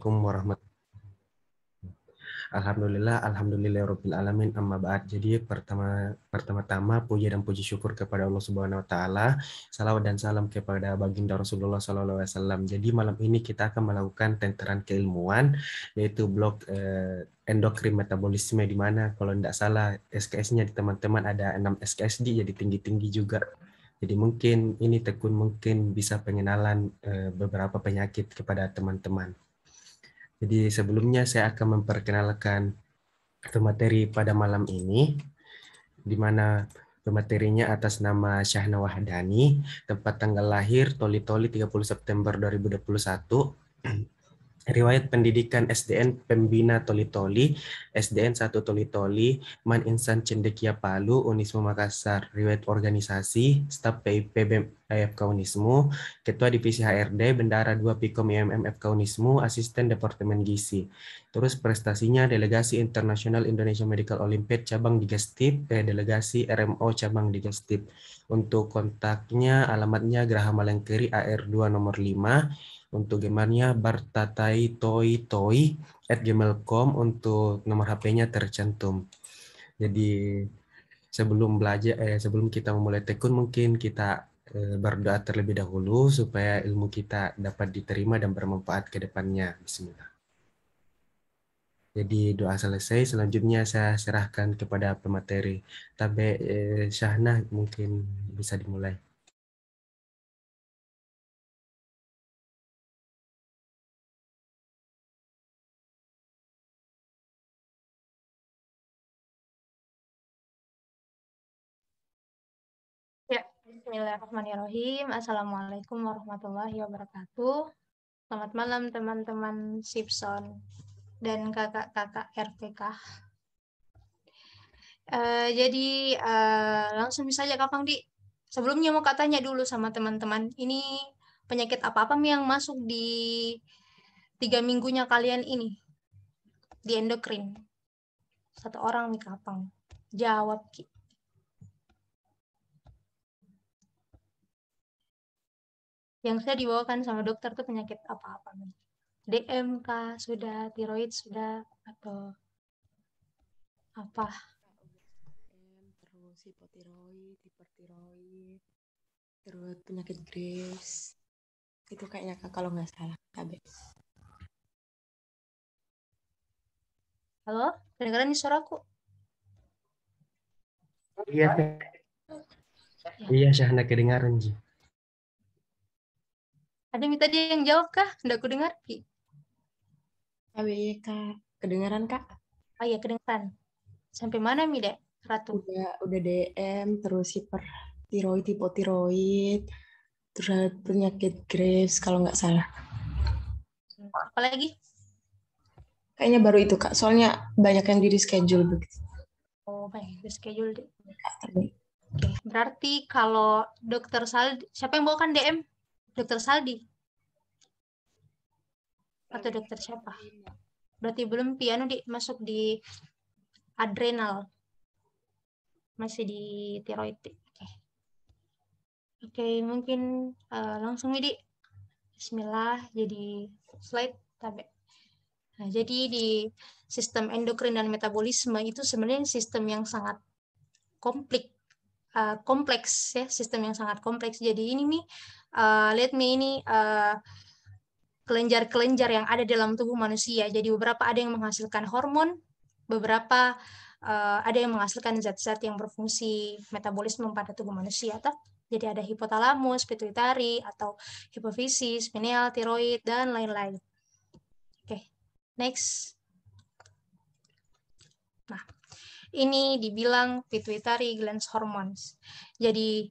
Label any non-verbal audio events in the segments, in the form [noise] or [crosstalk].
Assalamualaikum warahmatullahi Alhamdulillah, alhamdulillah rabbil alamin amma ba'd. Jadi pertama pertama-tama puji dan puji syukur kepada Allah Subhanahu wa taala. Salawat dan salam kepada baginda Rasulullah sallallahu alaihi wasallam. Jadi malam ini kita akan melakukan tenteran keilmuan yaitu blok eh, endokrin metabolisme di mana kalau tidak salah SKS-nya di teman-teman ada 6 di jadi tinggi-tinggi juga. Jadi mungkin ini tekun mungkin bisa pengenalan eh, beberapa penyakit kepada teman-teman. Jadi sebelumnya saya akan memperkenalkan materi pada malam ini, di mana materinya atas nama Syahna Wahdani, tempat tanggal lahir Toli Toli 30 September 2021, [clears throat] riwayat pendidikan SDN Pembina Toli-Toli, SDN 1 Toli-Toli, Man Insan Cendekia Palu, Unismu Makassar, riwayat organisasi, staf PIP AFK Unismu, Ketua Divisi HRD, Bendara 2 Pikom IMM FK Unismu, Asisten Departemen Gizi. Terus prestasinya Delegasi Internasional Indonesia Medical Olympiad Cabang Digestif, eh, Delegasi RMO Cabang Digestif. Untuk kontaknya, alamatnya Geraha Malengkiri AR2 nomor 5, untuk gambarnya bartatai toi toi at gmail.com untuk nomor HP-nya tercantum. Jadi sebelum belajar eh, sebelum kita memulai tekun mungkin kita eh, berdoa terlebih dahulu supaya ilmu kita dapat diterima dan bermanfaat ke depannya. Bismillah. Jadi doa selesai, selanjutnya saya serahkan kepada pemateri. Tapi eh, Syahna mungkin bisa dimulai. Bismillahirrahmanirrahim. Assalamualaikum warahmatullahi wabarakatuh. Selamat malam teman-teman Sipson dan kakak-kakak RPK. Uh, eh, jadi uh, langsung aja Kak Pangdi. Sebelumnya mau katanya dulu sama teman-teman, ini penyakit apa-apa yang masuk di tiga minggunya kalian ini di endokrin? Satu orang nih Kapang. Jawab Ki. yang saya dibawakan sama dokter tuh penyakit apa-apa. nih DMK sudah, tiroid sudah, atau apa? Terus hipotiroid, hipertiroid, terus penyakit Graves. Itu kayaknya kak kalau nggak salah, KB. Halo, nih suaraku? Iya, ya. Iya, saya hendak kedengaran sih. Ada minta dia yang jawab kah? Tidak aku dengar, Ki. KWK, Kedengaran, Kak? Oh iya, kedengaran. Sampai mana, Mi, Dek? Ratu? Udah, udah DM, terus tiroid, hipotiroid, terus penyakit Graves, kalau nggak salah. Apalagi? Kayaknya baru itu, Kak. Soalnya banyak yang di-reschedule begitu. Oh, banyak di-reschedule, Dek. Oke, berarti kalau dokter Sal, siapa yang bawakan DM? Dokter Saldi atau dokter siapa? Berarti belum piano di, masuk di adrenal. Masih di tiroid. Oke. Okay. Oke, okay, mungkin uh, langsung ini, Bismillah. Jadi slide tab. Nah, jadi di sistem endokrin dan metabolisme itu sebenarnya sistem yang sangat komplik eh, kompleks ya, sistem yang sangat kompleks. Jadi ini nih uh, eh, lihat me ini kelenjar eh, kelenjar-kelenjar yang ada dalam tubuh manusia. Jadi beberapa ada yang menghasilkan hormon, beberapa uh, ada yang menghasilkan zat-zat yang berfungsi metabolisme pada tubuh manusia. Tak? Jadi ada hipotalamus, pituitari, atau hipofisis, pineal, tiroid, dan lain-lain. Oke, okay, next. Nah, ini dibilang pituitary glands hormones. Jadi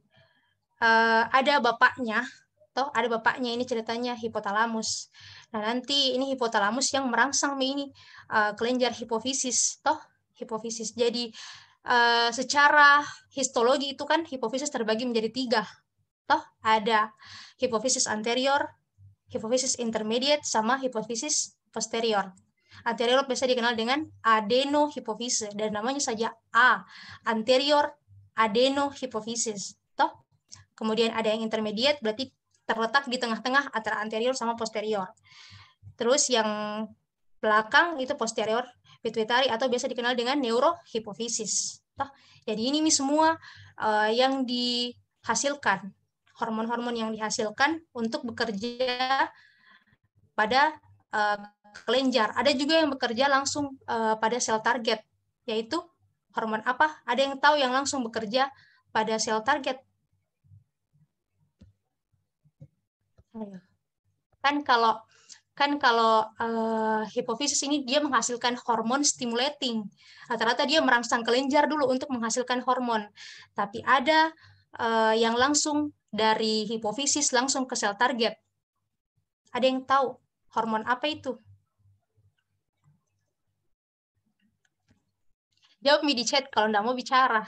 uh, ada bapaknya toh ada bapaknya ini ceritanya hipotalamus. Nah, nanti ini hipotalamus yang merangsang ini uh, kelenjar hipofisis toh hipofisis. Jadi uh, secara histologi itu kan hipofisis terbagi menjadi tiga. Toh ada hipofisis anterior, hipofisis intermediate sama hipofisis posterior. Anterior biasa dikenal dengan adenohipofisis dan namanya saja A. Anterior adenohipofisis. Kemudian ada yang intermediate berarti terletak di tengah-tengah antara anterior sama posterior. Terus yang belakang itu posterior pituitari atau biasa dikenal dengan neurohipofisis. Jadi ini semua eh, yang dihasilkan, hormon-hormon yang dihasilkan untuk bekerja pada eh, kelenjar. Ada juga yang bekerja langsung eh, pada sel target, yaitu hormon apa? Ada yang tahu yang langsung bekerja pada sel target Iya. Kan kalau kan kalau uh, hipofisis ini dia menghasilkan hormon stimulating. Rata-rata dia merangsang kelenjar dulu untuk menghasilkan hormon. Tapi ada uh, yang langsung dari hipofisis langsung ke sel target. Ada yang tahu hormon apa itu? Jawab di chat kalau nggak mau bicara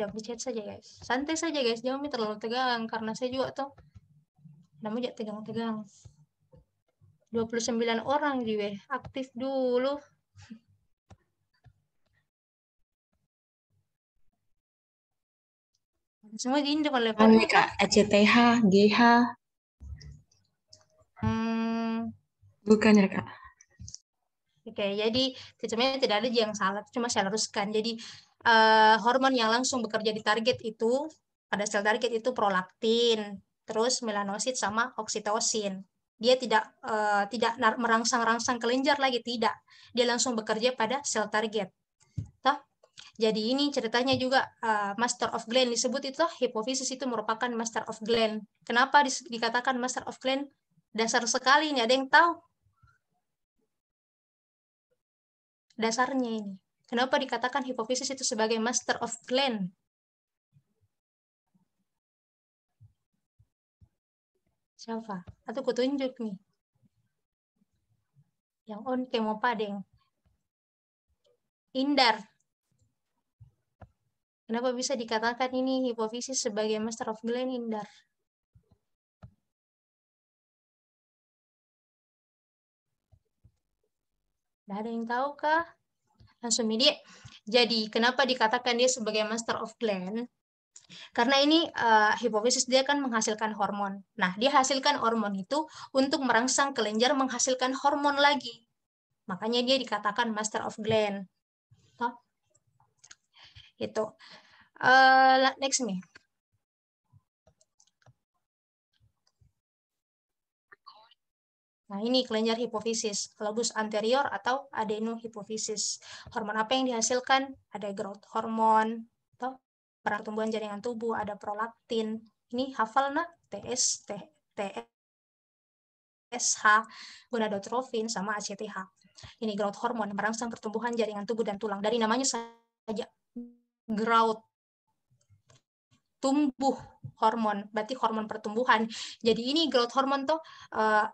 jangan bicara chat saja guys santai saja guys jangan terlalu tegang karena saya juga tuh namanya tegang-tegang 29 orang juga aktif dulu [laughs] semua gini depan lebar oh, kak ACTH e GH hmm. bukan ya kak Oke, okay, jadi sistemnya tidak ada yang salah, cuma saya luruskan. Jadi uh, hormon yang langsung bekerja di target itu pada sel target itu prolaktin, terus melanosit sama oksitosin. Dia tidak uh, tidak merangsang-rangsang kelenjar lagi tidak. Dia langsung bekerja pada sel target. Toh? Jadi ini ceritanya juga uh, master of gland disebut itu hipofisis itu merupakan master of gland. Kenapa dikatakan master of gland? Dasar sekali ini ada yang tahu? Dasarnya ini. Kenapa dikatakan hipofisis itu sebagai master of gland? Siapa? Atau kutunjuk nih. Yang on kemopadeng. Indar. Kenapa bisa dikatakan ini hipofisis sebagai master of gland indar? ada yang tahu kah? langsung midi. Jadi, kenapa dikatakan dia sebagai master of gland? Karena ini uh, hipofisis dia kan menghasilkan hormon. Nah, dia hasilkan hormon itu untuk merangsang kelenjar menghasilkan hormon lagi. Makanya dia dikatakan master of gland. Itu. Uh, eh, next nih. Nah, ini kelenjar hipofisis, lobus anterior atau adenohipofisis. Hormon apa yang dihasilkan? Ada growth hormone, atau pertumbuhan jaringan tubuh, ada prolaktin. Ini hafal na TS, TSH, gonadotrofin, sama ACTH. Ini growth hormone, merangsang pertumbuhan jaringan tubuh dan tulang. Dari namanya saja, growth tumbuh hormon, berarti hormon pertumbuhan. Jadi ini growth hormone tuh eh,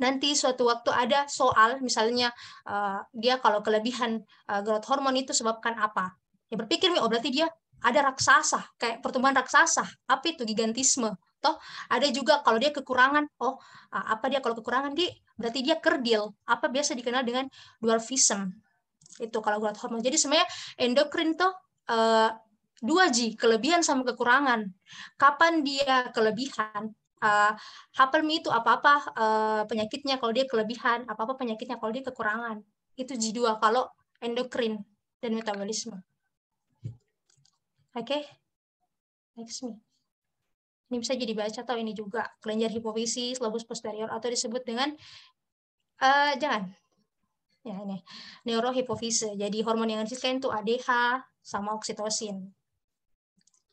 nanti suatu waktu ada soal misalnya uh, dia kalau kelebihan uh, growth hormon itu sebabkan apa ya berpikir oh berarti dia ada raksasa kayak pertumbuhan raksasa apa itu gigantisme toh ada juga kalau dia kekurangan oh uh, apa dia kalau kekurangan di berarti dia kerdil apa biasa dikenal dengan dwarfism itu kalau growth hormon jadi sebenarnya endokrin tuh uh, dua G, kelebihan sama kekurangan. Kapan dia kelebihan, uh, eh, hypermi itu apa-apa uh, penyakitnya kalau dia kelebihan, apa-apa penyakitnya kalau dia kekurangan. Itu G2 kalau endokrin dan metabolisme. Oke. Okay? Next me. Ini bisa jadi baca atau ini juga kelenjar hipofisis, lobus posterior atau disebut dengan uh, jangan ya ini neurohipofise. Jadi hormon yang disebutkan itu ADH sama oksitosin.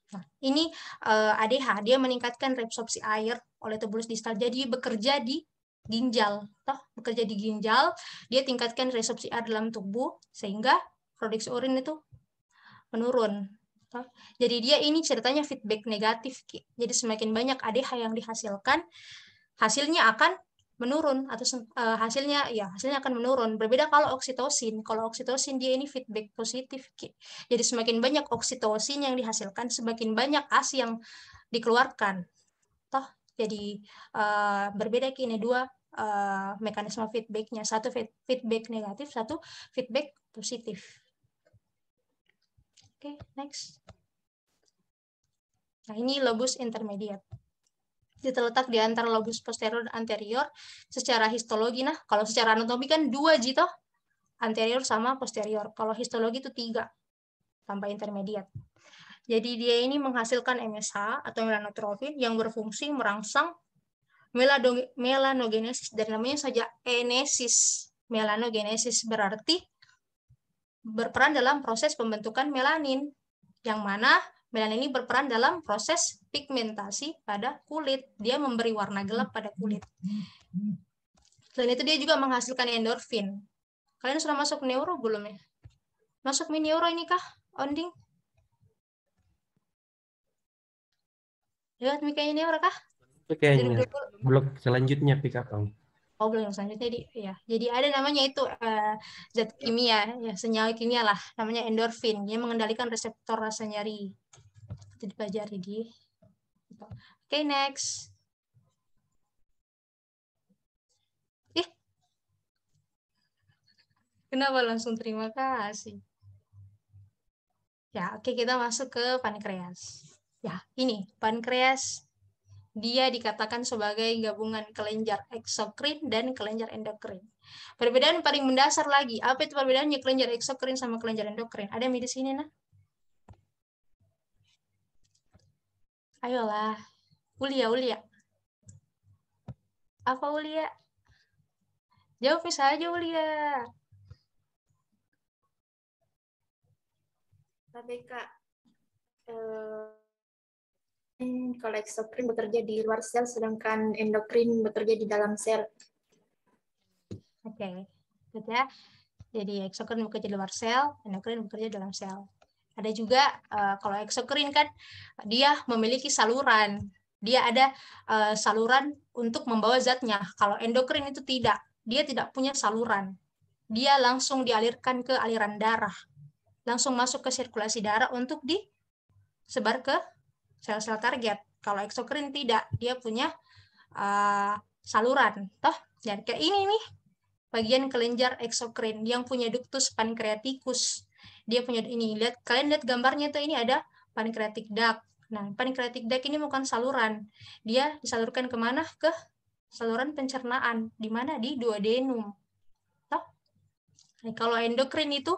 Nah, ini uh, eh, ADH dia meningkatkan reabsorpsi air oleh tubulus distal. Jadi bekerja di ginjal, toh bekerja di ginjal, dia tingkatkan reabsorpsi air dalam tubuh sehingga produksi urin itu menurun. Toh. Jadi dia ini ceritanya feedback negatif. Jadi semakin banyak ADH yang dihasilkan, hasilnya akan menurun atau eh, hasilnya ya hasilnya akan menurun. Berbeda kalau oksitosin. Kalau oksitosin dia ini feedback positif. Jadi semakin banyak oksitosin yang dihasilkan, semakin banyak ASI yang dikeluarkan. Toh jadi eh, berbeda kini dua eh, mekanisme feedbacknya. Satu feedback negatif, satu feedback positif. Oke, okay, next. Nah, ini lobus intermediate dia terletak di antara lobus posterior dan anterior secara histologi. Nah, kalau secara anatomi kan dua jito, anterior sama posterior. Kalau histologi itu tiga, tanpa intermediate. Jadi dia ini menghasilkan MSH atau melanotrofin yang berfungsi merangsang melanogenesis dan namanya saja enesis. Melanogenesis berarti berperan dalam proses pembentukan melanin yang mana Melanin ini berperan dalam proses pigmentasi pada kulit. Dia memberi warna gelap pada kulit. Selain itu dia juga menghasilkan endorfin. Kalian sudah masuk neuro belum ya? Masuk mini neuro ini kah, Onding? Lihat mikanya neuro kah? Kayaknya. Blok selanjutnya pick up, Oh, belum selanjutnya di ya. Jadi ada namanya itu uh, zat kimia, ya senyawa kimia lah, namanya endorfin. Dia mengendalikan reseptor rasa nyeri jadi belajar di gitu. oke okay, next Ih, kenapa langsung terima kasih ya oke okay, kita masuk ke pankreas ya ini pankreas dia dikatakan sebagai gabungan kelenjar eksokrin dan kelenjar endokrin. Perbedaan paling mendasar lagi, apa itu perbedaannya kelenjar eksokrin sama kelenjar endokrin? Ada yang di sini nah? Ayolah. Ulia, Ulia. Apa Ulia? Jawab bisa aja Ulia. Kak, eh, kalau eksokrin bekerja di luar sel sedangkan endokrin bekerja di dalam sel. Oke, okay. ya. Jadi eksokrin bekerja di luar sel, endokrin bekerja di dalam sel. Ada juga uh, kalau eksokrin kan dia memiliki saluran. Dia ada uh, saluran untuk membawa zatnya. Kalau endokrin itu tidak. Dia tidak punya saluran. Dia langsung dialirkan ke aliran darah. Langsung masuk ke sirkulasi darah untuk disebar ke sel-sel target. Kalau eksokrin tidak, dia punya uh, saluran. Toh, dan kayak ini nih, bagian kelenjar eksokrin yang punya duktus pankreatikus dia punya ini lihat kalian lihat gambarnya tuh ini ada pankreatik duct nah pankreatik duct ini bukan saluran dia disalurkan kemana ke saluran pencernaan di mana di duodenum toh nah, kalau endokrin itu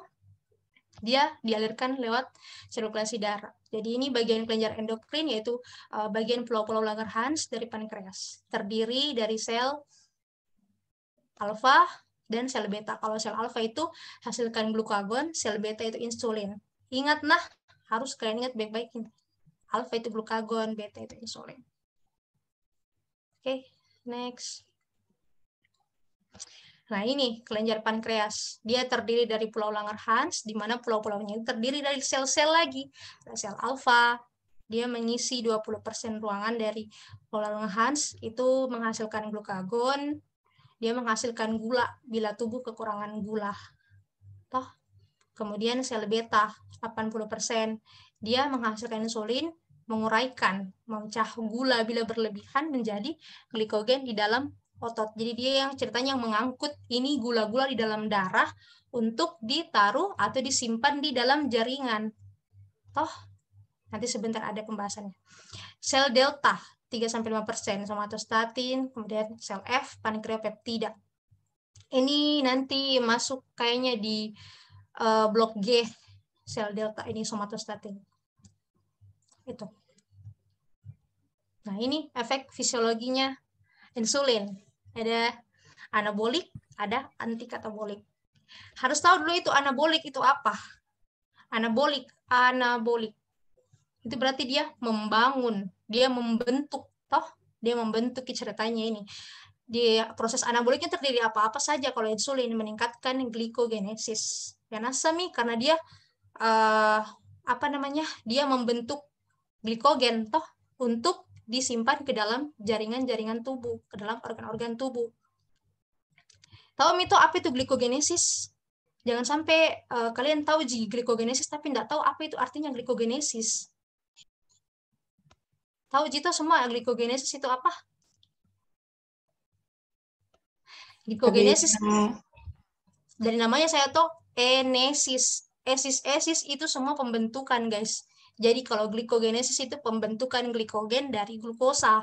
dia dialirkan lewat sirkulasi darah. Jadi ini bagian kelenjar endokrin yaitu eh, bagian pulau-pulau Langerhans dari pankreas. Terdiri dari sel alfa, dan sel beta. Kalau sel alfa itu hasilkan glukagon, sel beta itu insulin. Ingat nah, harus kalian ingat baik-baik ini. Alfa itu glukagon, beta itu insulin. Oke, okay, next. Nah ini kelenjar pankreas. Dia terdiri dari pulau Langerhans, di mana pulau-pulaunya terdiri dari sel-sel lagi. Ada sel alfa, dia mengisi 20% ruangan dari pulau Langerhans, itu menghasilkan glukagon, dia menghasilkan gula bila tubuh kekurangan gula. Toh, kemudian sel beta 80%, dia menghasilkan insulin menguraikan, memecah gula bila berlebihan menjadi glikogen di dalam otot. Jadi dia yang ceritanya yang mengangkut ini gula-gula di dalam darah untuk ditaruh atau disimpan di dalam jaringan. Toh, nanti sebentar ada pembahasannya. Sel delta 3-5% somatostatin, kemudian sel F, pankreopeptida. Ini nanti masuk kayaknya di uh, blok G sel delta ini somatostatin. Itu. Nah, ini efek fisiologinya insulin. Ada anabolik, ada antikatabolik. Harus tahu dulu itu anabolik itu apa. Anabolik, anabolik. Itu berarti dia membangun dia membentuk toh dia membentuk ceritanya ini di proses anaboliknya terdiri apa-apa saja kalau insulin meningkatkan glikogenesis ganasemi karena dia uh, apa namanya dia membentuk glikogen toh untuk disimpan ke dalam jaringan-jaringan tubuh ke dalam organ-organ tubuh tahu mito apa itu glikogenesis jangan sampai uh, kalian tahu glikogenesis tapi tidak tahu apa itu artinya glikogenesis Tahu Jito semua glikogenesis itu apa? Glikogenesis dari namanya saya tahu enesis. Esis-esis itu semua pembentukan, guys. Jadi kalau glikogenesis itu pembentukan glikogen dari glukosa.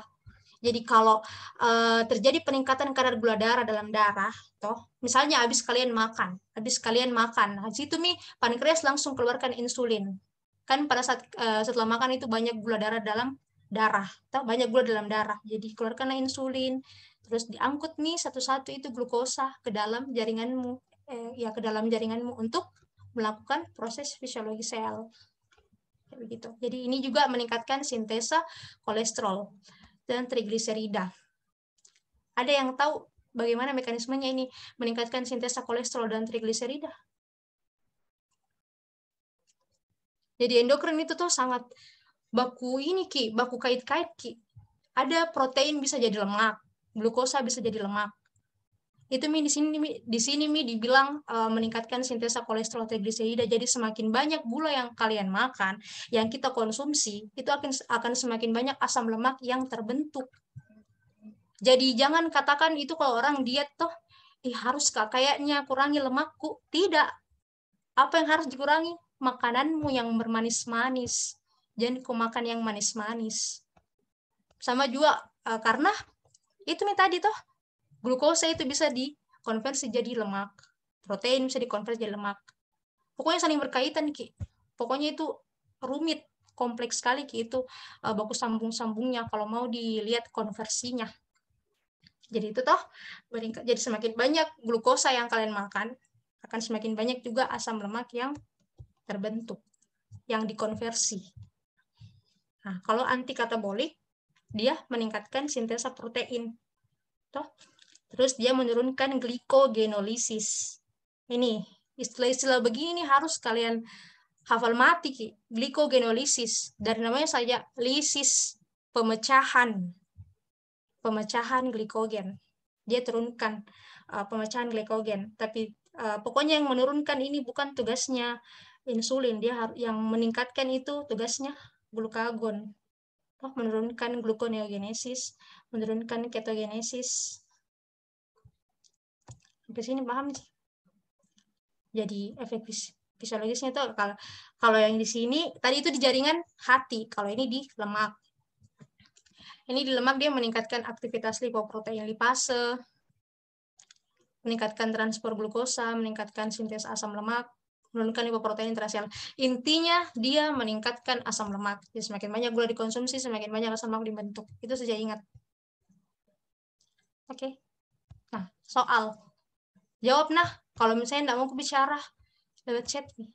Jadi kalau uh, terjadi peningkatan kadar gula darah dalam darah, toh misalnya habis kalian makan, habis kalian makan, nah, situ mi pankreas langsung keluarkan insulin. Kan pada saat uh, setelah makan itu banyak gula darah dalam darah. Tahu banyak gula dalam darah. Jadi keluarkanlah insulin, terus diangkut nih satu-satu itu glukosa ke dalam jaringanmu, eh, ya ke dalam jaringanmu untuk melakukan proses fisiologi sel. Begitu. Jadi ini juga meningkatkan sintesa kolesterol dan trigliserida. Ada yang tahu bagaimana mekanismenya ini meningkatkan sintesa kolesterol dan trigliserida? Jadi endokrin itu tuh sangat baku ini ki baku kait-kait ki ada protein bisa jadi lemak glukosa bisa jadi lemak itu mi di sini mi, di sini mi dibilang uh, meningkatkan sintesa kolesterol trigliserida jadi semakin banyak gula yang kalian makan yang kita konsumsi itu akan akan semakin banyak asam lemak yang terbentuk jadi jangan katakan itu kalau orang diet toh ih harus kak kayaknya kurangi lemakku tidak apa yang harus dikurangi makananmu yang bermanis-manis jangan kau makan yang manis-manis sama juga uh, karena itu nih tadi toh glukosa itu bisa dikonversi jadi lemak protein bisa dikonversi jadi lemak pokoknya saling berkaitan ki pokoknya itu rumit kompleks sekali ki itu uh, baku sambung-sambungnya kalau mau dilihat konversinya jadi itu toh jadi semakin banyak glukosa yang kalian makan akan semakin banyak juga asam lemak yang terbentuk yang dikonversi Nah, kalau anti katabolik dia meningkatkan sintesa protein. Toh? Terus dia menurunkan glikogenolisis. Ini istilah-istilah begini harus kalian hafal mati Glikogenolisis dari namanya saja lisis pemecahan pemecahan glikogen. Dia turunkan uh, pemecahan glikogen, tapi uh, pokoknya yang menurunkan ini bukan tugasnya insulin, dia yang meningkatkan itu tugasnya glukagon, oh, menurunkan gluconeogenesis, menurunkan ketogenesis. Sampai sini paham sih? Jadi efek fisiologisnya itu kalau kalau yang di sini tadi itu di jaringan hati, kalau ini di lemak. Ini di lemak dia meningkatkan aktivitas lipoprotein lipase, meningkatkan transport glukosa, meningkatkan sintesis asam lemak, menurunkan lipoprotein intrasel. Intinya dia meningkatkan asam lemak. Jadi semakin banyak gula dikonsumsi, semakin banyak asam lemak dibentuk. Itu saja ingat. Oke. Okay. Nah, soal. Jawab nah, kalau misalnya tidak mau bicara lewat chat nih.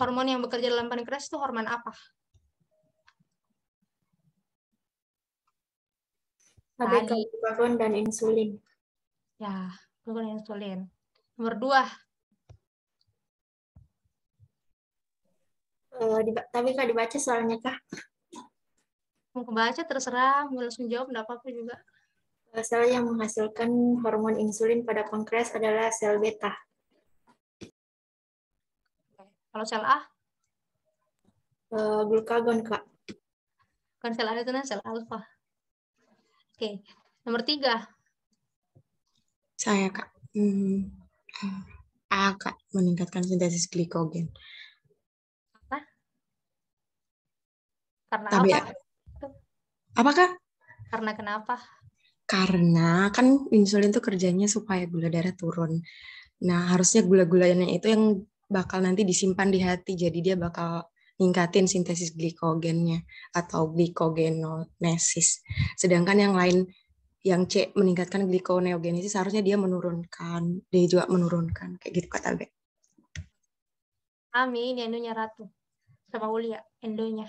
Hormon yang bekerja dalam pankreas itu hormon apa? Tadi. glukagon dan insulin. Ya, glukagon insulin. Nomor dua, Eh, tapi kalau dibaca soalnya kah? Mau kebaca terserah, mau langsung jawab nggak apa-apa juga. Eh, sel yang menghasilkan hormon insulin pada pankreas adalah sel beta. Kalau sel A? Eh, glukagon, Kak. Kan sel A itu nah, sel alfa. Oke, nomor tiga. Saya, Kak. Hmm. A, Kak, meningkatkan sintesis glikogen. Karena apa? Ya. Apakah? Karena kenapa? Karena kan insulin itu kerjanya supaya gula darah turun. Nah, harusnya gula-gulanya itu yang bakal nanti disimpan di hati. Jadi dia bakal ningkatin sintesis glikogennya atau glikogenonesis. Sedangkan yang lain yang C meningkatkan glikoneogenesis harusnya dia menurunkan, dia juga menurunkan kayak gitu kata B. Amin, endonya ratu. Sama ya, endonya.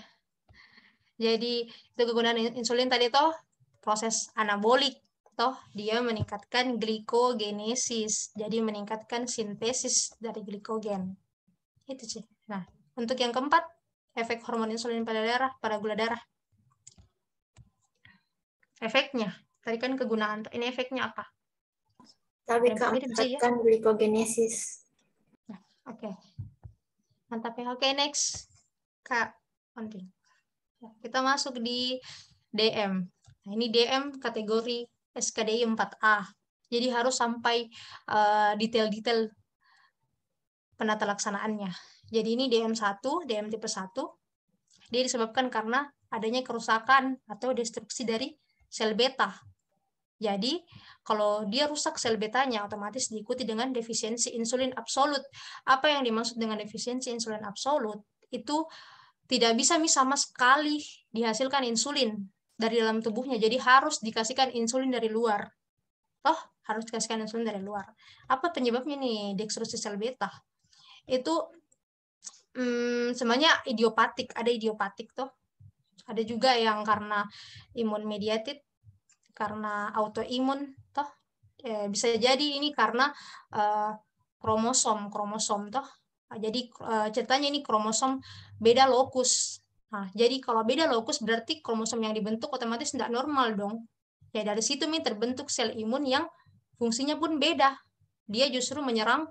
Jadi itu kegunaan insulin tadi toh proses anabolik toh dia meningkatkan glikogenesis, jadi meningkatkan sintesis dari glikogen. Itu sih. Nah, untuk yang keempat, efek hormon insulin pada darah, pada gula darah. Efeknya, tadi kan kegunaan, ini efeknya apa? Tapi meningkatkan ya? glikogenesis. Nah, Oke. Okay. Mantap ya. Oke, okay, next. Kak, penting. Kita masuk di DM. Nah, ini DM kategori SKDI 4A. Jadi harus sampai eh, detail-detail uh, penata laksanaannya. Jadi ini DM1, DM tipe 1. Dia disebabkan karena adanya kerusakan atau destruksi dari sel beta. Jadi, kalau dia rusak sel betanya, otomatis diikuti dengan defisiensi insulin absolut. Apa yang dimaksud dengan defisiensi insulin absolut? Itu tidak bisa nih sama sekali dihasilkan insulin dari dalam tubuhnya. Jadi harus dikasihkan insulin dari luar. Toh harus dikasihkan insulin dari luar. Apa penyebabnya nih dextrose sel beta? Itu hmm, semuanya idiopatik, ada idiopatik tuh. Ada juga yang karena imun mediated, karena autoimun toh. Eh, bisa jadi ini karena eh, kromosom, kromosom toh Nah, jadi eh, ceritanya ini kromosom beda lokus. Nah, jadi kalau beda lokus berarti kromosom yang dibentuk otomatis tidak normal dong. Ya dari situ nih terbentuk sel imun yang fungsinya pun beda. Dia justru menyerang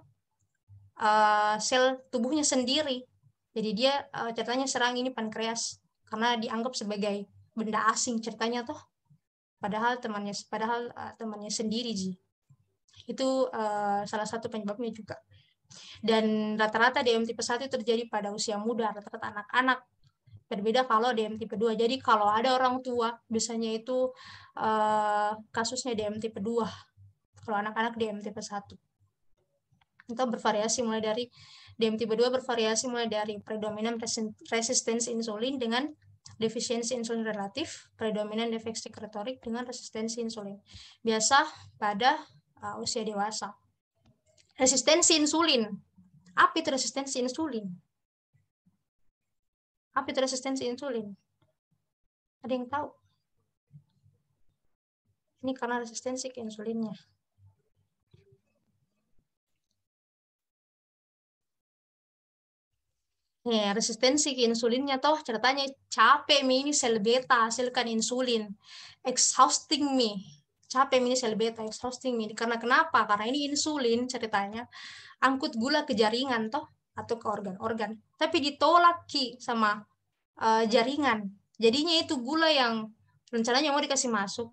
uh, sel tubuhnya sendiri. Jadi dia uh, ceritanya serang ini pankreas karena dianggap sebagai benda asing ceritanya toh. Padahal temannya padahal uh, temannya sendiri sih. Itu uh, salah satu penyebabnya juga. Dan rata-rata DM tipe 1 terjadi pada usia muda, rata-rata anak-anak. Berbeda kalau DM tipe 2. Jadi kalau ada orang tua, biasanya itu eh, kasusnya DM tipe 2. Kalau anak-anak DM tipe 1. Itu bervariasi mulai dari DM tipe 2 bervariasi mulai dari predominan resistance insulin dengan defisiensi insulin relatif, predominan defek sekretorik dengan resistensi insulin. Biasa pada uh, usia dewasa resistensi insulin. Apa itu resistensi insulin? Apa itu resistensi insulin? Ada yang tahu? Ini karena resistensi ke insulinnya. Ya, resistensi ke insulinnya toh ceritanya capek mi ini sel beta, hasilkan insulin. Exhausting mi capek ini sel beta exhausting ini karena kenapa karena ini insulin ceritanya angkut gula ke jaringan toh atau ke organ-organ tapi ditolak ki sama uh, jaringan jadinya itu gula yang rencananya mau dikasih masuk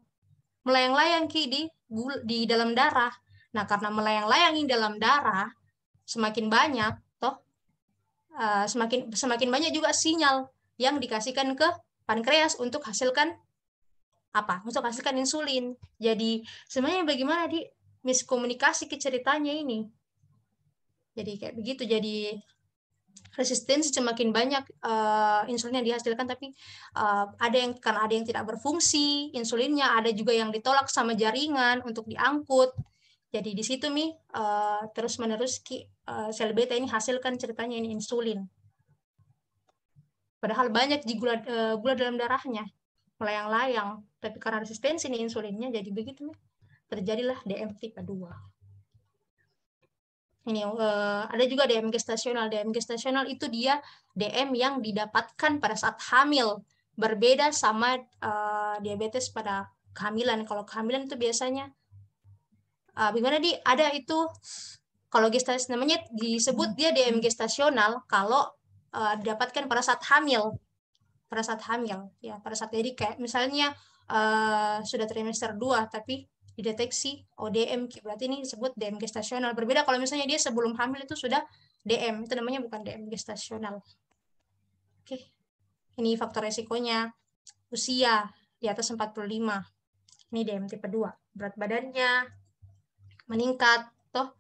melayang-layang ki di gula, di dalam darah nah karena melayang-layang di dalam darah semakin banyak toh uh, semakin semakin banyak juga sinyal yang dikasihkan ke pankreas untuk hasilkan apa kasihkan insulin jadi sebenarnya bagaimana di miskomunikasi ke ceritanya ini jadi kayak begitu jadi resistensi semakin banyak uh, insulin yang dihasilkan tapi uh, ada yang karena ada yang tidak berfungsi insulinnya ada juga yang ditolak sama jaringan untuk diangkut jadi di situ mi uh, eh, terus menerus ki, uh, sel beta ini hasilkan ceritanya ini insulin padahal banyak di gula uh, gula dalam darahnya melayang-layang tapi karena resistensi nih insulinnya jadi begitu nih. Terjadilah DM tipe 2. Ini uh, ada juga DM gestasional. DM gestasional itu dia DM yang didapatkan pada saat hamil. Berbeda sama uh, diabetes pada kehamilan. Kalau kehamilan itu biasanya uh, gimana di ada itu kalau gestasi namanya disebut dia DM gestasional kalau uh, didapatkan pada saat hamil pada saat hamil ya pada saat jadi kayak misalnya Eh, sudah trimester 2 tapi dideteksi ODMQ. Berarti ini disebut DM gestasional. Berbeda kalau misalnya dia sebelum hamil itu sudah DM, itu namanya bukan DM gestasional. Oke. Ini faktor resikonya usia di atas 45. Ini DM tipe 2. Berat badannya meningkat, toh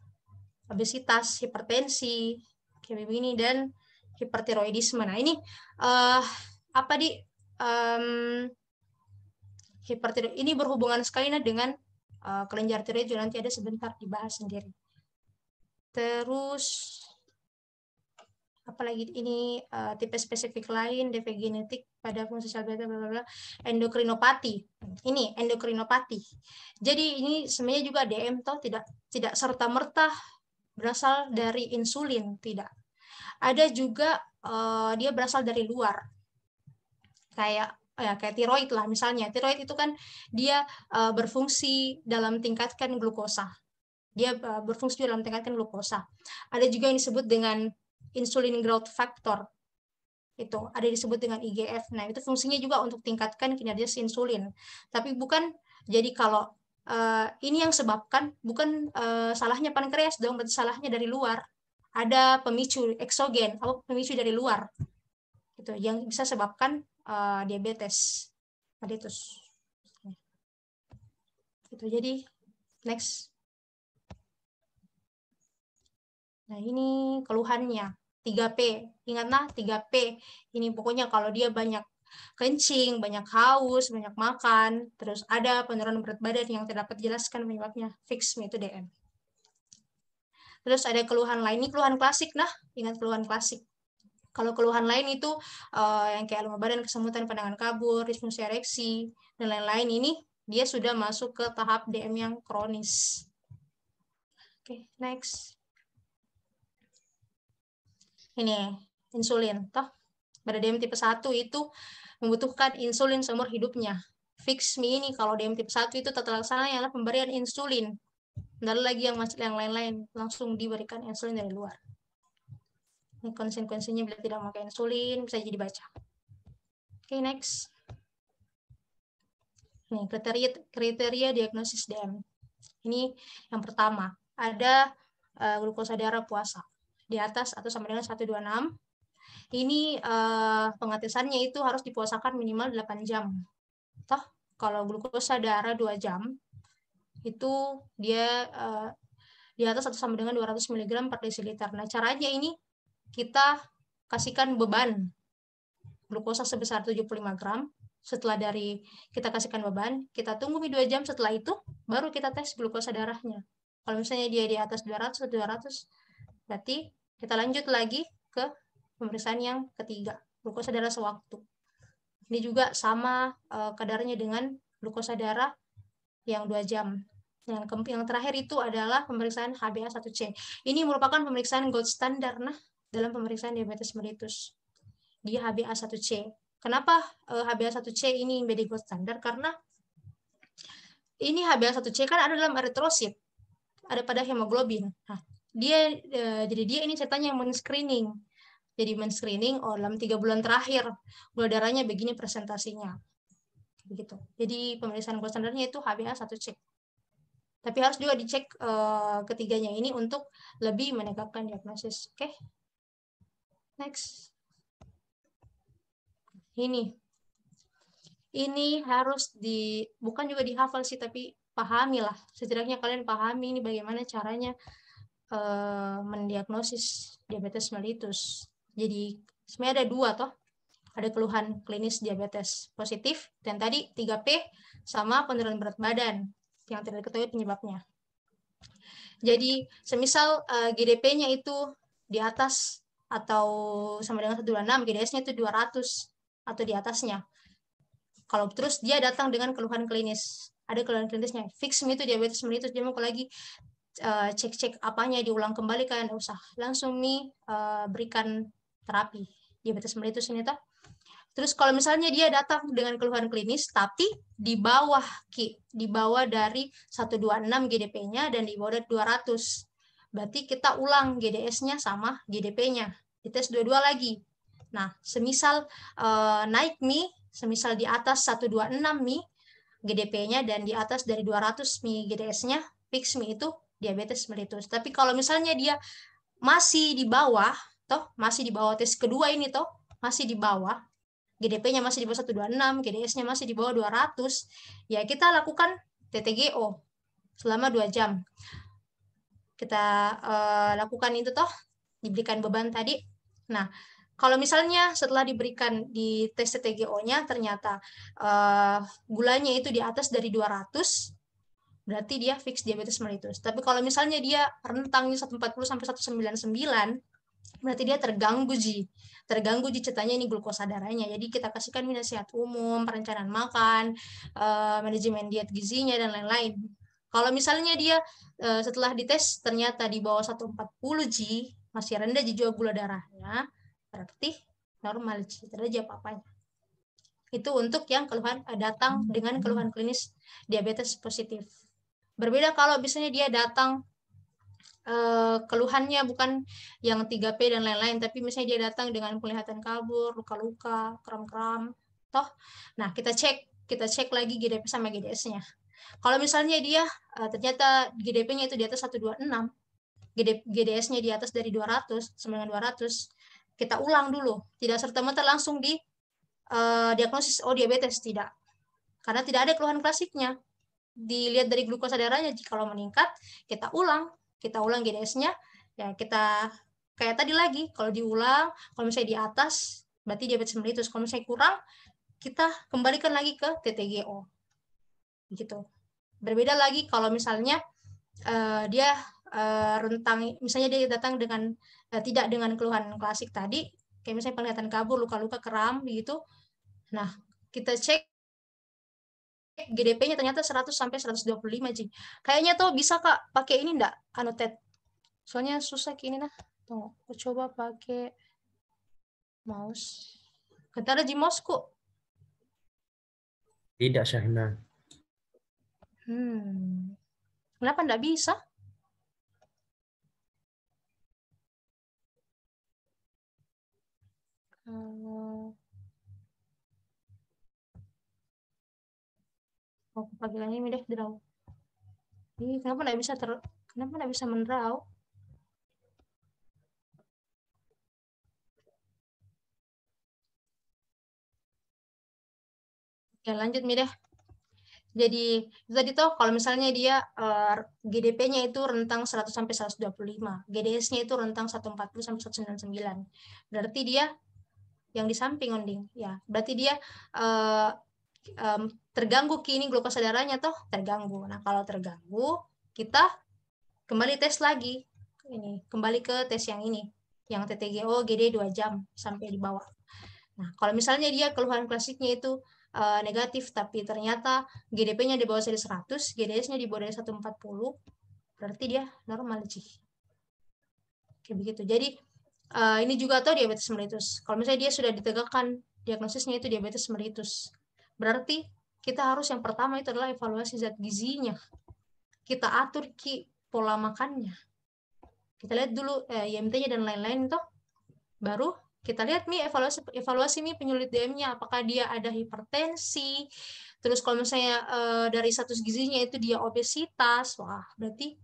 obesitas, hipertensi, kayak begini dan hipertiroidisme. Nah, ini uh, apa di um, hipertiroid. Ini berhubungan sekali dengan uh, kelenjar tiroid nanti ada sebentar dibahas sendiri. Terus apalagi ini uh, tipe spesifik lain DP genetik pada fungsi sel beta bla bla endokrinopati. Ini endokrinopati. Jadi ini sebenarnya juga DM toh tidak tidak serta-merta berasal dari insulin, tidak. Ada juga uh, dia berasal dari luar. Kayak Oh ya kayak tiroid lah misalnya. Tiroid itu kan dia uh, berfungsi dalam tingkatkan glukosa. Dia uh, berfungsi dalam tingkatkan glukosa. Ada juga yang disebut dengan insulin growth factor itu ada disebut dengan IGF. Nah, itu fungsinya juga untuk tingkatkan kinerja si insulin. Tapi bukan jadi kalau uh, ini yang sebabkan bukan uh, salahnya pankreas dong, berarti salahnya dari luar. Ada pemicu eksogen atau pemicu dari luar. Gitu, yang bisa sebabkan uh, diabetes mellitus. Itu jadi next. Nah, ini keluhannya 3P. Ingatlah 3P. Ini pokoknya kalau dia banyak kencing, banyak haus, banyak makan, terus ada penurunan berat badan yang tidak dapat jelaskan penyebabnya, fix itu DM. Terus ada keluhan lain, ini keluhan klasik nah, ingat keluhan klasik. Kalau keluhan lain itu uh, yang kayak lemah badan, kesemutan, pandangan kabur, disfungsi ereksi, dan lain-lain ini dia sudah masuk ke tahap DM yang kronis. Oke, okay, next. Ini insulin, toh. Pada DM tipe 1 itu membutuhkan insulin seumur hidupnya. Fix me ini kalau DM tipe 1 itu tata laksana adalah pemberian insulin. Dan lagi yang yang lain-lain langsung diberikan insulin dari luar konsekuensinya bila tidak memakai insulin bisa jadi baca. Oke, okay, next. Nih, kriteria kriteria diagnosis DM. Ini yang pertama, ada uh, glukosa darah puasa di atas atau sama dengan 126. Ini uh, pengetesannya itu harus dipuasakan minimal 8 jam. Toh, kalau glukosa darah 2 jam itu dia uh, di atas atau sama dengan 200 mg per desiliter. Nah, caranya ini kita kasihkan beban glukosa sebesar 75 gram. Setelah dari kita kasihkan beban, kita tunggu 2 jam setelah itu, baru kita tes glukosa darahnya. Kalau misalnya dia di atas 200, 200, berarti kita lanjut lagi ke pemeriksaan yang ketiga, glukosa darah sewaktu. Ini juga sama eh, kadarnya dengan glukosa darah yang 2 jam. Yang, yang terakhir itu adalah pemeriksaan HbA1c. Ini merupakan pemeriksaan gold standard nah dalam pemeriksaan diabetes mellitus di HbA1c. Kenapa HbA1c eh, ini menjadi gold standard Karena ini HbA1c kan ada dalam eritrosit, ada pada hemoglobin. Nah, dia eh, jadi dia ini ceritanya yang men-screening. Jadi men-screening oh, dalam tiga bulan terakhir gula darahnya begini presentasinya. Begitu. Jadi pemeriksaan gold standarnya itu HbA1c tapi harus juga dicek uh, ketiganya ini untuk lebih menegakkan diagnosis. Oke, okay? Next. Ini. Ini harus di, bukan juga dihafal sih, tapi pahamilah. Setidaknya kalian pahami ini bagaimana caranya uh, mendiagnosis diabetes mellitus. Jadi sebenarnya ada dua toh. Ada keluhan klinis diabetes positif dan tadi 3P sama penurunan berat badan yang tidak diketahui penyebabnya. Jadi semisal uh, eh, GDP-nya itu di atas atau sama dengan 126 GDS-nya itu 200 atau di atasnya. Kalau terus dia datang dengan keluhan klinis, ada keluhan klinisnya. Fix itu diabetes mellitus dia mau lagi eh, cek-cek uh, apanya diulang kembali kan usah langsung nih uh, berikan terapi diabetes mellitus ini toh. Terus kalau misalnya dia datang dengan keluhan klinis tapi di bawah ki, di bawah dari 126 GDP-nya dan di bawah dari 200 Berarti kita ulang GDS-nya sama GDP-nya. Dites dua-dua lagi. Nah, semisal eh, naik mi, semisal di atas 126 mi GDP-nya dan di atas dari 200 mi GDS-nya, fix mi itu diabetes melitus. Tapi kalau misalnya dia masih di bawah, toh masih di bawah tes kedua ini toh, masih di bawah, GDP-nya masih di bawah 126, GDS-nya masih di bawah 200, ya kita lakukan TTGO selama 2 jam kita uh, lakukan itu toh diberikan beban tadi. Nah, kalau misalnya setelah diberikan di tes CTGO-nya ternyata uh, gulanya itu di atas dari 200, berarti dia fix diabetes mellitus. Tapi kalau misalnya dia rentangnya 140 sampai 199, berarti dia terganggu ji. Terganggu ji cetanya ini glukosa darahnya. Jadi kita kasihkan minum sehat umum, perencanaan makan, uh, manajemen diet gizinya dan lain-lain. Kalau misalnya dia eh, setelah dites ternyata di bawah 140 G, masih rendah jejak gula darahnya, berarti normal G, tidak ada apa-apanya. Itu untuk yang keluhan eh, datang hmm. dengan keluhan klinis diabetes positif. Berbeda kalau misalnya dia datang eh, keluhannya bukan yang 3P dan lain-lain, tapi misalnya dia datang dengan penglihatan kabur, luka-luka, kram-kram, toh. Nah, kita cek, kita cek lagi GDP sama GDS-nya kalau misalnya dia uh, ternyata GDP-nya itu di atas 126, GD, GDS-nya di atas dari 200, ratus, kita ulang dulu. Tidak serta-merta langsung di uh, diagnosis oh diabetes tidak. Karena tidak ada keluhan klasiknya. Dilihat dari glukosa darahnya kalau meningkat, kita ulang, kita ulang GDS-nya, ya kita kayak tadi lagi, kalau diulang, kalau misalnya di atas berarti diabetes mellitus. Kalau misalnya kurang, kita kembalikan lagi ke TTGO gitu. Berbeda lagi kalau misalnya uh, dia uh, rentang, misalnya dia datang dengan uh, tidak dengan keluhan klasik tadi, kayak misalnya penglihatan kabur, luka-luka, kram, gitu. Nah, kita cek GDP-nya ternyata 100 sampai 125 sih. Kayaknya tuh bisa kak pakai ini ndak anotet. Soalnya susah kini nah. Tunggu, coba pakai mouse. ada di mouse kok. Tidak Syahna. Hmm. Kenapa enggak bisa? Aku Oh, lagi, ini deh draw. Ini kenapa enggak bisa ter kenapa enggak bisa mendraw? Oke, lanjut nih deh. Jadi tadi tuh kalau misalnya dia uh, eh, GDP-nya itu rentang 100 sampai 125, GDS-nya itu rentang 140 sampai 199. Berarti dia yang di samping onding, ya. Berarti dia uh, um, terganggu kini glukosa darahnya toh terganggu. Nah, kalau terganggu, kita kembali tes lagi. Ini kembali ke tes yang ini, yang TTGO GD 2 jam sampai di bawah. Nah, kalau misalnya dia keluhan klasiknya itu uh, negatif, tapi ternyata GDP-nya di bawah dari 100, GDS-nya di bawah dari 140, berarti dia normal sih. Kayak begitu. Jadi uh, ini juga atau diabetes mellitus. Kalau misalnya dia sudah ditegakkan diagnosisnya itu diabetes mellitus, berarti kita harus yang pertama itu adalah evaluasi zat gizinya. Kita atur ki pola makannya. Kita lihat dulu eh, IMT-nya dan lain-lain toh, baru kita lihat nih evaluasi evaluasi nih penyulit DM-nya apakah dia ada hipertensi terus kalau misalnya uh, dari status gizinya itu dia obesitas wah berarti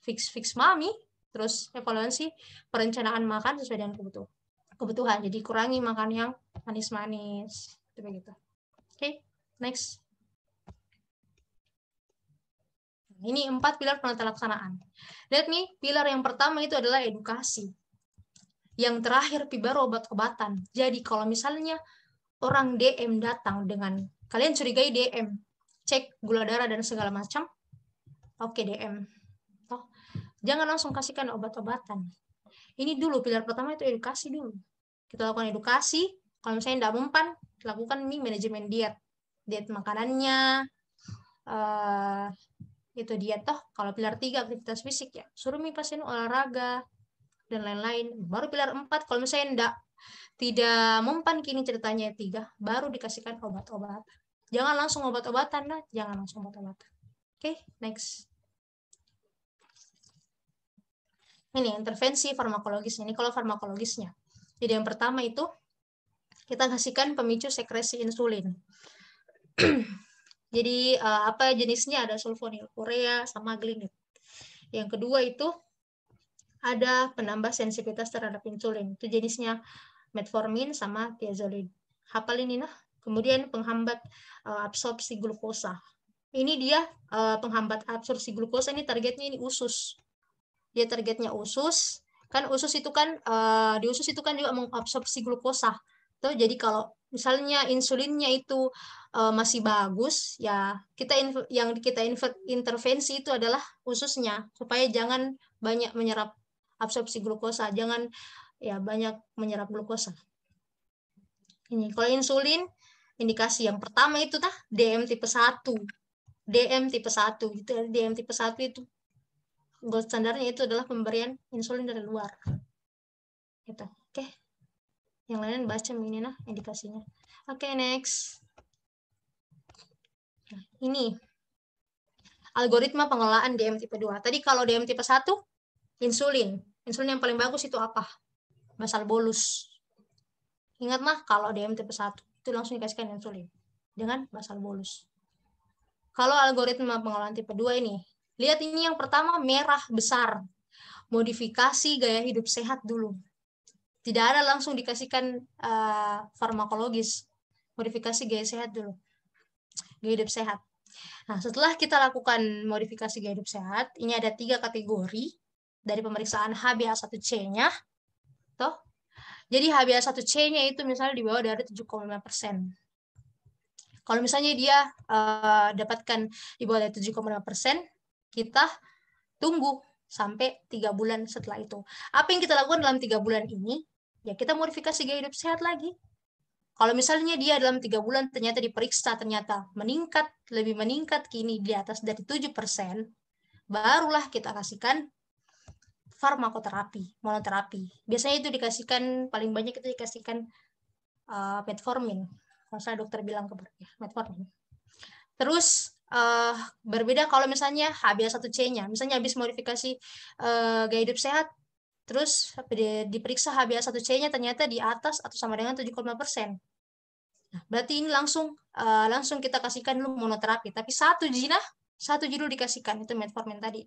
fix fix mami terus evaluasi perencanaan makan sesuai dengan kebutuhan kebutuhan jadi kurangi makan yang manis-manis itu oke okay, next ini empat pilar penata laksanaan. Lihat nih, pilar yang pertama itu adalah edukasi. Yang terakhir Pi obat-obatan. Jadi kalau misalnya orang DM datang dengan kalian curigai DM, cek gula darah dan segala macam, oke DM. Toh, jangan langsung kasihkan obat-obatan. Ini dulu pilar pertama itu edukasi dulu. Kita lakukan edukasi. Kalau misalnya tidak mempan, lakukan mie manajemen diet, diet makanannya. Uh, itu diet toh kalau pilar tiga aktivitas fisik ya suruh mie pasien olahraga dan lain-lain. Baru pilar 4 kalau misalnya enggak tidak mempan kini ceritanya ya, tiga, baru dikasihkan obat-obatan. Jangan langsung obat-obatan, nah. jangan langsung obat-obatan. Oke, okay, next. Ini intervensi farmakologis. Ini kalau farmakologisnya. Jadi yang pertama itu kita kasihkan pemicu sekresi insulin. [clears throat] Jadi eh, apa jenisnya ada sulfonil urea sama glinit. Yang kedua itu ada penambah sensitivitas terhadap insulin. Itu jenisnya metformin sama tiazolid. Hafalin ini nah. Kemudian penghambat uh, absorpsi glukosa. Ini dia uh, penghambat absorpsi glukosa ini targetnya ini usus. Dia targetnya usus. Kan usus itu kan uh, di usus itu kan juga mengabsorpsi glukosa. Tuh jadi kalau misalnya insulinnya itu uh, masih bagus ya kita yang kita intervensi itu adalah ususnya supaya jangan banyak menyerap absorpsi glukosa. Jangan ya banyak menyerap glukosa. Ini kalau insulin indikasi yang pertama itu tah DM tipe 1. DM tipe 1 gitu. DM tipe 1 itu gold standarnya itu adalah pemberian insulin dari luar. Gitu. Oke. Okay. Yang lain baca ini nah indikasinya. Oke, okay, next. Nah, ini algoritma pengelolaan DM tipe 2. Tadi kalau DM tipe 1 insulin. Insulin yang paling bagus itu apa? Basal bolus. Ingat mah kalau DM tipe 1 itu langsung dikasihkan insulin dengan basal bolus. Kalau algoritma pengelolaan tipe 2 ini, lihat ini yang pertama merah besar. Modifikasi gaya hidup sehat dulu. Tidak ada langsung dikasihkan uh, farmakologis. Modifikasi gaya sehat dulu. Gaya hidup sehat. Nah, setelah kita lakukan modifikasi gaya hidup sehat, ini ada tiga kategori dari pemeriksaan HbA1c-nya. Tuh. Jadi HbA1c-nya itu misalnya di bawah dari 7,5%. Kalau misalnya dia uh, dapatkan di bawah dari 7,5%, kita tunggu sampai tiga bulan setelah itu. Apa yang kita lakukan dalam tiga bulan ini? Ya kita modifikasi gaya hidup sehat lagi. Kalau misalnya dia dalam tiga bulan ternyata diperiksa ternyata meningkat, lebih meningkat kini di atas dari 7%, barulah kita kasihkan farmakoterapi, monoterapi. Biasanya itu dikasihkan paling banyak itu dikasihkan uh, metformin. Kalau dokter bilang ke ya, metformin. Terus uh, berbeda kalau misalnya HbA1c-nya, misalnya habis modifikasi uh, gaya hidup sehat, terus diperiksa HbA1c-nya ternyata di atas atau sama dengan 7,5 persen. Nah, berarti ini langsung uh, langsung kita kasihkan lu monoterapi. Tapi satu jinah satu judul dikasihkan itu metformin tadi.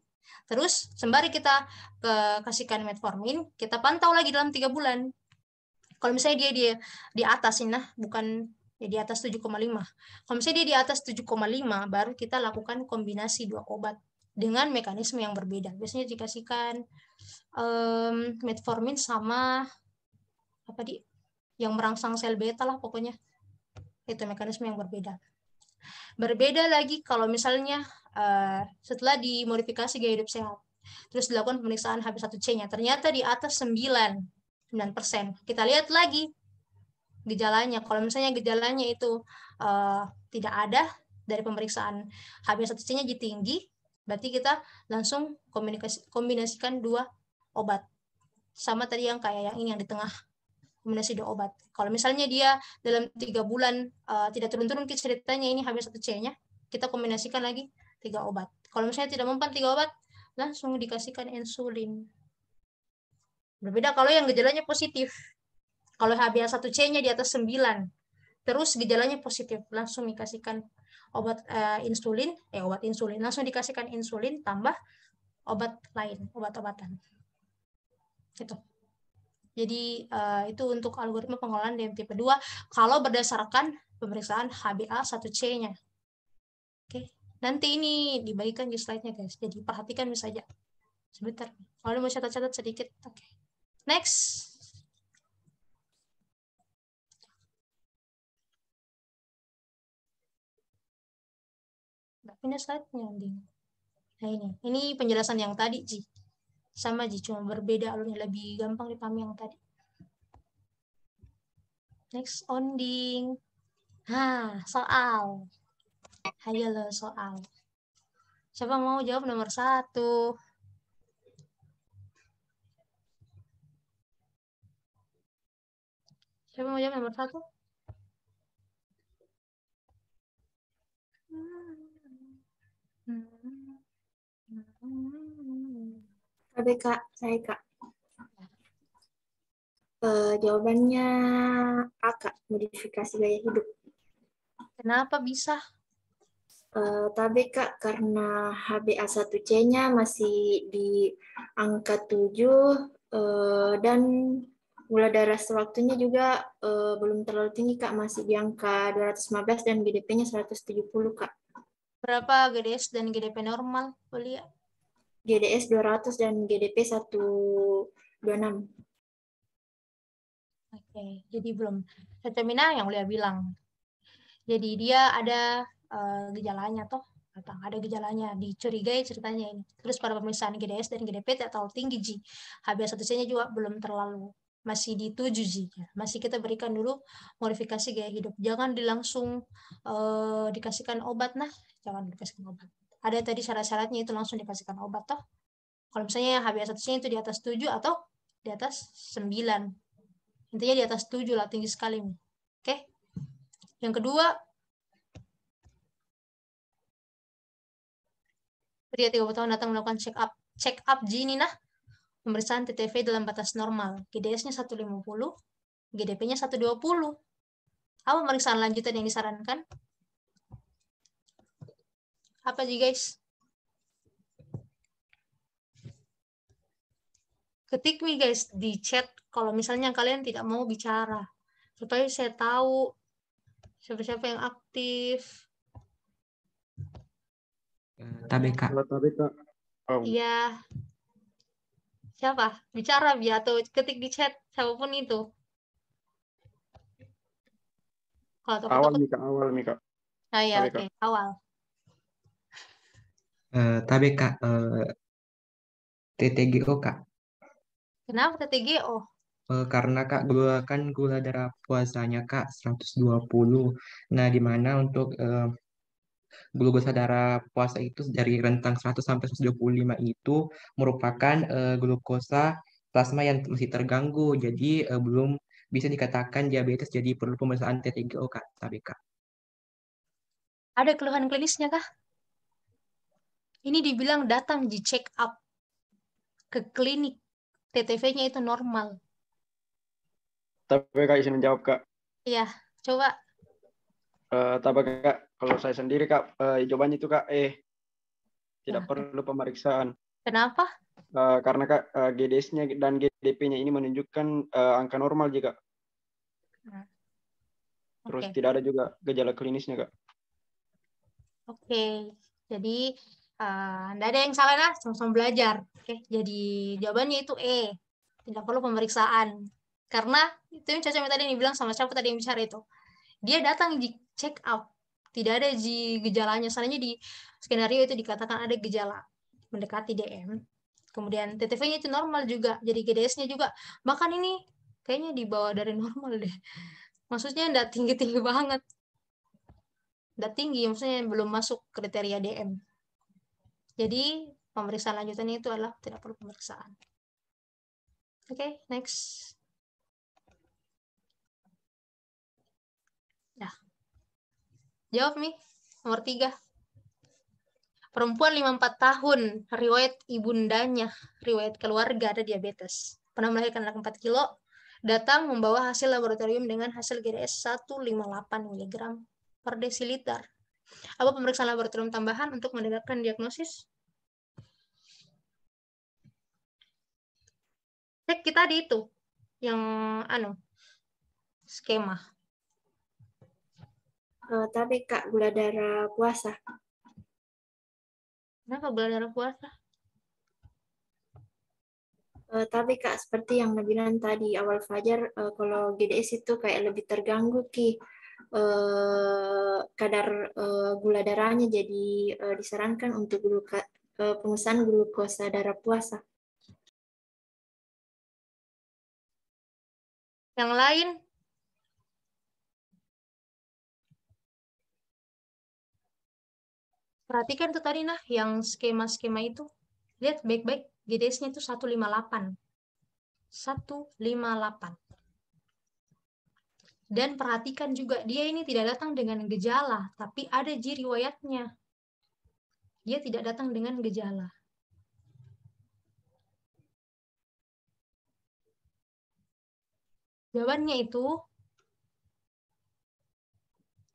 Terus sembari kita ke kasihkan metformin, kita pantau lagi dalam tiga bulan. Kalau misalnya dia di di atas ini nah, bukan ya di atas 7,5. Kalau misalnya dia di atas 7,5 baru kita lakukan kombinasi dua obat dengan mekanisme yang berbeda. Biasanya dikasihkan um, metformin sama apa di yang merangsang sel beta lah pokoknya. Itu mekanisme yang berbeda. Berbeda lagi kalau misalnya uh, setelah dimodifikasi gaya hidup sehat, terus dilakukan pemeriksaan HB1C-nya, ternyata di atas 9, persen. Kita lihat lagi gejalanya. Kalau misalnya gejalanya itu uh, tidak ada dari pemeriksaan HB1C-nya jadi tinggi, berarti kita langsung kombinasikan dua obat. Sama tadi yang kayak yang ini yang di tengah rekomendasi dua obat. Kalau misalnya dia dalam tiga bulan uh, tidak turun-turun ke ceritanya ini hamil satu C-nya, kita kombinasikan lagi tiga obat. Kalau misalnya tidak mempan tiga obat, langsung dikasihkan insulin. Berbeda kalau yang gejalanya positif. Kalau HbA1c-nya di atas sembilan, terus gejalanya positif, langsung dikasihkan obat uh, insulin, eh obat insulin, langsung dikasihkan insulin tambah obat lain, obat-obatan. Itu. Jadi uh, itu untuk algoritma pengelolaan DM tipe 2 kalau berdasarkan pemeriksaan HBA 1C-nya. Oke, nanti ini dibagikan di slide-nya guys. Jadi perhatikan saja. Sebentar. Kalau mau catat-catat sedikit. Oke. Next. Ini slide-nya, Nah ini, ini penjelasan yang tadi, sih sama aja cuma berbeda alurnya lebih gampang dipahami yang tadi next onding ha soal ayo lo soal siapa mau jawab nomor satu siapa mau jawab nomor satu mm Hmm. hmm. hmm. Kak, saya Kak. Uh, jawabannya A, Kak. Modifikasi gaya hidup. Kenapa bisa? Uh, eh, tapi Kak, karena HbA1c-nya masih di angka 7 uh, eh, dan gula darah sewaktunya juga uh, belum terlalu tinggi Kak, masih di angka 215 dan GDP-nya 170 Kak. Berapa GDS dan GDP normal, Polia? GDS 200 dan GDP 126. Oke, jadi belum Cetemina yang udah bilang. Jadi dia ada uh, gejalanya toh, apa ada gejalanya, dicurigai ceritanya ini. Terus pada pemeriksaan GDS dan GDP atau tinggi ji. hba satu c nya juga belum terlalu masih di 7 G. Masih kita berikan dulu modifikasi gaya hidup. Jangan dilangsung uh, dikasihkan obat nah, jangan dikasihkan obat ada tadi syarat-syaratnya itu langsung dikasihkan obat toh. Kalau misalnya yang HbA1c itu di atas 7 atau di atas 9. Intinya di atas 7 lah tinggi sekali Oke. Okay? Yang kedua pria 30 tahun datang melakukan check up check up Gini nah pemeriksaan TTV dalam batas normal. GDS-nya 150, GDP-nya 120. Apa pemeriksaan lanjutan yang disarankan? Apa sih guys? Ketik nih guys di chat kalau misalnya kalian tidak mau bicara. Supaya saya tahu siapa-siapa yang aktif. Eh, Tabeka. Tabeka. Oh. Iya. Siapa? Bicara biar atau ketik di chat siapapun itu. Kalau tahu. awal Mika, awal Mika. Oh iya, oke, okay. awal. Eh, tapi Kak, eh, TTGO Kak. Kenapa TTGO? uh, eh, karena Kak, gula kan gula darah puasanya Kak 120. Nah, di mana untuk gula glukosa darah puasa itu dari rentang 100 sampai 125 itu merupakan uh, glukosa plasma yang masih terganggu. Jadi uh, belum bisa dikatakan diabetes jadi perlu pemeriksaan TTGO Kak, tapi Kak. Ada keluhan klinisnya kak? ini dibilang datang di check up ke klinik TTV-nya itu normal. Tapi kak izin menjawab kak. Iya, coba. Uh, tapi kak, kalau saya sendiri kak, uh, jawabannya itu kak, eh tidak nah. perlu pemeriksaan. Kenapa? Uh, karena kak uh, GDS-nya dan GDP-nya ini menunjukkan uh, angka normal juga. Nah. Terus okay. tidak ada juga gejala klinisnya kak. Oke, okay. jadi tidak eh, uh, ada yang salah lah, langsung belajar. Oke, okay. jadi jawabannya itu E. Tidak perlu pemeriksaan. Karena itu yang Caca tadi yang dibilang sama siapa tadi yang bicara itu. Dia datang di check up. Tidak ada di gejalanya. Soalnya di skenario itu dikatakan ada gejala mendekati DM. Kemudian TTV-nya itu normal juga. Jadi GDS-nya juga. Bahkan ini kayaknya di bawah dari normal deh. Maksudnya tidak tinggi-tinggi banget. Tidak tinggi, maksudnya belum masuk kriteria DM jadi pemeriksaan lanjutannya itu adalah tidak perlu pemeriksaan. Oke, okay, next. Ya, jawab nih, nomor tiga. Perempuan 54 tahun, riwayat ibundanya, riwayat keluarga ada diabetes. Pernah melahirkan anak 4 kilo, datang membawa hasil laboratorium dengan hasil GDS 158 mg per desiliter. Apa pemeriksaan laboratorium tambahan untuk mendapatkan diagnosis? Cek kita di itu yang anu skema. Uh, tapi Kak, gula darah puasa. Kenapa gula darah puasa? Uh, tapi Kak, seperti yang Nabilan tadi awal Fajar, uh, kalau GDS itu kayak lebih terganggu, Ki eh, kadar eh, gula darahnya jadi eh, disarankan untuk gluka, eh, pengesahan glukosa darah puasa. Yang lain? Perhatikan tuh tadi nah yang skema-skema itu. Lihat baik-baik GDS-nya itu 158. 158. Dan perhatikan juga, dia ini tidak datang dengan gejala, tapi ada jiriwayatnya. Dia tidak datang dengan gejala. Jawabannya itu,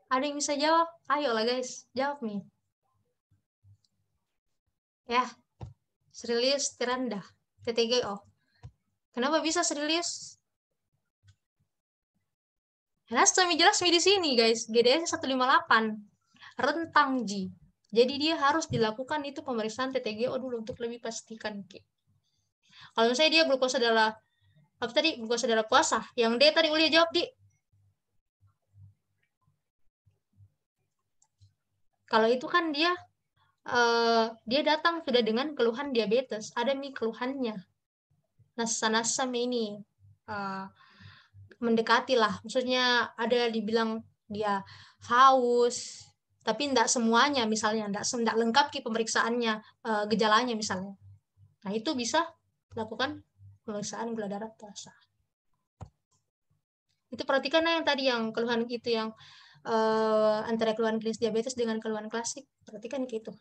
ada yang bisa jawab? Ayolah guys, jawab nih. Ya, Srilius Tiranda, TTGO. Kenapa bisa Srilius? Nah, semi-jelas semi di sini guys, GDS 158, rentang G. Jadi dia harus dilakukan itu pemeriksaan TTGO dulu untuk lebih pastikan. Kalau misalnya dia glukosa adalah apa tadi glukosa adalah puasa, yang D tadi uli jawab di. Kalau itu kan dia uh, dia datang sudah dengan keluhan diabetes, ada mi keluhannya. Nasa-nasa ini uh, eh, mendekati lah maksudnya ada dibilang dia haus tapi tidak semuanya misalnya tidak tidak lengkap ki pemeriksaannya eh, gejalanya misalnya nah itu bisa lakukan pemeriksaan gula darah puasa itu perhatikanlah yang tadi yang keluhan itu yang eh, antara keluhan klinis diabetes dengan keluhan klasik perhatikan itu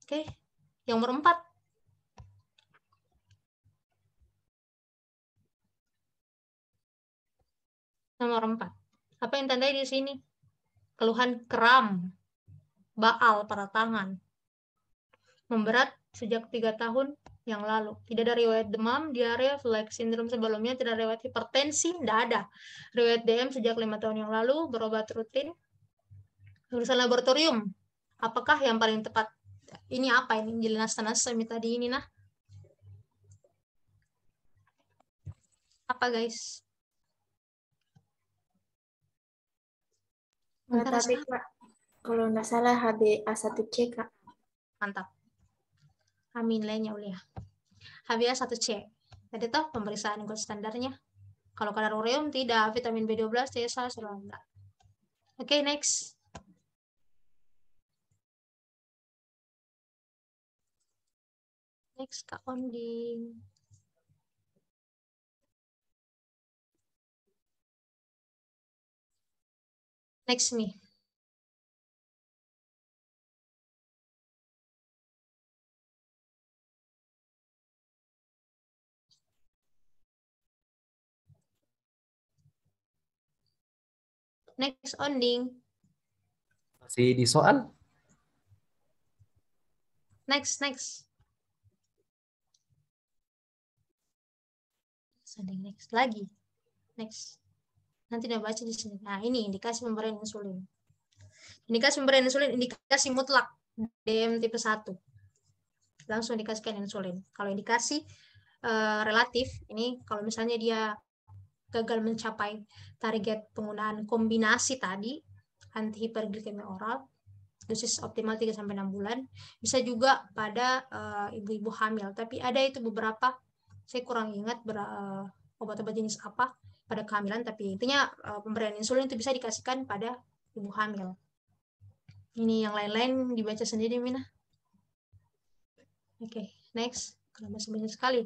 oke yang nomor empat Nomor empat. Apa yang tandai di sini? Keluhan kram, baal pada tangan. Memberat sejak tiga tahun yang lalu. Tidak ada riwayat demam, diare, flek sindrom sebelumnya, tidak ada riwayat hipertensi, tidak ada. Riwayat DM sejak lima tahun yang lalu, berobat rutin. Urusan laboratorium, apakah yang paling tepat? Ini apa ini? Jelas tanas semi tadi ini nah. Apa guys? tapi Kak, kalau nggak salah HBA1C Kak. Mantap. Amin lainnya uliah. HbA1c. Tadi toh pemeriksaan gold standarnya. Kalau kadar ureum tidak, vitamin B12, TSH, selalu enggak. Oke, okay, next. Next, Kak Onding. Next nih. Next, Onding. Masih di soal? Next, next. Next, next. Lagi. Next. Nanti dia baca di sini. Nah, ini indikasi pemberian insulin. Indikasi pemberian insulin indikasi mutlak DM tipe 1. Langsung dikasihkan insulin. Kalau indikasi uh, relatif, ini kalau misalnya dia gagal mencapai target penggunaan kombinasi tadi, anti hiperglikemia oral, dosis optimal 3 sampai 6 bulan, bisa juga pada eh, ibu-ibu uh, hamil, tapi ada itu beberapa saya kurang ingat obat eh, obat-obat jenis apa pada kehamilan tapi intinya e, pemberian insulin itu bisa dikasihkan pada ibu hamil. Ini yang lain-lain dibaca sendiri Mina. Oke, okay, next. Kalau masih banyak sekali.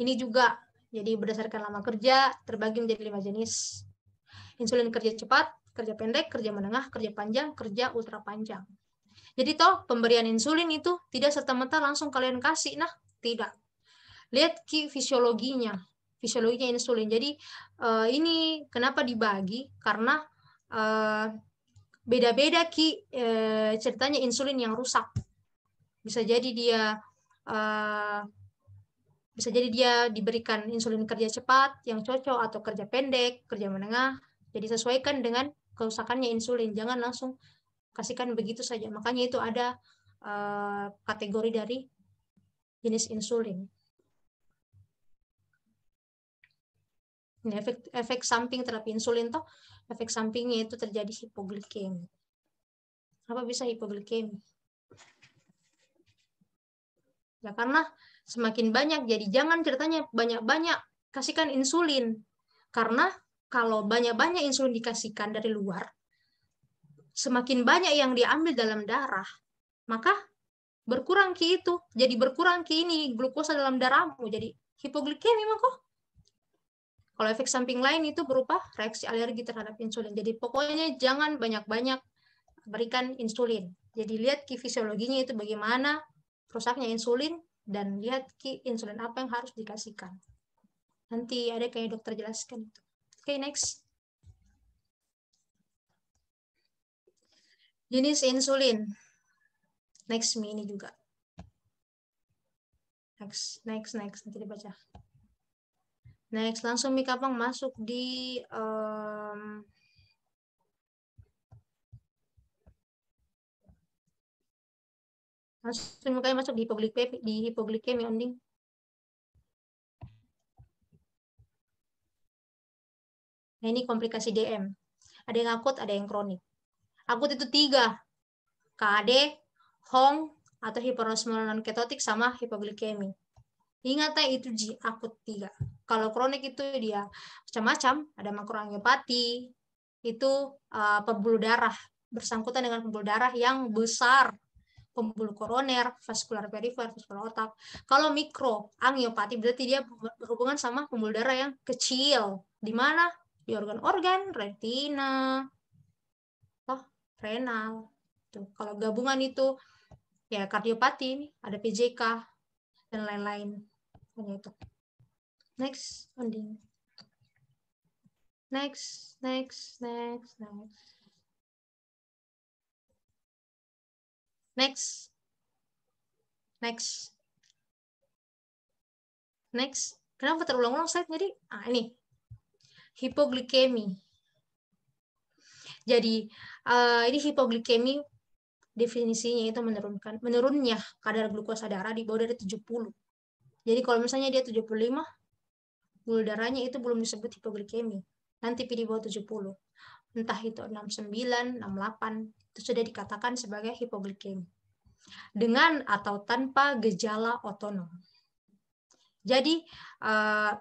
Ini juga jadi berdasarkan lama kerja terbagi menjadi lima jenis. Insulin kerja cepat, kerja pendek, kerja menengah, kerja panjang, kerja ultra panjang. Jadi toh pemberian insulin itu tidak serta-merta langsung kalian kasih. Nah, tidak. Lihat ki fisiologinya fisiologinya insulin. Jadi uh, ini kenapa dibagi karena eh, beda-beda uh, ki uh, ceritanya insulin yang rusak. Bisa jadi dia uh, bisa jadi dia diberikan insulin kerja cepat yang cocok atau kerja pendek, kerja menengah. Jadi sesuaikan dengan kerusakannya insulin. Jangan langsung kasihkan begitu saja. Makanya itu ada uh, kategori dari jenis insulin. Ini efek, efek samping terapi insulin toh efek sampingnya itu terjadi hipoglikemi. Apa bisa hipoglikemi? Ya karena semakin banyak, jadi jangan ceritanya banyak-banyak kasihkan insulin. Karena kalau banyak-banyak insulin dikasihkan dari luar, semakin banyak yang diambil dalam darah, maka berkurang ki itu, jadi berkurang ki ini glukosa dalam darahmu, jadi hipoglikemi memang kok. Kalau efek samping lain itu berupa reaksi alergi terhadap insulin. Jadi pokoknya jangan banyak-banyak berikan insulin. Jadi lihat ki fisiologinya itu bagaimana rusaknya insulin dan lihat ki insulin apa yang harus dikasihkan. Nanti ada kayak dokter jelaskan itu. Oke, okay, next. Jenis insulin. Next mini juga. Next, next, next. Nanti dibaca. Next, langsung Mika Pang masuk di um, langsung Mika masuk di pay, di hipoglikemi onding. Nah, ini komplikasi DM. Ada yang akut, ada yang kronik. Akut itu tiga. KAD, HONG, atau hiperosmolar non ketotik sama hipoglikemi. Ingat itu G, akut tiga. Kalau kronik itu dia macam-macam, ada makroangiopati, itu uh, pembuluh darah bersangkutan dengan pembuluh darah yang besar, pembuluh koroner, vaskular perifer, vaskular otak. Kalau mikro angiopati berarti dia berhubungan sama pembuluh darah yang kecil. Di mana? Di organ-organ, retina, oh renal. Tuh, kalau gabungan itu ya kardiopati, ada PJK dan lain-lain. Itu. -lain. Next, Unding. Next, next, next, next. Next. Next. Next. Kenapa terulang-ulang slide jadi? Ah, ini. Hipoglikemi. Jadi, uh, ini hipoglikemi definisinya itu menurunkan menurunnya kadar glukosa darah di bawah dari 70. Jadi kalau misalnya dia 75, gula darahnya itu belum disebut hipoglikemi. Nanti di bawah 70. Entah itu 69, 68, itu sudah dikatakan sebagai hipoglikemi. Dengan atau tanpa gejala otonom. Jadi eh,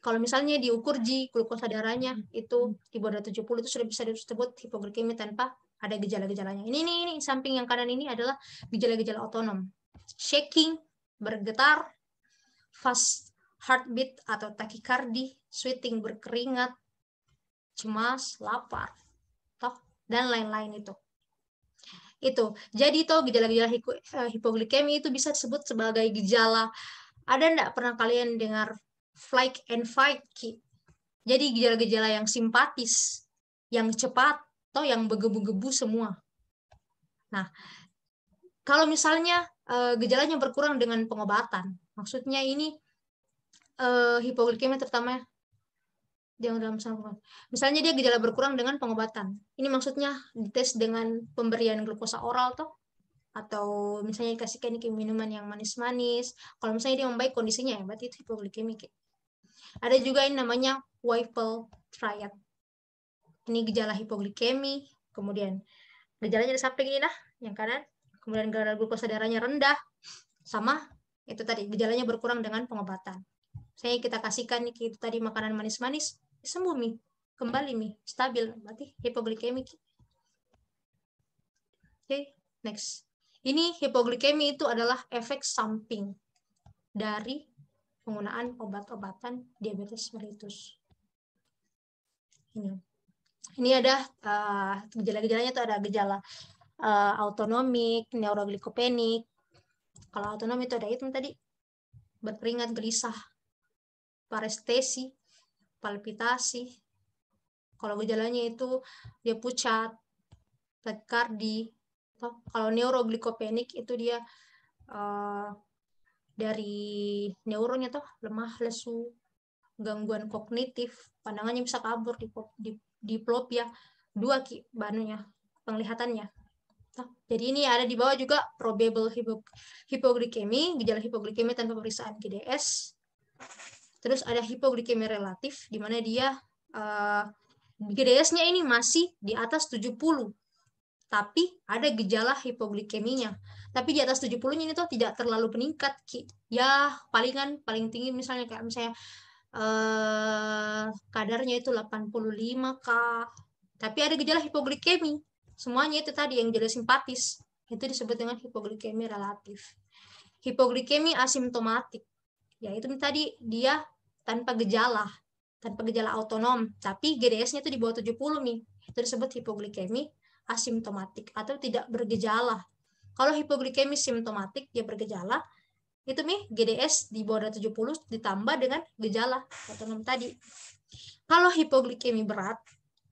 kalau misalnya diukur di glukosa darahnya itu di bawah 70 itu sudah bisa disebut hipoglikemi tanpa ada gejala-gejalanya. Ini, ini ini samping yang kanan ini adalah gejala-gejala otonom. Shaking, bergetar, fast heartbeat atau takikardi, sweating berkeringat, cemas, lapar, toh dan lain-lain itu. Itu. Jadi toh gejala-gejala eh, hipoglikemi itu bisa disebut sebagai gejala. Ada enggak pernah kalian dengar flight and fight? Jadi gejala-gejala yang simpatis, yang cepat, atau yang begebu-gebu semua. Nah, kalau misalnya eh, gejalanya berkurang dengan pengobatan, maksudnya ini uh, hipoglikemia terutama yang dalam saluran. Misalnya dia gejala berkurang dengan pengobatan. Ini maksudnya dites dengan pemberian glukosa oral toh atau misalnya dikasihkan ke minuman yang manis-manis. Kalau misalnya dia membaik kondisinya ya berarti itu hipoglikemik. Ada juga yang namanya Weifel triad. Ini gejala hipoglikemi, kemudian gejalanya di samping ini lah, yang kanan, kemudian gejala glukosa darahnya rendah sama itu tadi gejalanya berkurang dengan pengobatan. Saya kita kasihkan nih itu tadi makanan manis-manis, sembuh mi kembali mi stabil, berarti hipoglikemik. Oke, okay, next. Ini hipoglikemi itu adalah efek samping dari penggunaan obat-obatan diabetes mellitus. Ini. Ini ada uh, gejala-gejalanya itu ada gejala uh, autonomik, neuroglikopenik. Kalau autonomi itu ada itu tadi berkeringat gelisah, parestesi, palpitasi. Kalau gejalanya itu dia pucat, di Kalau neuroglikopenik itu dia uh, dari neuronnya tuh lemah, lesu, gangguan kognitif, pandangannya bisa kabur di di, di ya. dua ki banunya penglihatannya. Jadi ini ada di bawah juga probable hipoglikemi, gejala hipoglikemi tanpa pemeriksaan GDS. Terus ada hipoglikemia relatif di mana dia uh, GDS-nya ini masih di atas 70. Tapi ada gejala hipoglikeminya. Tapi di atas 70 ini tuh tidak terlalu meningkat. Ya, palingan paling tinggi misalnya kayak misalnya uh, kadarnya itu 85 kah. Tapi ada gejala hipoglikemi. Semuanya itu tadi yang gejala simpatis. Itu disebut dengan hipoglikemi relatif. Hipoglikemi asimptomatik ya itu tadi dia tanpa gejala, tanpa gejala otonom tapi GDS-nya itu di bawah 70 nih. Itu disebut hipoglikemi asimptomatik atau tidak bergejala. Kalau hipoglikemi simptomatik dia bergejala, itu nih GDS di bawah 70 ditambah dengan gejala otonom tadi. Kalau hipoglikemi berat,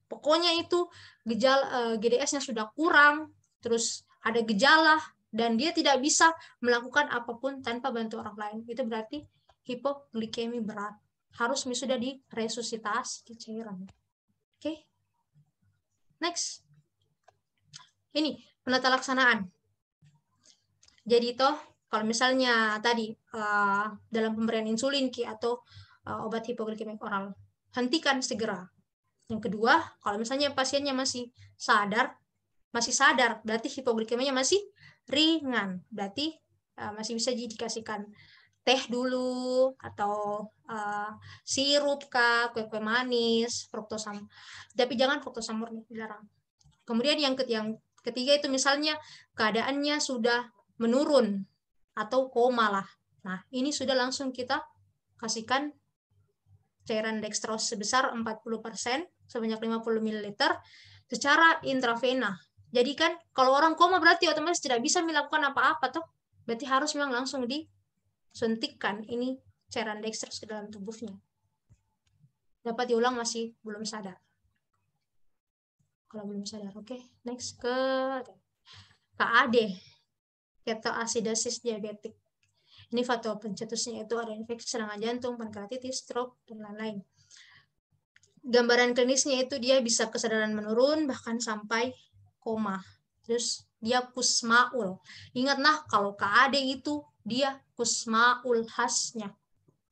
pokoknya itu gejala eh, GDS-nya sudah kurang, terus ada gejala dan dia tidak bisa melakukan apapun tanpa bantu orang lain. Itu berarti hipoglikemi berat. Harus sudah diresusitasi cairan. Oke. Okay. Next. Ini penata laksanaan. Jadi itu kalau misalnya tadi uh, dalam pemberian insulin ki atau uh, obat hipoglikemik oral, hentikan segera. Yang kedua, kalau misalnya pasiennya masih sadar, masih sadar, berarti hipoglikeminya masih ringan, berarti uh, masih bisa dikasihkan teh dulu atau uh, sirup kah, kue-kue manis, fruktosa. Tapi jangan fruktosa murni dilarang. Kemudian yang ketiga, yang ketiga itu misalnya keadaannya sudah menurun atau koma lah. Nah, ini sudah langsung kita kasihkan cairan dextrose sebesar 40% sebanyak 50 ml secara intravena. Jadi kan kalau orang koma berarti otomatis tidak bisa melakukan apa-apa tuh. Berarti harus memang langsung di suntikan ini cairan dextrose ke dalam tubuhnya. Dapat diulang masih belum sadar. Kalau belum sadar, oke. Okay. Next ke KAD, ketoasidosis diabetik. Ini faktor pencetusnya itu ada infeksi serangan jantung, pankreatitis, stroke, dan lain-lain. Gambaran klinisnya itu dia bisa kesadaran menurun, bahkan sampai koma. Terus dia kusmaul. Ingat nah, kalau KAD itu dia kusma ulhasnya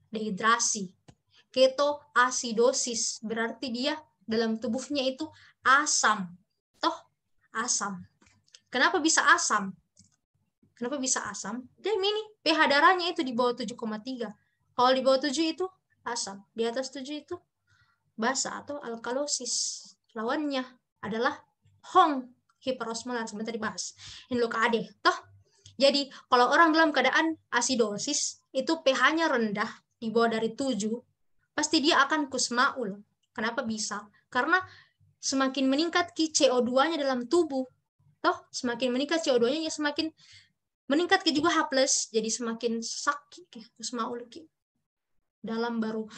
dehidrasi keto asidosis berarti dia dalam tubuhnya itu asam toh asam kenapa bisa asam kenapa bisa asam dia mini pH darahnya itu di bawah 7,3 kalau di bawah 7 itu asam di atas 7 itu basa atau alkalosis lawannya adalah hong hiperosmolar sebentar dibahas ini lo kade toh jadi kalau orang dalam keadaan asidosis itu pH-nya rendah di bawah dari 7, pasti dia akan kusmaul. Kenapa bisa? Karena semakin meningkat ki CO2-nya dalam tubuh, toh semakin meningkat CO2-nya ya semakin meningkat ke juga H+, jadi semakin sakit kusmaul ke. Dalam baru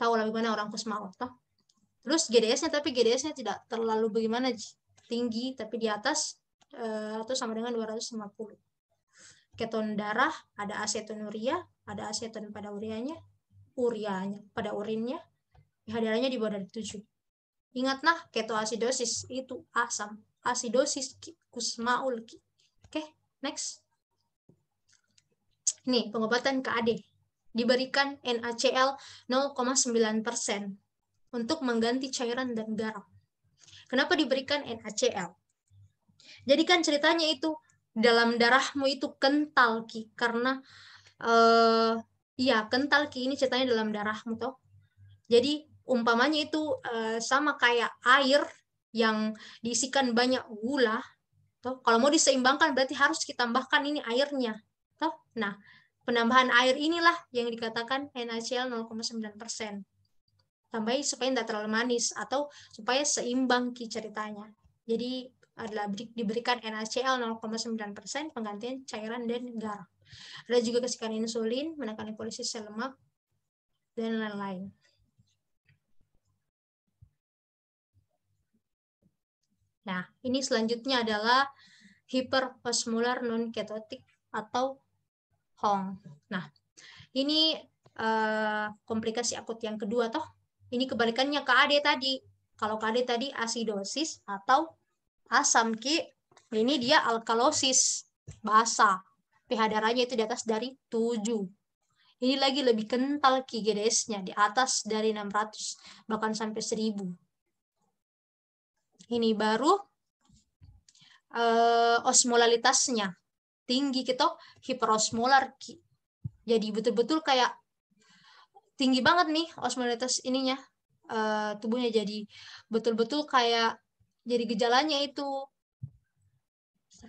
tahu lah bagaimana orang kusmaul toh. Terus GDS-nya tapi GDS-nya tidak terlalu bagaimana tinggi tapi di atas Eh, atau sama dengan 250. Keton darah ada asetonuria, ada aseton pada urianya, urianya pada urinnya, pH darahnya di bawah dari 7. Ingatlah ketoasidosis itu asam, asidosis kusmaul. Oke, okay, next. Nih, pengobatan KAD diberikan NaCl 0,9% untuk mengganti cairan dan garam. Kenapa diberikan NaCl? Jadi kan ceritanya itu dalam darahmu itu kental ki karena eh uh, ya kental ki ini ceritanya dalam darahmu toh. Jadi umpamanya itu uh, sama kayak air yang diisikan banyak gula toh. Kalau mau diseimbangkan berarti harus kita tambahkan ini airnya toh. Nah, penambahan air inilah yang dikatakan NaCl 0,9%. Tambahin supaya tidak terlalu manis atau supaya seimbang ki ceritanya. Jadi adalah diberikan NaCl 0,9% penggantian cairan dan garam. Ada juga kesikan insulin, menekan lipolisis sel lemak, dan lain-lain. Nah, ini selanjutnya adalah hiperosmolar non-ketotik atau HONG. Nah, ini uh, komplikasi akut yang kedua toh. Ini kebalikannya KAD tadi. Kalau KAD tadi asidosis atau asam Ki. Ini dia alkalosis basa. pH darahnya itu di atas dari 7. Ini lagi lebih kental Ki GDS-nya di atas dari 600 bahkan sampai 1000. Ini baru eh, osmolalitasnya tinggi kita hiperosmolar Ki. Jadi betul-betul kayak tinggi banget nih osmolalitas ininya uh, tubuhnya jadi betul-betul kayak jadi gejalanya itu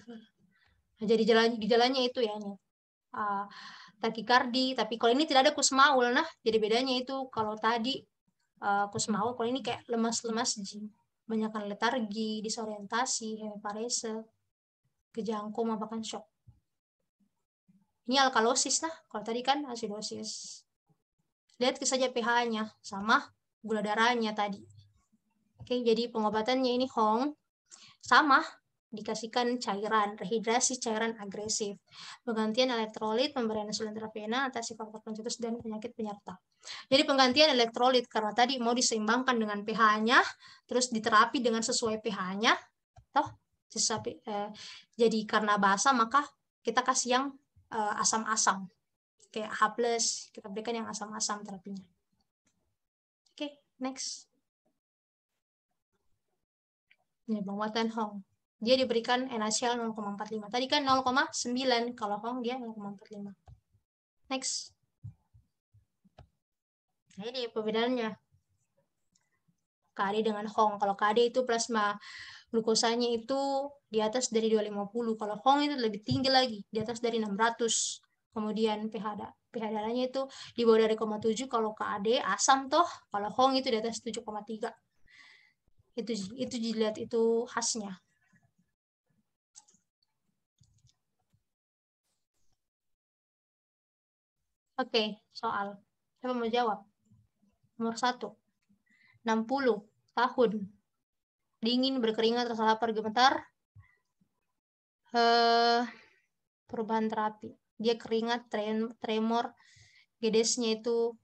nah, jadi jalan gejalanya itu ya uh, takikardi tapi kalau ini tidak ada kusmaul nah jadi bedanya itu kalau tadi uh, kusmaul kalau ini kayak lemas-lemas jing banyakkan letargi disorientasi hemiparese kejangkau bahkan shock ini alkalosis nah kalau tadi kan asidosis lihat saja pH-nya sama gula darahnya tadi Oke, jadi pengobatannya ini Hong sama dikasihkan cairan rehidrasi cairan agresif penggantian elektrolit pemberian insulin intravena atas faktor pencetus dan penyakit penyerta jadi penggantian elektrolit karena tadi mau diseimbangkan dengan pH-nya terus diterapi dengan sesuai pH-nya toh sesuai, eh, jadi karena basa maka kita kasih yang eh, asam-asam kayak H+, kita berikan yang asam-asam terapinya oke okay, next ya Bang Watan Hong. Dia hmm. diberikan NaCl 0,45. Tadi kan 0,9 kalau Hong dia 0,45. Next. Nah, ini perbedaannya. KD dengan Hong. Kalau KD itu plasma glukosanya itu di atas dari 250. Kalau Hong itu lebih tinggi lagi, di atas dari 600. Kemudian pH pH darahnya itu di bawah dari 0,7 kalau KAD asam toh, kalau Hong itu di atas 7,3 itu itu dilihat itu khasnya Oke, okay, soal. Siapa mau jawab? Nomor satu. 60 tahun. Dingin, berkeringat, rasa lapar, gemetar. Eh, perubahan terapi. Dia keringat, tremor, gedesnya itu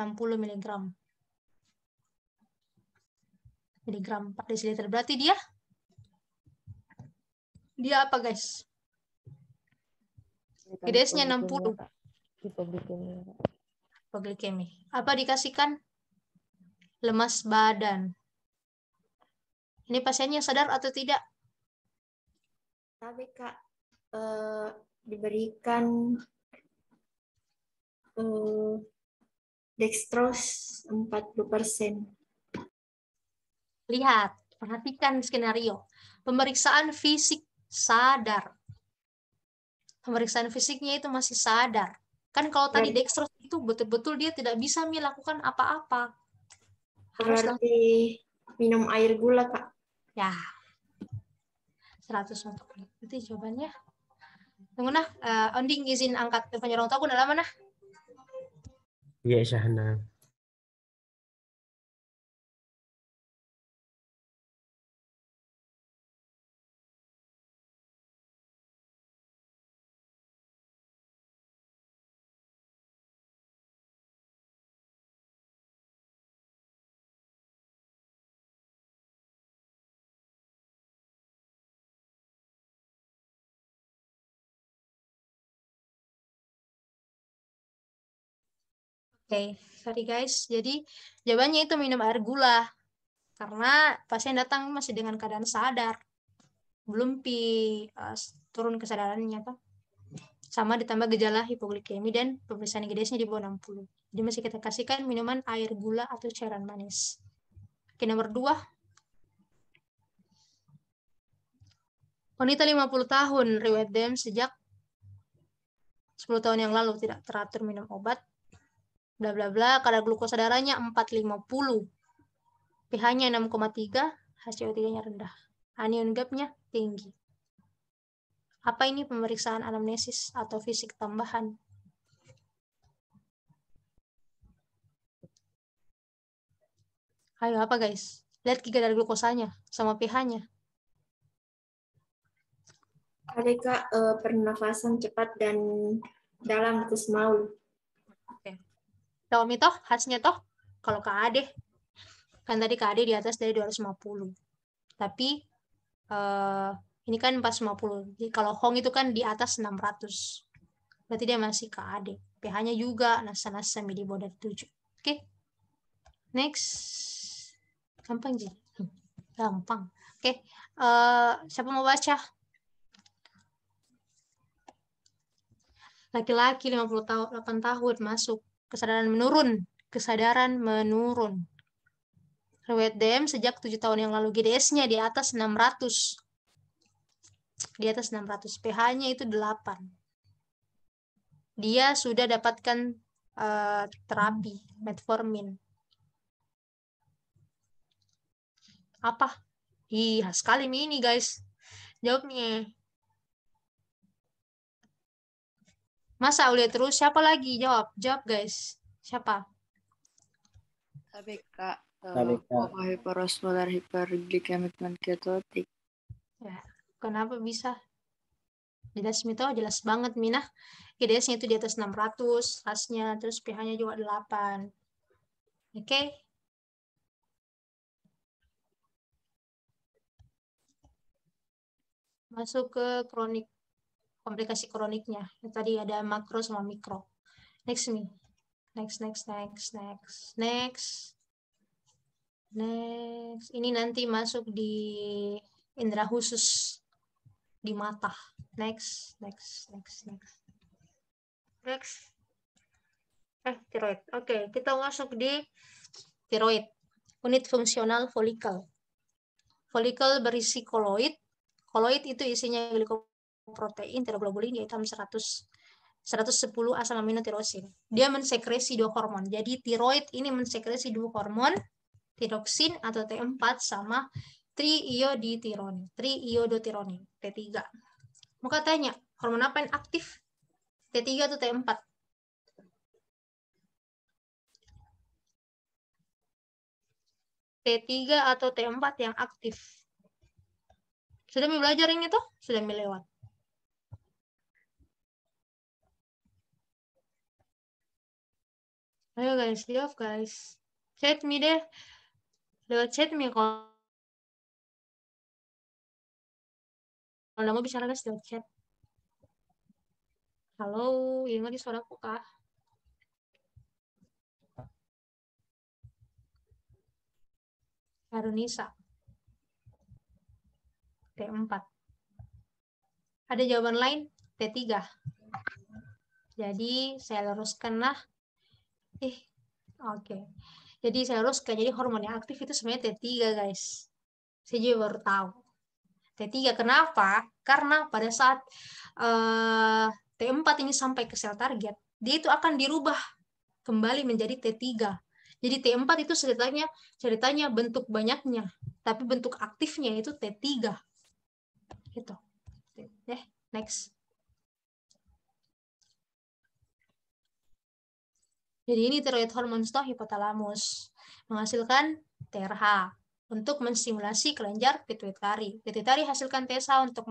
60 mg miligram 4 desiliter. Berarti dia dia apa guys? GDS-nya 60. Hipoglikemi. Apa dikasihkan? Lemas badan. Ini pasiennya sadar atau tidak? Tapi kak eh, diberikan eh, dextrose 40 persen. Lihat, perhatikan skenario. Pemeriksaan fisik sadar. Pemeriksaan fisiknya itu masih sadar. Kan kalau tadi iya. dextrose itu betul-betul dia tidak bisa melakukan apa apa-apa. Berarti minum air gula, Kak. Ya. 100 untuk Berarti jawabannya. Tunggu nah, uh, Onding izin angkat teleponnya orang tahu aku dalam mana? Iya, Syahna. okay. sorry guys. Jadi jawabannya itu minum air gula. Karena pasien datang masih dengan keadaan sadar. Belum pi uh, turun kesadarannya apa? Sama ditambah gejala hipoglikemi dan pemeriksaan igd nya di bawah 60. Jadi masih kita kasihkan minuman air gula atau cairan manis. Oke, nomor dua. Wanita 50 tahun, riwayat DM sejak 10 tahun yang lalu tidak teratur minum obat, bla bla bla kadar glukosa darahnya 450 pH-nya 6,3 HCO3-nya rendah anion gapnya tinggi apa ini pemeriksaan anamnesis atau fisik tambahan ayo apa guys lihat kadar glukosanya sama pH-nya Adakah eh, uh, pernafasan cepat dan dalam terus maul. Xiaomi toh khasnya toh kalau KAD kan tadi KAD di atas dari 250. Tapi uh, ini kan 450. Jadi kalau Hong itu kan di atas 600. Berarti dia masih KAD. pH-nya juga nasa-nasa di bawah 7. Oke. Okay. Next. Gampang sih. [laughs] Gampang. Oke. Okay. Uh, eh, siapa mau baca? Laki-laki 58 tahun masuk kesadaran menurun, kesadaran menurun. Riwayat DM sejak tujuh tahun yang lalu GDS-nya di atas 600. Di atas 600. pH-nya itu 8. Dia sudah dapatkan uh, terapi metformin. Apa? Ih, sekali ini guys. Jawabnya Masa Aulia terus? Siapa lagi? Jawab. Jawab, guys. Siapa? kak, KBK. Uh, eh, hyperosmolar oh, hyperglycemic ketotik? Ya, kenapa bisa? Jelas mito jelas banget Minah. GDS-nya itu di atas 600, rasnya terus pH-nya juga 8. Oke. Okay. Masuk ke kronik komplikasi kroniknya. Tadi ada makro sama mikro. Next me. Next, next, next, next, next. Next. Ini nanti masuk di indera khusus di mata. Next, next, next, next. Next. Eh, tiroid. Oke, okay, kita masuk di tiroid. Unit fungsional folikel. Folikel berisi koloid. Koloid itu isinya protein tiroglobulin yaitu 100 110 asam amino tirosin. Dia mensekresi dua hormon. Jadi tiroid ini mensekresi dua hormon, tiroksin atau T4 sama triiodotironin, triiodotironin, T3. Maka tanya, hormon apa yang aktif? T3 atau T4? T3 atau T4 yang aktif. Sudah belajar ini tuh? Sudah melewati. Ayo guys, jawab guys. Chat me deh. Lewat chat me kalau kalau mau bicara guys lewat chat. Halo, ini lagi aku kah? Harunisa. T4. Ada jawaban lain? T3. Jadi saya luruskan lah Eh, oke. Okay. Jadi kayak jadi hormon yang aktif itu sebenarnya T3, guys. Saya juga baru tahu. T3 kenapa? Karena pada saat uh, eh, T4 ini sampai ke sel target, dia itu akan dirubah kembali menjadi T3. Jadi T4 itu ceritanya ceritanya bentuk banyaknya, tapi bentuk aktifnya itu T3. Gitu. Oke, next. Jadi ini tiroid hormon stop hipotalamus menghasilkan TRH untuk mensimulasi kelenjar pituitari. Pituitari hasilkan TSH untuk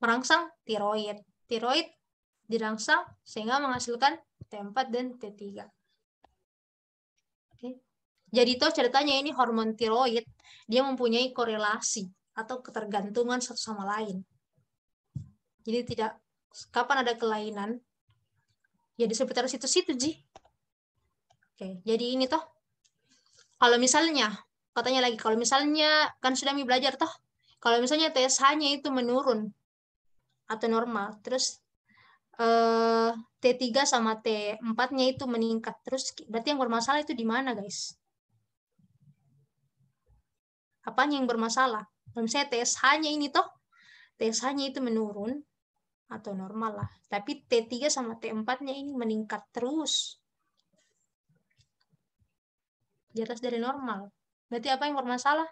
merangsang tiroid. Tiroid dirangsang sehingga menghasilkan T4 dan T3. Jadi itu ceritanya ini hormon tiroid dia mempunyai korelasi atau ketergantungan satu sama lain. Jadi tidak kapan ada kelainan ya di seputar situ-situ sih Oke, jadi ini toh kalau misalnya katanya lagi kalau misalnya kan sudah mi belajar toh kalau misalnya TSH-nya itu menurun atau normal terus eh, T3 sama T4-nya itu meningkat terus berarti yang bermasalah itu di mana guys Apa yang bermasalah kalau misalnya TSH-nya ini toh TSH-nya itu menurun atau normal lah tapi T3 sama T4-nya ini meningkat terus di atas dari normal. Berarti apa yang bermasalah?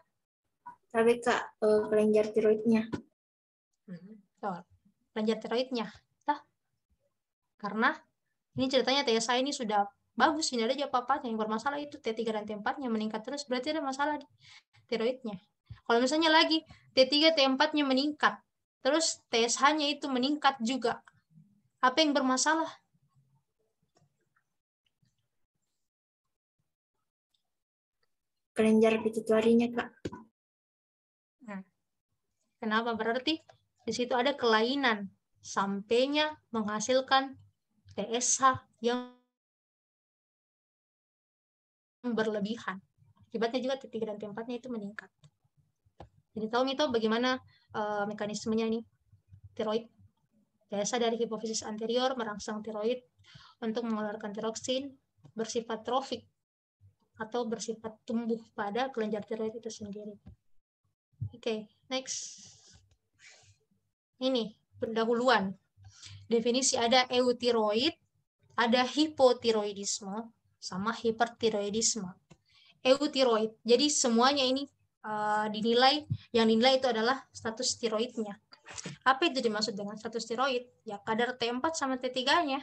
Tapi kak, uh, kelenjar tiroidnya. Hmm, Kelenjar tiroidnya. Tah. Karena ini ceritanya TSA ini sudah bagus, ini ada jawab apa yang bermasalah itu T3 dan T4 yang meningkat terus, berarti ada masalah di tiroidnya. Kalau misalnya lagi T3, T4-nya meningkat, terus TSH-nya itu meningkat juga, apa yang bermasalah? kelenjar pituitarinya kak. Nah, kenapa berarti di situ ada kelainan sampainya menghasilkan TSH yang berlebihan. Akibatnya juga T3 dan T4 itu meningkat. Jadi tahu mito bagaimana uh, mekanismenya ini. tiroid. Biasa dari hipofisis anterior merangsang tiroid untuk mengeluarkan tiroksin bersifat trofik atau bersifat tumbuh pada kelenjar tiroid itu sendiri. Oke, okay, next. Ini pendahuluan. Definisi ada eutiroid, ada hipotiroidisme, sama hipertiroidisme. Eutiroid. Jadi semuanya ini uh, dinilai yang dinilai itu adalah status tiroidnya. Apa itu dimaksud dengan status tiroid? Ya kadar T4 sama T3-nya.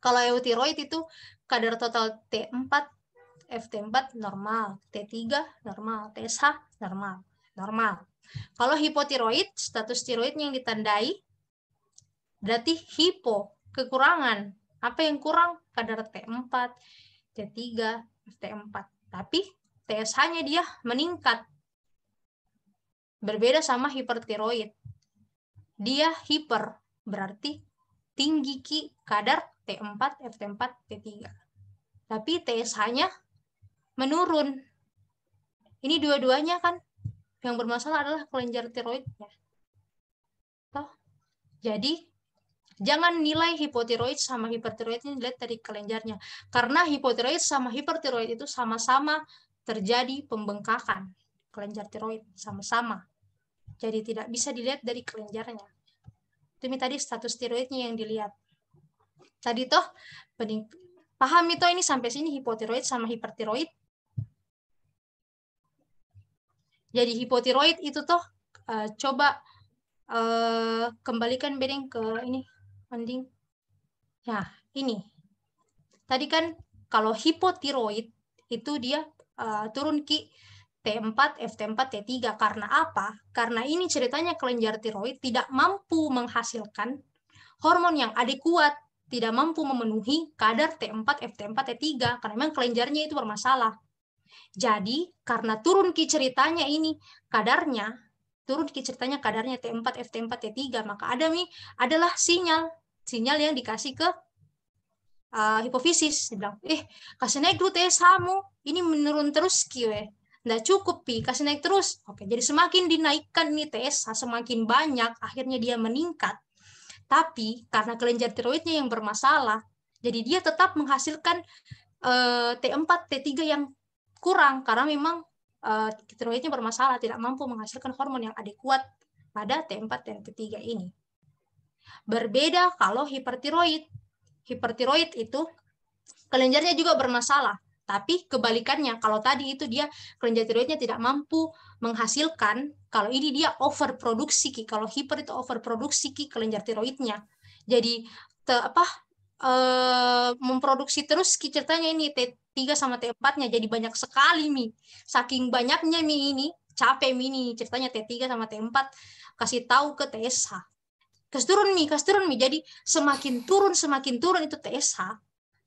Kalau eutiroid itu kadar total T4 FT4 normal, T3 normal, TSH normal, normal. Kalau hipotiroid, status tiroidnya yang ditandai berarti hipo, kekurangan. Apa yang kurang? Kadar T4, T3, FT4. Tapi TSH-nya dia meningkat. Berbeda sama hipertiroid. Dia hiper, berarti tinggi ki kadar T4, FT4, T3. Tapi TSH-nya menurun. Ini dua-duanya kan yang bermasalah adalah kelenjar tiroidnya. Toh? Jadi jangan nilai hipotiroid sama hipertiroid ini dilihat dari kelenjarnya. Karena hipotiroid sama hipertiroid itu sama-sama terjadi pembengkakan kelenjar tiroid sama-sama. Jadi tidak bisa dilihat dari kelenjarnya. Itu tadi status tiroidnya yang dilihat. Tadi toh paham itu ini sampai sini hipotiroid sama hipertiroid jadi hipotiroid itu toh uh, coba uh, kembalikan bedeng ke ini mending nah ini tadi kan kalau hipotiroid itu dia uh, turun ki T4, FT4, T3. Karena apa? Karena ini ceritanya kelenjar tiroid tidak mampu menghasilkan hormon yang adekuat, tidak mampu memenuhi kadar T4, FT4, T3 karena memang kelenjarnya itu bermasalah. Jadi karena turun ki ceritanya ini kadarnya turun ki ceritanya kadarnya T4 FT4 T3 maka ada mi adalah sinyal sinyal yang dikasih ke uh, hipofisis dibilang eh kasih naik dulu TSH samu ini menurun terus ki we nggak cukup pi kasih naik terus oke jadi semakin dinaikkan nih TSH semakin banyak akhirnya dia meningkat tapi karena kelenjar tiroidnya yang bermasalah jadi dia tetap menghasilkan T4 eh, T3 yang kurang karena memang uh, tiroidnya bermasalah, tidak mampu menghasilkan hormon yang adekuat pada T4 dan T3 ini. Berbeda kalau hipertiroid. Hipertiroid itu kelenjarnya juga bermasalah, tapi kebalikannya kalau tadi itu dia kelenjar tiroidnya tidak mampu menghasilkan, kalau ini dia overproduksi kalau hiper itu overproduksi kelenjar tiroidnya. Jadi apa Eh, memproduksi terus ceritanya ini T3 sama T4-nya jadi banyak sekali Mi. Saking banyaknya Mi ini, capek Mi ini ceritanya T3 sama T4 kasih tahu ke TSH. Kas turun Mi, kas turun Mi. Jadi semakin turun semakin turun itu TSH.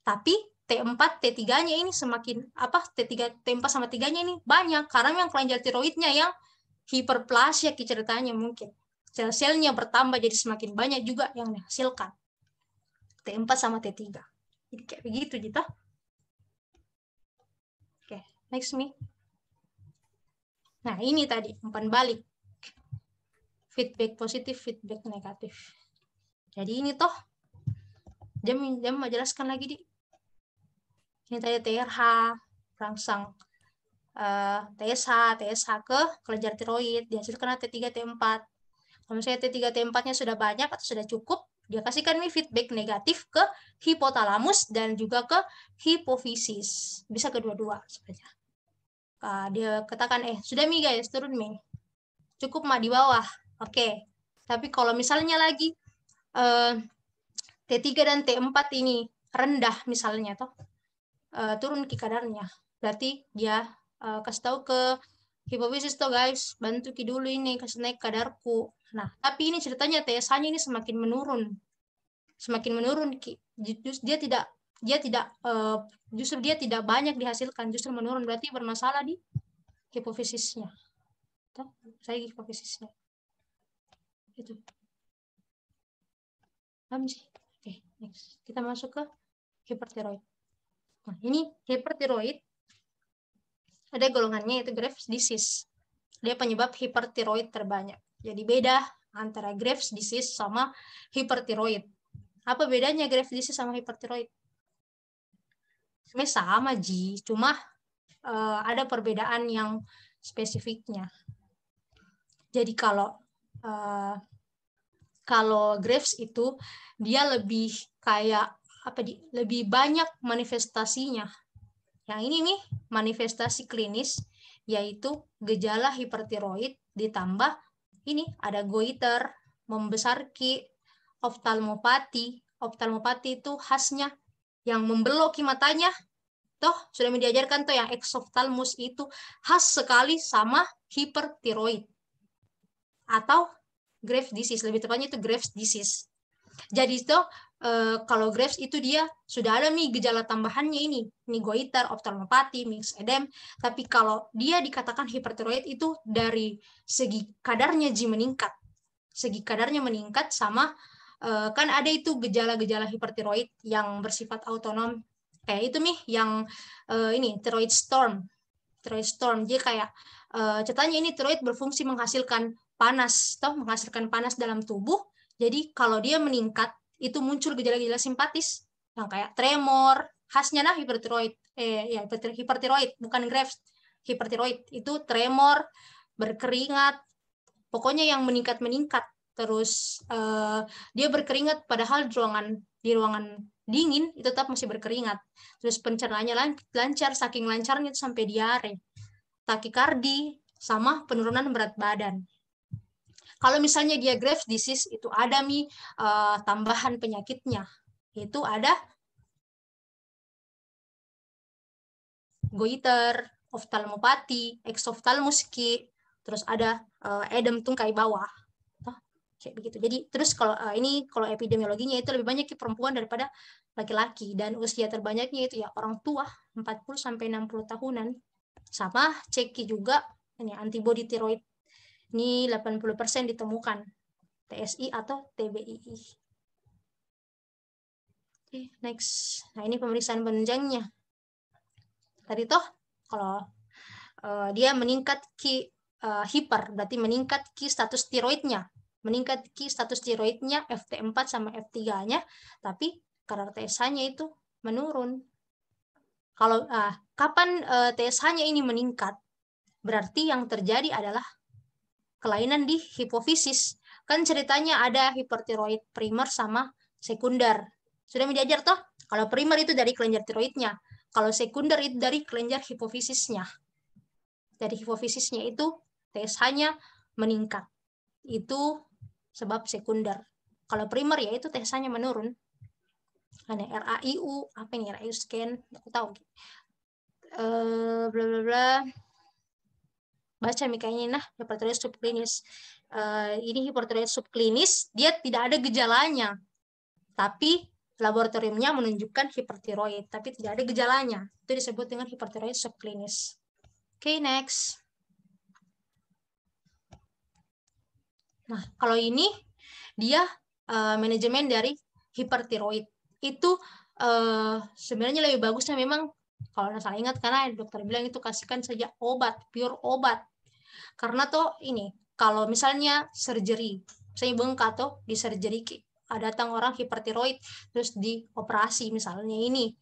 Tapi T4, T3-nya ini semakin apa? T3, T4 sama 3-nya ini banyak karena yang kelenjar tiroidnya yang hiperplasia ceritanya mungkin. Sel-selnya bertambah jadi semakin banyak juga yang dihasilkan T4 sama T3. Jadi kayak begitu, gitu. Oke, next me. Nah, ini tadi, umpan balik. Feedback positif, feedback negatif. Jadi ini toh, jam mau menjelaskan lagi, di Ini tadi TRH, rangsang uh, eh, TSH, TSH ke kelenjar tiroid, dihasilkan T3, T4. Kalau misalnya T3, T4-nya sudah banyak atau sudah cukup, dia kasihkan nih feedback negatif ke hipotalamus dan juga ke hipofisis. Bisa kedua-dua sebenarnya. nah, dia katakan, eh sudah Mi guys, turun Mi. Cukup mah di bawah. Oke. Okay. Tapi kalau misalnya lagi eh, T3 dan T4 ini rendah misalnya toh, eh, turun ke kadarnya. Berarti dia eh, kasih tahu ke hipofisis tuh guys bantu ki dulu ini kasih naik kadarku nah tapi ini ceritanya TSH-nya ini semakin menurun semakin menurun ki Just, dia tidak dia tidak uh, justru dia tidak banyak dihasilkan justru menurun berarti bermasalah di hipofisisnya Tuh, saya hipofisisnya itu paham sih oke okay, next kita masuk ke hipertiroid nah ini hipertiroid ada golongannya itu Graves disease. Dia penyebab hipertiroid terbanyak. Jadi beda antara Graves disease sama hipertiroid. Apa bedanya Graves disease sama hipertiroid? Sebenarnya sama Ji, cuma uh, ada perbedaan yang spesifiknya. Jadi kalau uh, kalau Graves itu dia lebih kayak apa di, lebih banyak manifestasinya yang nah, ini nih manifestasi klinis yaitu gejala hipertiroid ditambah ini ada goiter, membesar ki, oftalmopati. Oftalmopati itu khasnya yang membeloki matanya. Toh sudah diajarkan tuh yang exophthalmus itu khas sekali sama hipertiroid atau Graves disease, lebih tepatnya itu Graves disease. Jadi itu uh, kalau Graves itu dia sudah ada nih gejala tambahannya ini, goiter, ophthalmopati, mix edem. Tapi kalau dia dikatakan hipertiroid itu dari segi kadarnya G meningkat, segi kadarnya meningkat sama uh, kan ada itu gejala-gejala hipertiroid yang bersifat autonom kayak itu nih yang uh, ini tiroid storm, tiroid storm dia kayak uh, ceritanya ini tiroid berfungsi menghasilkan panas, toh menghasilkan panas dalam tubuh. Jadi kalau dia meningkat itu muncul gejala-gejala simpatis yang kayak tremor, khasnya nah hipertiroid, eh ya hipertiroid bukan Graves, hipertiroid itu tremor, berkeringat, pokoknya yang meningkat-meningkat terus eh, dia berkeringat padahal di ruangan di ruangan dingin itu tetap masih berkeringat. Terus pencernaannya lancar, saking lancarnya itu sampai diare, takikardi, sama penurunan berat badan. Kalau misalnya dia Graves disease itu ada mi uh, tambahan penyakitnya. Itu ada goiter, oftalmopati, eksoftalmoski, terus ada uh, edem tungkai bawah. Tuh, kayak begitu. Jadi terus kalau uh, ini kalau epidemiologinya itu lebih banyak perempuan daripada laki-laki dan usia terbanyaknya itu ya orang tua 40 sampai 60 tahunan. Sama ceki juga ini antibodi tiroid ini 80% ditemukan TSI atau TBII. Oke, next. Nah, ini pemeriksaan penunjangnya. Tadi toh kalau uh, dia meningkat ki uh, hiper berarti meningkat ki status tiroidnya meningkat ki status tiroidnya FT4 sama F3-nya tapi kadar TSH-nya itu menurun kalau uh, kapan uh, eh, TSH-nya ini meningkat berarti yang terjadi adalah kelainan di hipofisis. Kan ceritanya ada hipertiroid primer sama sekunder. Sudah diajar toh? Kalau primer itu dari kelenjar tiroidnya, kalau sekunder itu dari kelenjar hipofisisnya. Dari hipofisisnya itu TSH-nya meningkat. Itu sebab sekunder. Kalau primer ya itu TSH-nya menurun. Ada RAIU, apa yang RAIU scan, aku tahu. Eh, bla bla bla baca mikanya nah hipertiroid subklinis uh, ini hipertiroid subklinis dia tidak ada gejalanya tapi laboratoriumnya menunjukkan hipertiroid tapi tidak ada gejalanya itu disebut dengan hipertiroid subklinis oke okay, next nah kalau ini dia uh, manajemen dari hipertiroid itu uh, sebenarnya lebih bagusnya memang kalau salah ingat karena dokter bilang itu kasihkan saja obat pure obat karena tuh ini, kalau misalnya surgery, saya bengkak tuh di surgery ada datang orang hipertiroid terus di operasi misalnya ini.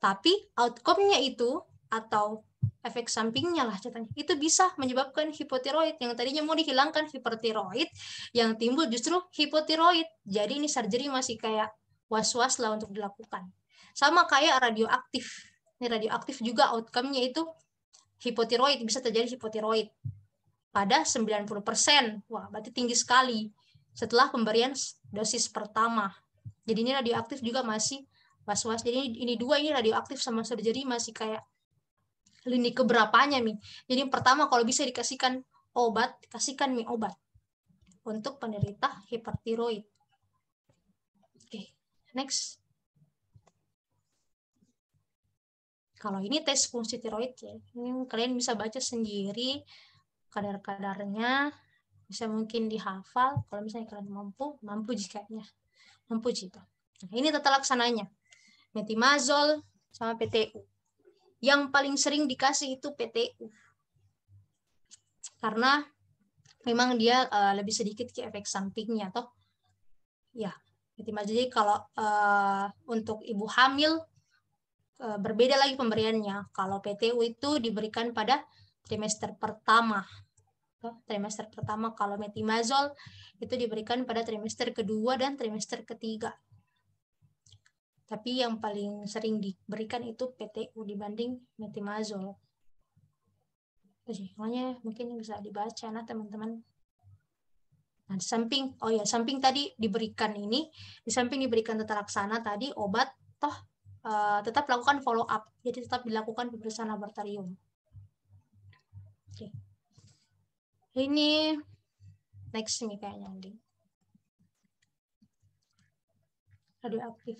Tapi outcome-nya itu atau efek sampingnya lah catanya itu bisa menyebabkan hipotiroid yang tadinya mau dihilangkan hipertiroid yang timbul justru hipotiroid jadi ini surgery masih kayak was-was lah untuk dilakukan sama kayak radioaktif ini radioaktif juga outcome-nya itu hipotiroid bisa terjadi hipotiroid pada 90%. Wah, berarti tinggi sekali setelah pemberian dosis pertama. Jadi ini radioaktif juga masih was-was. Jadi ini dua ini radioaktif sama surgery masih kayak lini keberapanya mi. Jadi yang pertama kalau bisa dikasihkan obat, kasihkan mi obat untuk penderita hipertiroid. Oke, okay, next. Kalau ini tes fungsi tiroid ya, ini kalian bisa baca sendiri kadar-kadarnya bisa mungkin dihafal kalau misalnya kalian mampu mampu jikanya mampu jika nah, ini tata laksananya metimazol sama PTU yang paling sering dikasih itu PTU karena memang dia uh, lebih sedikit ke efek sampingnya toh ya metimazol jadi kalau uh, untuk ibu hamil uh, berbeda lagi pemberiannya kalau PTU itu diberikan pada trimester pertama. Trimester pertama kalau metimazol itu diberikan pada trimester kedua dan trimester ketiga. Tapi yang paling sering diberikan itu PTU dibanding metimazol. Makanya mungkin bisa dibaca nah teman-teman. Nah, di samping, oh ya, samping tadi diberikan ini, di samping diberikan tata laksana tadi obat, toh uh, tetap lakukan follow up, jadi tetap dilakukan pemeriksaan laboratorium. Ini next nih kayaknya Andi. Aduh aktif.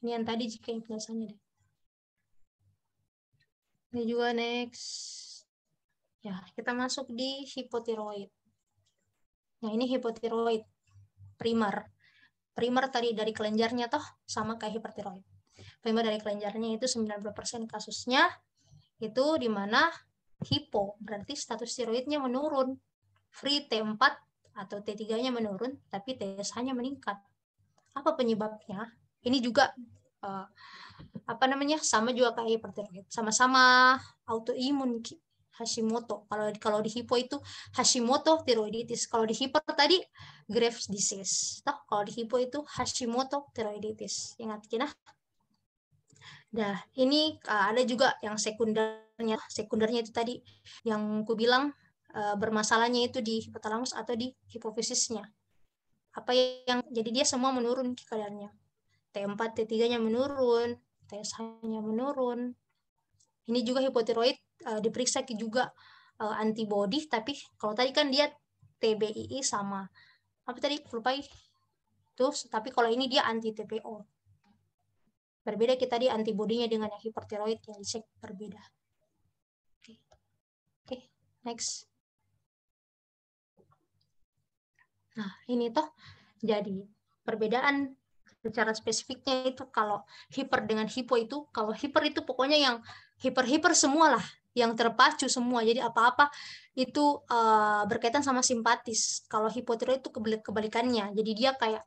Ini yang tadi jika penjelasannya deh. Ini juga next. Ya, kita masuk di hipotiroid. Nah, ini hipotiroid primer. Primer tadi dari kelenjarnya toh sama kayak hipertiroid. Primer dari kelenjarnya itu 90% kasusnya itu di mana hipo, berarti status steroidnya menurun. Free T4 atau T3-nya menurun, tapi TSH-nya meningkat. Apa penyebabnya? Ini juga uh, apa namanya? Sama juga kayak hipertiroid, sama-sama autoimun Hashimoto. Kalau kalau di hipo itu Hashimoto tiroiditis. Kalau di hiper tadi Graves disease. Toh kalau di hipo itu Hashimoto tiroiditis. Ingat kita. Nah? nah, ini eh, ada juga yang sekunder primernya sekundernya itu tadi yang ku bilang eh, bermasalahnya itu di hipotalamus atau di hipofisisnya apa yang jadi dia semua menurun kadarnya T4 T3 nya menurun TSH nya menurun ini juga hipotiroid e, diperiksa juga e, antibody tapi kalau tadi kan dia TBII sama apa tadi lupa itu tapi kalau ini dia anti TPO berbeda kita di antibodinya dengan yang hipertiroid yang dicek berbeda Next. Nah, ini toh jadi perbedaan secara spesifiknya itu kalau hiper dengan hipo itu kalau hiper itu pokoknya yang hiper-hiper lah yang terpacu semua jadi apa-apa itu uh, berkaitan sama simpatis kalau hipotiroid itu kebalik kebalikannya jadi dia kayak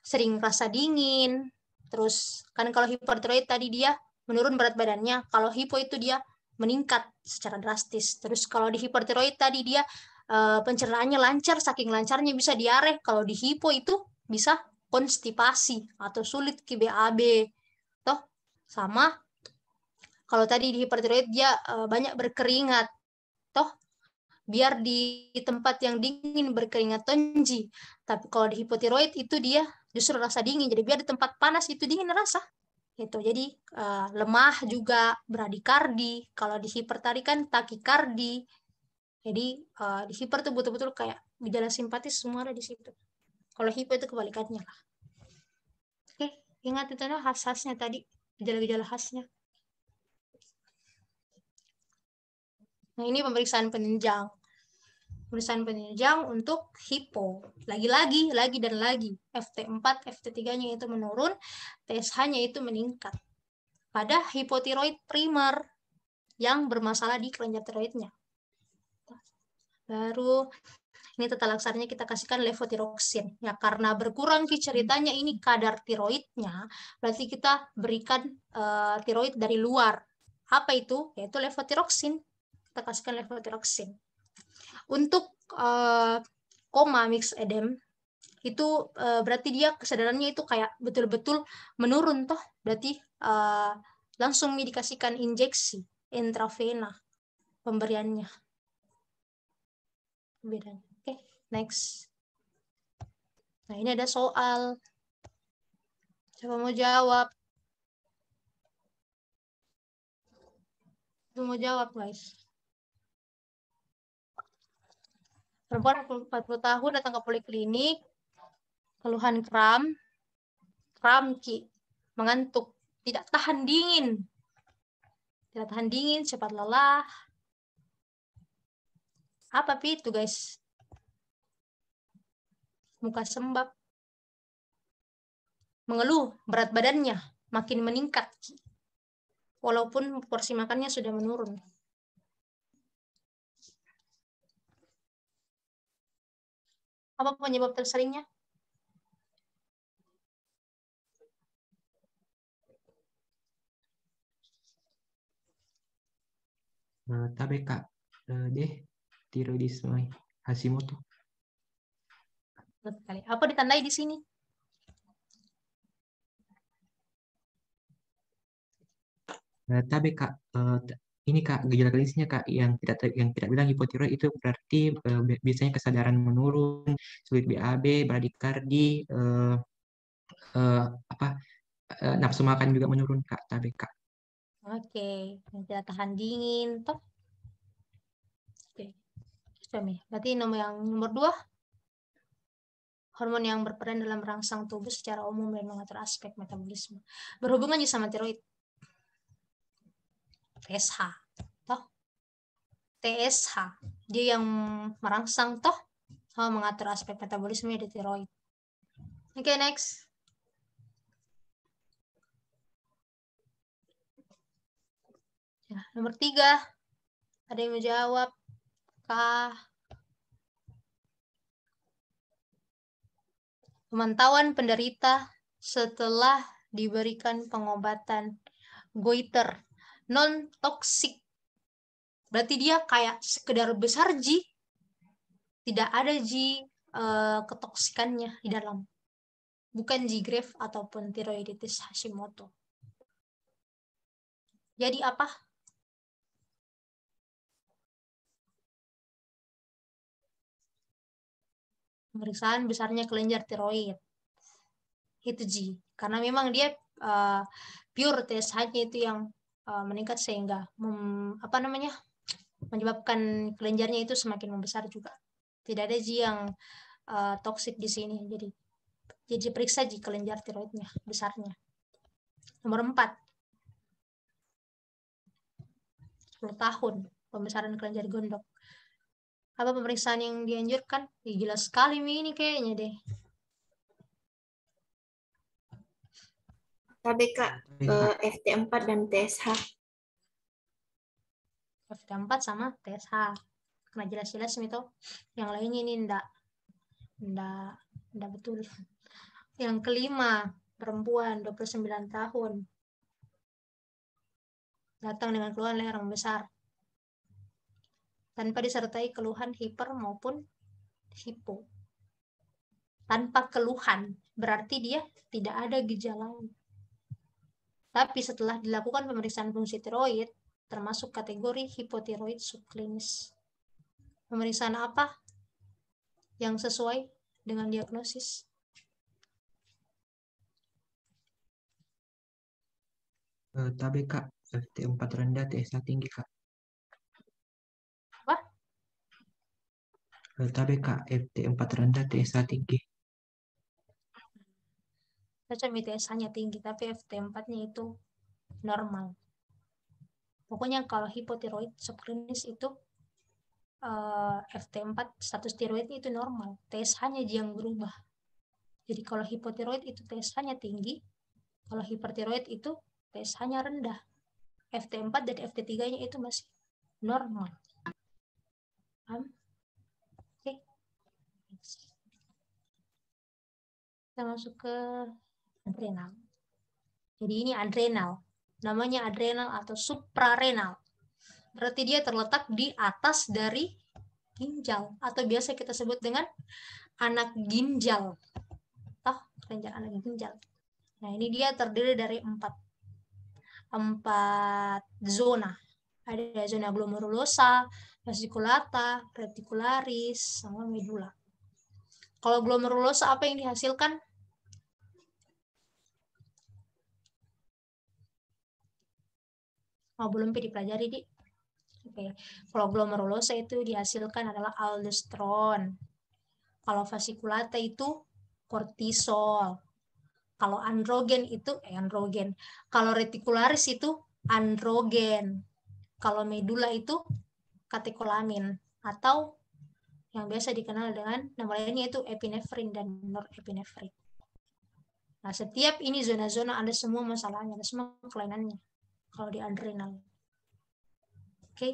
sering rasa dingin terus kan kalau hipertiroid tadi dia menurun berat badannya kalau hipo itu dia meningkat secara drastis. Terus kalau di hipertiroid tadi dia uh, pencernaannya lancar, saking lancarnya bisa diare. Kalau di hipo itu bisa konstipasi atau sulit KBAB. Toh sama kalau tadi di hipertiroid dia eh, banyak berkeringat. Toh biar di tempat yang dingin berkeringat tonji. Tapi kalau di hipotiroid itu dia justru rasa dingin. Jadi biar di tempat panas itu dingin rasa gitu. Jadi uh, lemah juga bradikardi. Kalau di hiper kan takikardi. Jadi uh, di hiper tuh betul-betul kayak gejala simpatis semua ada di situ. Kalau hipo itu kebalikannya lah. Oke, ingat itu khas-khasnya tadi, gejala-gejala khasnya. Nah, ini pemeriksaan penunjang tulisan penunjang untuk hipo. Lagi-lagi, lagi dan lagi. FT4, FT3-nya itu menurun, TSH-nya itu meningkat. Pada hipotiroid primer yang bermasalah di kelenjar tiroidnya. Baru ini tata laksarnya kita kasihkan levotiroksin. Ya, karena berkurang ceritanya ini kadar tiroidnya, berarti kita berikan uh, tiroid dari luar. Apa itu? Yaitu levotiroksin. Kita kasihkan levotiroksin. Untuk uh, koma mix edem itu uh, berarti dia kesadarannya itu kayak betul-betul menurun toh berarti uh, langsung dikasihkan injeksi intravena pemberiannya bedanya oke okay, next nah ini ada soal siapa mau jawab mau jawab guys perempuan 40 tahun datang ke poliklinik keluhan kram kram ki mengantuk tidak tahan dingin tidak tahan dingin cepat lelah apa pi itu guys muka sembab mengeluh berat badannya makin meningkat walaupun porsi makannya sudah menurun Apa penyebab terseringnya? Eh, Tabeka eh, deh tiroidisme Hashimoto. Betul sekali. Apa ditandai di sini? Eh, Tabeka ini kak gejala klinisnya kak yang tidak yang tidak bilang hipotiroid itu berarti uh, biasanya kesadaran menurun sulit BAB bradikardi uh, uh, apa uh, nafsu makan juga menurun kak tapi kak oke okay. tahan dingin toh oke okay. berarti nomor yang nomor dua hormon yang berperan dalam rangsang tubuh secara umum dan mengatur aspek metabolisme berhubungan juga sama tiroid TSH, toh TSH dia yang merangsang toh oh, mengatur aspek metabolisme di tiroid oke okay, next ya, nomor tiga ada yang menjawab kah pemantauan penderita setelah diberikan pengobatan goiter non toxic Berarti dia kayak sekedar besar ji tidak ada ji uh, eh, ketoksikannya di dalam. Bukan ji grave ataupun tiroiditis Hashimoto. Jadi apa? Pemeriksaan besarnya kelenjar tiroid. Itu ji Karena memang dia uh, pure TSH-nya itu yang Eh, meningkat sehingga mem, apa namanya menyebabkan kelenjarnya itu semakin membesar juga. Tidak ada ji yang uh, eh, toksik di sini. Jadi jadi periksa ji kelenjar tiroidnya besarnya. Nomor empat 10 tahun pembesaran kelenjar gondok. Apa pemeriksaan yang dianjurkan? Ya, gila sekali ini kayaknya deh. KBK, kak eh, FT4 dan TSH. FT4 sama TSH. Karena jelas-jelas itu yang lainnya ini ndak ndak ndak betul. Yang kelima, perempuan 29 tahun. Datang dengan keluhan leher yang besar. Tanpa disertai keluhan hiper maupun hipo. Tanpa keluhan, berarti dia tidak ada gejala. Tapi setelah dilakukan pemeriksaan fungsi tiroid, termasuk kategori hipotiroid subklinis. Pemeriksaan apa yang sesuai dengan diagnosis? Eh, Tapi kak, FT4 rendah, TSH tinggi kak. Apa? Eh, TB kak, FT4 eh, rendah, TSH tinggi tes gitu ya, hanya tinggi, tapi FT4-nya itu normal. Pokoknya kalau hipotiroid subklinis itu uh, eh, FT4 status tiroidnya itu normal, TSH-nya yang berubah. Jadi kalau hipotiroid itu TSH-nya tinggi, kalau hipertiroid itu TSH-nya rendah. FT4 dan FT3-nya itu masih normal. Paham? Oke. Okay. Kita masuk ke adrenal. Jadi ini adrenal. Namanya adrenal atau suprarenal. Berarti dia terletak di atas dari ginjal atau biasa kita sebut dengan anak ginjal. Toh, kelenjar anak ginjal. Nah, ini dia terdiri dari empat empat zona. Ada zona glomerulosa, vesiculata, reticularis, sama medula. Kalau glomerulosa apa yang dihasilkan? Oh, belum dipelajari di. Oke. Okay. Kalau glomerulosa itu dihasilkan adalah aldosteron. Kalau vasikulata itu kortisol. Kalau androgen itu eh, androgen. Kalau retikularis itu androgen. Kalau medula itu katekolamin atau yang biasa dikenal dengan nama lainnya itu epinefrin dan norepinefrin. Nah, setiap ini zona-zona ada semua masalahnya, ada semua kelainannya kalau di adrenal. Oke. Okay.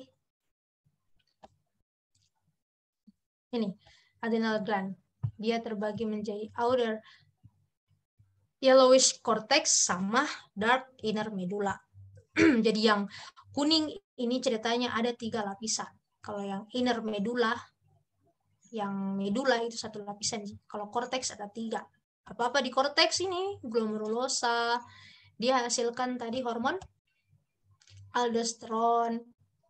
Ini adrenal gland. Dia terbagi menjadi outer yellowish cortex sama dark inner medulla. [clears throat] Jadi yang kuning ini ceritanya ada tiga lapisan. Kalau yang inner medulla, yang medulla itu satu lapisan. Kalau cortex ada tiga. Apa-apa di cortex ini, glomerulosa, dia hasilkan tadi hormon aldosteron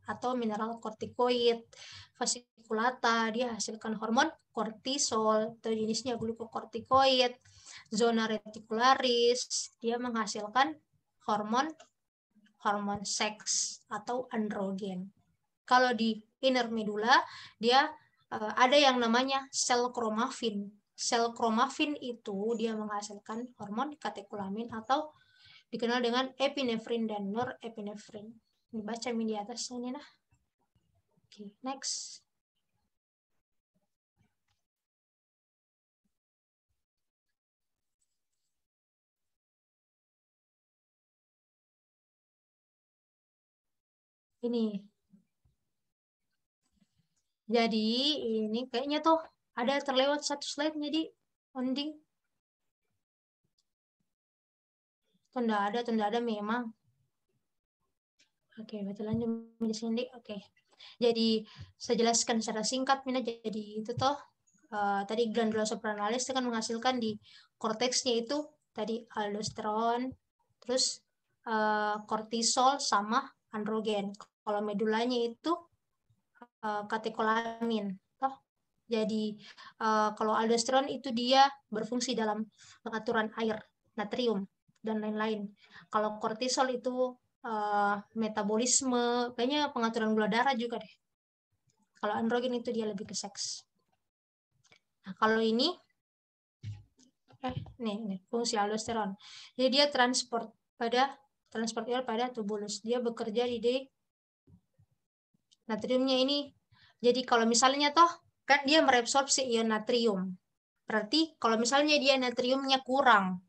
atau mineral kortikoid fasikulata, dia hasilkan hormon kortisol atau jenisnya glukokortikoid zona reticularis dia menghasilkan hormon hormon seks atau androgen kalau di inner medula dia eh, ada yang namanya sel kromafin sel kromafin itu dia menghasilkan hormon katekulamin atau dikenal dengan epinefrin dan norepinefrin. Dibaca ini di atas ini nah. Oke, okay, next. Ini. Jadi ini kayaknya tuh ada terlewat satu slide jadi mending tunda ada, tunda ada memang. Oke, baca lanjut sendiri Oke. Jadi saya jelaskan secara singkat Mina jadi itu toh uh, tadi glandula sopranalis itu kan menghasilkan di korteksnya itu tadi aldosteron, terus uh, kortisol sama androgen. Kalau medulanya itu uh, katekolamin toh. Jadi uh, kalau aldosteron itu dia berfungsi dalam pengaturan air natrium dan lain-lain. Kalau kortisol itu uh, metabolisme, kayaknya pengaturan gula darah juga deh. Kalau androgen itu dia lebih ke seks. Nah, kalau ini eh nih, nih fungsi aldosteron. Jadi dia transport pada transport pada tubulus. Dia bekerja di, di natriumnya ini. Jadi kalau misalnya toh kan dia mereabsorpsi ion natrium. Berarti kalau misalnya dia natriumnya kurang,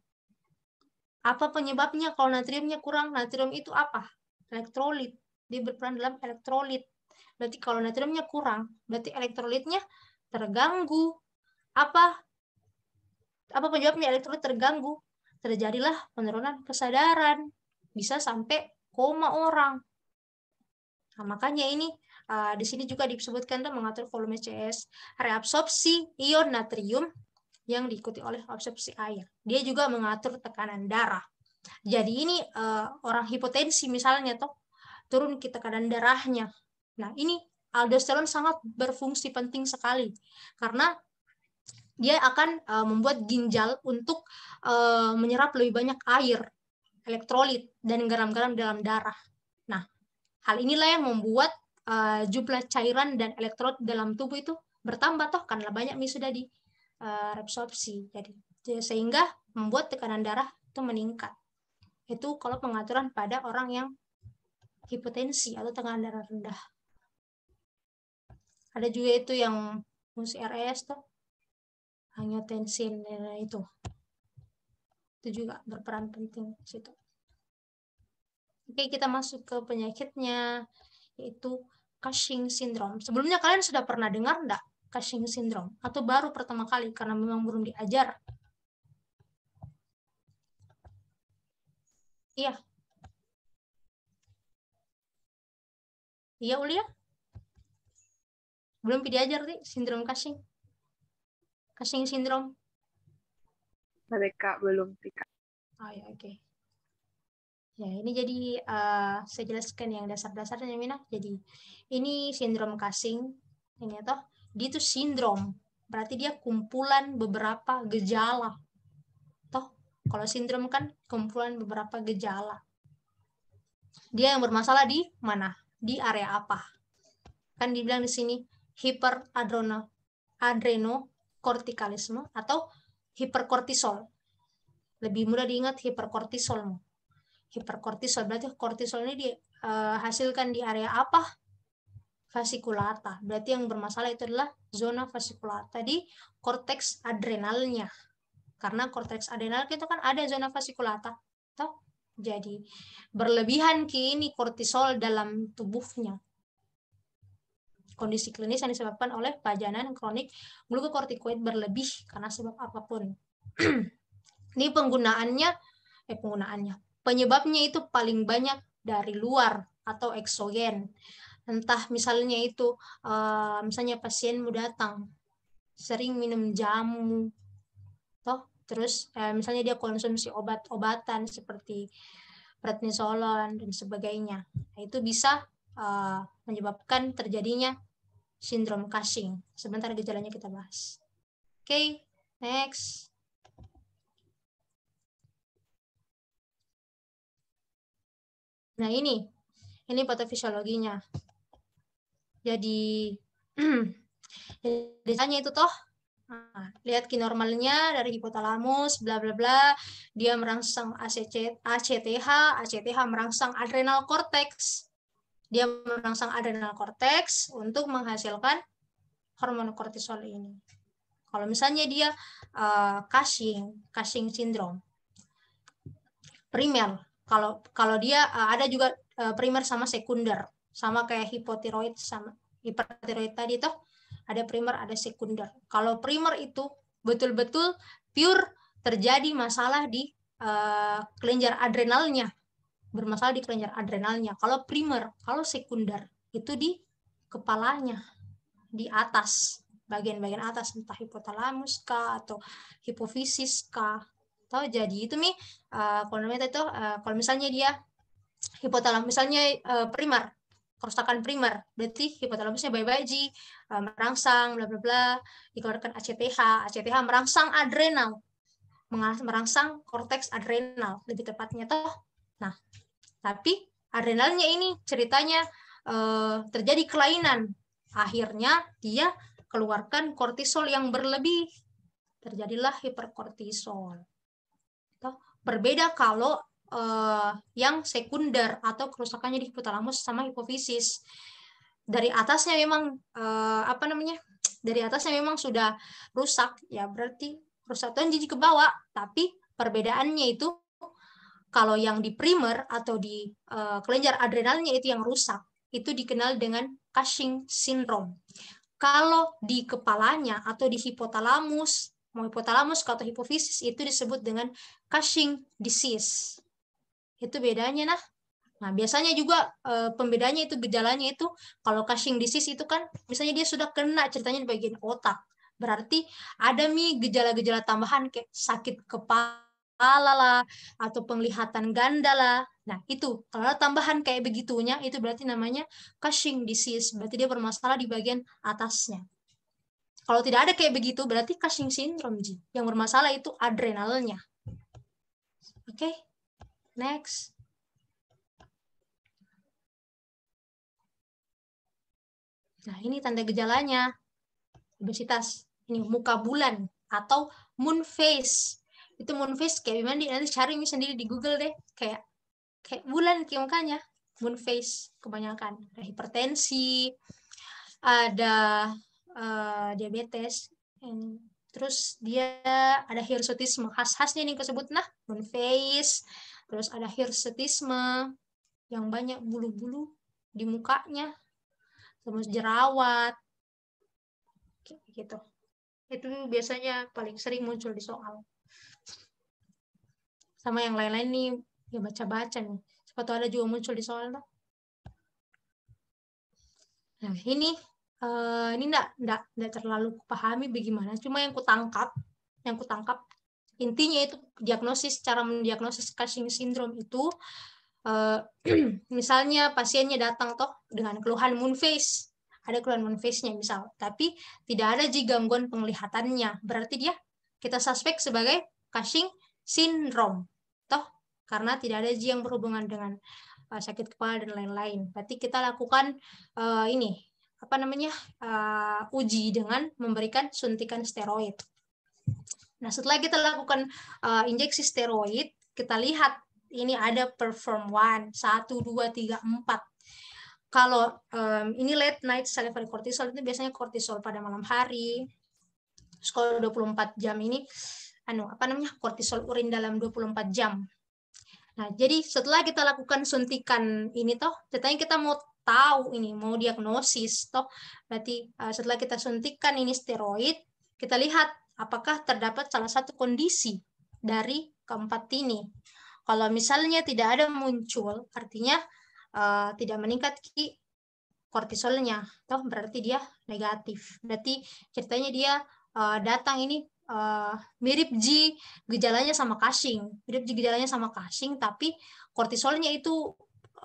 apa penyebabnya kalau natriumnya kurang? Natrium itu apa? Elektrolit. Dia berperan dalam elektrolit. Berarti kalau natriumnya kurang, berarti elektrolitnya terganggu. Apa? Apa penyebabnya elektrolit terganggu? Terjadilah penurunan kesadaran. Bisa sampai koma orang. Nah, makanya ini uh, di sini juga disebutkan mengatur volume CS, reabsorpsi ion natrium yang diikuti oleh absorpsi air. Dia juga mengatur tekanan darah. Jadi ini uh, orang hipotensi misalnya toh turun ke tekanan darahnya. Nah, ini aldosteron sangat berfungsi penting sekali karena dia akan uh, membuat ginjal untuk uh, menyerap lebih banyak air, elektrolit dan garam-garam dalam darah. Nah, hal inilah yang membuat uh, jumlah cairan dan elektrolit dalam tubuh itu bertambah toh karena banyak mie sudah di uh, eh, resorpsi. Jadi ya, sehingga membuat tekanan darah itu meningkat. Itu kalau pengaturan pada orang yang hipotensi atau tekanan darah rendah. Ada juga itu yang fungsi RS tuh angiotensin itu. Itu juga berperan penting situ. Oke, kita masuk ke penyakitnya yaitu Cushing syndrome. Sebelumnya kalian sudah pernah dengar enggak Cushing syndrome atau baru pertama kali karena memang belum diajar. Iya. Iya, Ulia? Belum diajar sih, sindrom Cushing. Cushing syndrome. Mereka belum Tika. Oh ya, oke. Okay. Ya, ini jadi uh, saya jelaskan yang dasar-dasarnya Mina. Jadi ini sindrom Cushing, ini ya toh dia itu sindrom. Berarti dia kumpulan beberapa gejala. Toh, kalau sindrom kan kumpulan beberapa gejala. Dia yang bermasalah di mana? Di area apa? Kan dibilang di sini hiperadrenal kortikalisme atau hiperkortisol. Lebih mudah diingat hiperkortisol. Hiperkortisol berarti kortisol ini dihasilkan eh, di area apa? vasikulata. Berarti yang bermasalah itu adalah zona vasikulata tadi korteks adrenalnya. Karena korteks adrenal itu kan ada zona vasikulata. Toh? Jadi berlebihan kini kortisol dalam tubuhnya. Kondisi klinis yang disebabkan oleh pajanan kronik glukokortikoid berlebih karena sebab apapun. [clears throat] Ini penggunaannya, eh penggunaannya, penyebabnya itu paling banyak dari luar atau eksogen entah misalnya itu uh, misalnya pasien mau datang sering minum jamu toh terus uh, misalnya dia konsumsi obat-obatan seperti prednisolon dan sebagainya nah, itu bisa uh, menyebabkan terjadinya sindrom Cushing sebentar gejalanya kita bahas oke okay, next Nah ini, ini patofisiologinya jadi desanya [clears throat] itu toh nah, lihat kinormalnya dari hipotalamus, bla bla bla. Dia merangsang ACC, ACTH, ACTH merangsang adrenal cortex. Dia merangsang adrenal cortex untuk menghasilkan hormon kortisol ini. Kalau misalnya dia uh, Cushing, Cushing syndrome. Primer. Kalau kalau dia uh, ada juga uh, primer sama sekunder sama kayak hipotiroid sama hipertiroid tadi tuh ada primer ada sekunder kalau primer itu betul-betul pure terjadi masalah di uh, kelenjar adrenalnya bermasalah di kelenjar adrenalnya kalau primer kalau sekunder itu di kepalanya di atas bagian-bagian atas entah hipotalamus kah atau hipofisis kah atau jadi itu nih uh, eh, kalau namanya itu uh, kalau misalnya dia hipotalamus misalnya uh, primer kerusakan primer. Berarti hipotalamusnya bye-bye Ji, eh, merangsang, bla bla bla, dikeluarkan ACTH, ACTH merangsang adrenal, merangsang korteks adrenal lebih tepatnya toh. Nah, tapi adrenalnya ini ceritanya eh, terjadi kelainan. Akhirnya dia keluarkan kortisol yang berlebih. Terjadilah hiperkortisol. Toh, berbeda kalau uh, yang sekunder atau kerusakannya di hipotalamus sama hipofisis. Dari atasnya memang uh, apa namanya? Dari atasnya memang sudah rusak ya berarti rusak tuh jadi ke bawah, tapi perbedaannya itu kalau yang di primer atau di uh, kelenjar adrenalnya itu yang rusak, itu dikenal dengan Cushing syndrome. Kalau di kepalanya atau di hipotalamus mau hipotalamus atau hipofisis itu disebut dengan Cushing disease. Itu bedanya nah. Nah, biasanya juga e, pembedanya itu gejalanya itu kalau Cushing disease itu kan misalnya dia sudah kena ceritanya di bagian otak. Berarti ada mi gejala-gejala tambahan kayak sakit kepala lah atau penglihatan ganda lah. Nah, itu kalau tambahan kayak begitunya itu berarti namanya Cushing disease. Berarti dia bermasalah di bagian atasnya. Kalau tidak ada kayak begitu berarti Cushing syndrome, Ji. Yang bermasalah itu adrenalnya. Oke. Okay? Next. Nah, ini tanda gejalanya. Obesitas. Ini muka bulan atau moon face. Itu moon face kayak gimana? Nanti cari ini sendiri di Google deh. Kayak kayak bulan kayak mukanya. Moon face kebanyakan. Ada hipertensi, ada uh, diabetes, and terus dia ada hirsutisme khas-khasnya nih kesebut nah moon face terus ada hirsutisme yang banyak bulu-bulu di mukanya, terus jerawat, gitu. Itu biasanya paling sering muncul di soal. Sama yang lain-lain nih, ya baca-baca nih. Sepatu ada juga muncul di soal. Nah, ini uh, ini enggak, enggak, enggak terlalu pahami bagaimana. Cuma yang kutangkap, yang kutangkap intinya itu diagnosis cara mendiagnosis Cushing syndrome itu uh, [clears throat] misalnya pasiennya datang toh dengan keluhan moon face ada keluhan moon face-nya misal tapi tidak ada juga gangguan penglihatannya berarti dia kita suspek sebagai Cushing syndrome toh karena tidak ada yang berhubungan dengan uh, sakit kepala dan lain-lain berarti kita lakukan uh, ini apa namanya uh, uji dengan memberikan suntikan steroid Nah, setelah kita lakukan uh, injeksi steroid, kita lihat ini ada perform one satu dua tiga empat Kalau um, ini late night salivary cortisol, itu biasanya kortisol pada malam hari. Sekolah 24 jam ini, anu apa namanya kortisol urin dalam 24 jam. Nah, jadi setelah kita lakukan suntikan ini toh, ceritanya kita mau tahu ini, mau diagnosis toh. Berarti uh, setelah kita suntikan ini steroid, kita lihat apakah terdapat salah satu kondisi dari keempat ini. Kalau misalnya tidak ada muncul, artinya uh, tidak meningkat ki kortisolnya, toh berarti dia negatif. Berarti ceritanya dia uh, datang ini uh, mirip ji gejalanya sama kasing, mirip ji gejalanya sama kasing, tapi kortisolnya itu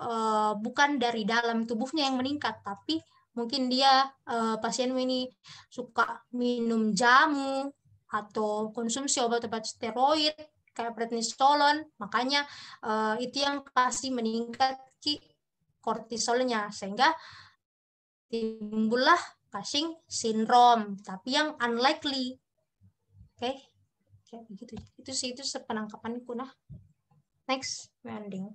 uh, bukan dari dalam tubuhnya yang meningkat, tapi mungkin dia uh, pasien ini suka minum jamu atau konsumsi obat-obat steroid kayak prednisolon. Makanya uh, itu yang pasti meningkat kortisolnya sehingga timbullah Cushing sindrom tapi yang unlikely. Oke. Okay? Kayak begitu. Itu sih itu sepenangkapan nah. Next, mending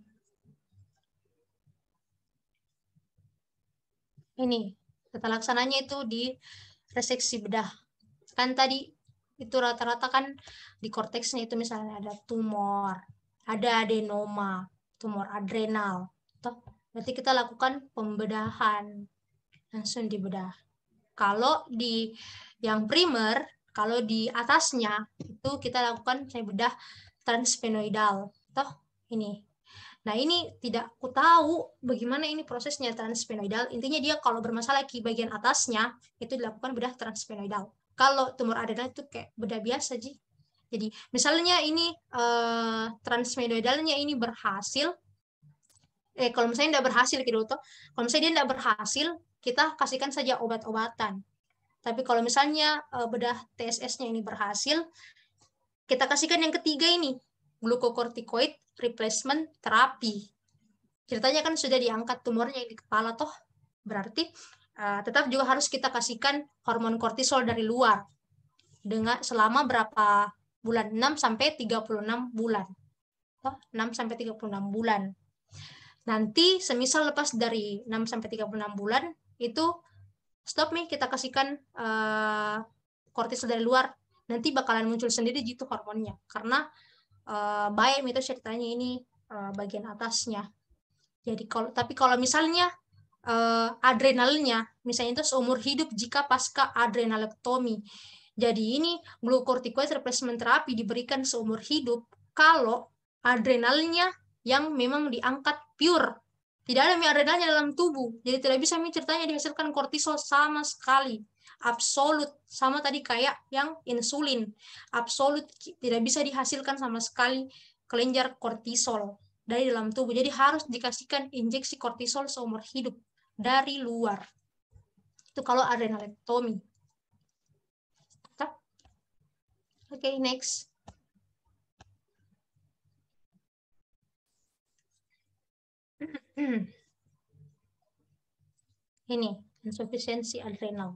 Ini, tata laksananya itu di reseksi bedah. Kan tadi itu rata-rata kan di korteksnya itu misalnya ada tumor, ada adenoma, tumor adrenal. Toh, berarti kita lakukan pembedahan langsung dibedah. Kalau di yang primer, kalau di atasnya itu kita lakukan saya bedah transpenoidal. Toh ini. Nah, ini tidak ku tahu bagaimana ini prosesnya transpenoidal. Intinya dia kalau bermasalah di bagian atasnya itu dilakukan bedah transpenoidal. Kalau tumor adenoid itu kayak beda biasa sih. Jadi misalnya ini eh, transmedoidalnya ini berhasil, eh kalau misalnya tidak berhasil gitu tuh, kalau misalnya dia tidak berhasil, kita kasihkan saja obat-obatan. Tapi kalau misalnya eh, bedah TSS-nya ini berhasil, kita kasihkan yang ketiga ini, glukokortikoid replacement terapi. Ceritanya kan sudah diangkat tumornya di kepala toh, berarti Eh, tetap juga harus kita kasihkan hormon kortisol dari luar dengan selama berapa bulan 6 sampai 36 bulan. 6 sampai 36 bulan. Nanti semisal lepas dari 6 sampai 36 bulan itu stop nih kita kasihkan uh, kortisol dari luar. Nanti bakalan muncul sendiri gitu hormonnya karena uh, eh, bayam itu ceritanya ini uh, bagian atasnya. Jadi kalau tapi kalau misalnya uh, adrenalinnya, misalnya itu seumur hidup jika pasca adrenalektomi. Jadi ini glukortikoid replacement terapi diberikan seumur hidup kalau adrenalnya yang memang diangkat pure. Tidak ada adrenalinnya dalam tubuh. Jadi tidak bisa ceritanya dihasilkan kortisol sama sekali. Absolut sama tadi kayak yang insulin. Absolut tidak bisa dihasilkan sama sekali kelenjar kortisol dari dalam tubuh. Jadi harus dikasihkan injeksi kortisol seumur hidup dari luar. Itu kalau adrenalektomi. Oke, okay, next. [clears throat] Ini, insufisiensi adrenal.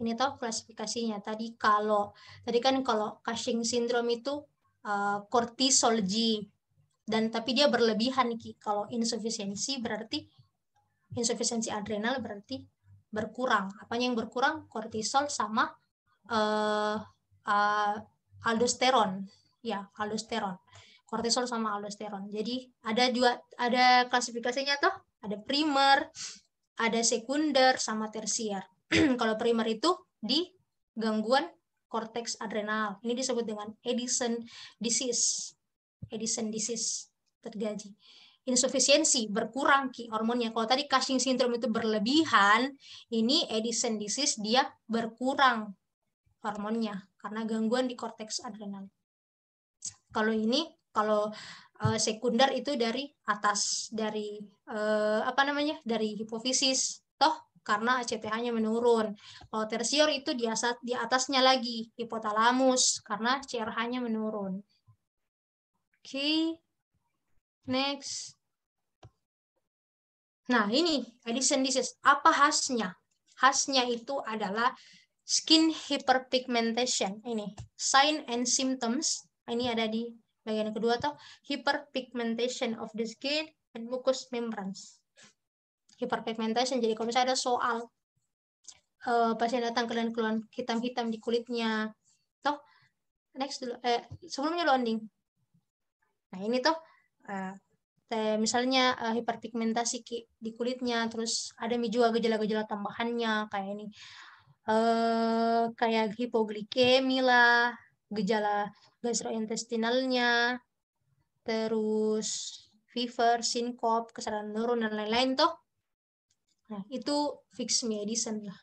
Ini tahu klasifikasinya. Tadi kalau tadi kan kalau Cushing syndrome itu kortisol eh, uh, G dan tapi dia berlebihan ki. Kalau insufisiensi berarti insufisiensi adrenal berarti berkurang. Apanya yang berkurang? Kortisol sama uh, uh, aldosteron. Ya, aldosteron. Kortisol sama aldosteron. Jadi ada juga ada klasifikasinya toh? Ada primer, ada sekunder sama tersier. [clears throat] Kalau primer itu di gangguan korteks adrenal. Ini disebut dengan Edison disease. Edison disease tergaji insufisiensi, berkurang ki hormonnya. Kalau tadi Cushing syndrome itu berlebihan, ini edison disease dia berkurang hormonnya karena gangguan di korteks adrenal. Kalau ini kalau uh, sekunder itu dari atas dari uh, apa namanya? dari hipofisis. Toh karena ACTH-nya menurun. Kalau tersier itu di, atas, di atasnya lagi hipotalamus karena CRH-nya menurun. Oke. Okay. Next. Nah, ini Addison disease. Apa khasnya? Khasnya itu adalah skin hyperpigmentation. Ini sign and symptoms. Nah, ini ada di bagian kedua toh hyperpigmentation of the skin and mucous membranes. Hyperpigmentation. Jadi kalau misalnya ada soal uh, pasien datang keluhan-keluhan hitam-hitam di kulitnya, toh next dulu eh sebelumnya loading. Nah, ini toh uh, eh, misalnya uh, hiperpigmentasi di kulitnya, terus ada juga gejala-gejala tambahannya kayak ini, uh, kayak hipoglikemi lah, gejala gastrointestinalnya, terus fever, sinkop, kesadaran neuron dan lain-lain toh. Nah, itu fix medicine lah.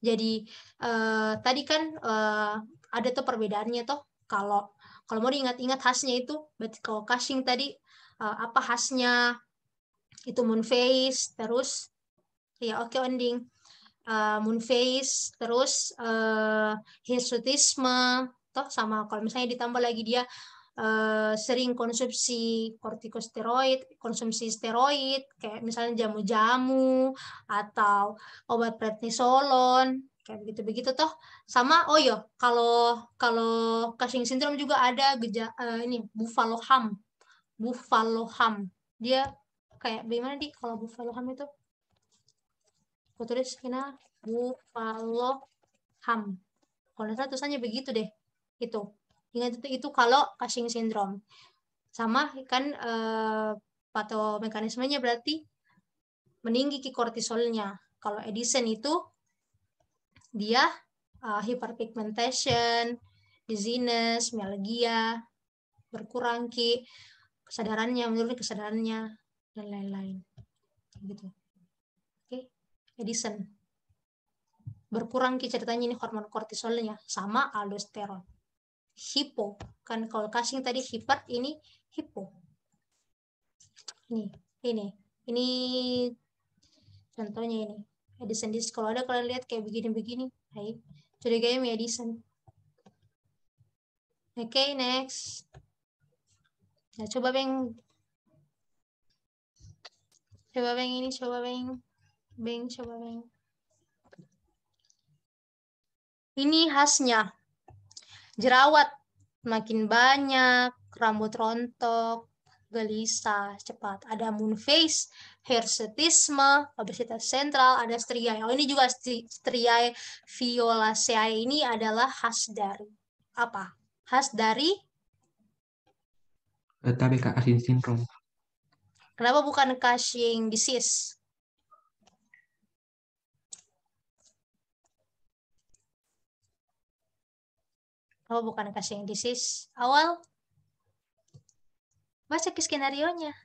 Jadi uh, tadi kan uh, ada tuh perbedaannya toh kalau kalau mau diingat-ingat khasnya itu berarti kalau cushing tadi Eh, apa khasnya itu moon phase terus ya oke okay, ending uh, moon phase terus uh, hirsutisme toh sama kalau misalnya ditambah lagi dia uh, sering konsumsi kortikosteroid konsumsi steroid kayak misalnya jamu-jamu atau obat prednisolon kayak begitu begitu toh sama oh iya kalau kalau Cushing syndrome juga ada gejala uh, ini Buffalo Ham buffalo ham. Dia kayak bagaimana di kalau buffalo ham itu? Aku tulis kena buffalo ham. Kalau salah tulisannya begitu deh. Itu. Ingat itu, itu kalau Cushing syndrome. Sama kan eh, mekanismenya berarti meninggi kortisolnya. Kalau Edison itu dia uh, hyperpigmentation, dizziness, myalgia, berkurang ki kesadarannya menurut kesadarannya dan lain-lain gitu oke okay. Edison berkurang ceritanya ini hormon kortisolnya sama aldosteron hipo kan kalau kasing tadi hiper ini hipo ini ini ini contohnya ini Edison disk kalau ada kalian lihat kayak begini-begini hai ya Edison oke okay, next Ya, coba Beng. Coba Beng ini, coba Beng. Beng, coba Beng. Ini khasnya. Jerawat makin banyak, rambut rontok, gelisah, cepat. Ada moon face, hirsutisme, obesitas sentral, ada striae. Oh, ini juga striae violaceae ini adalah khas dari apa? Khas dari tapi Cushing syndrome. Kenapa bukan Cushing disease? Kenapa bukan Cushing disease? Awal, baca skenario-nya.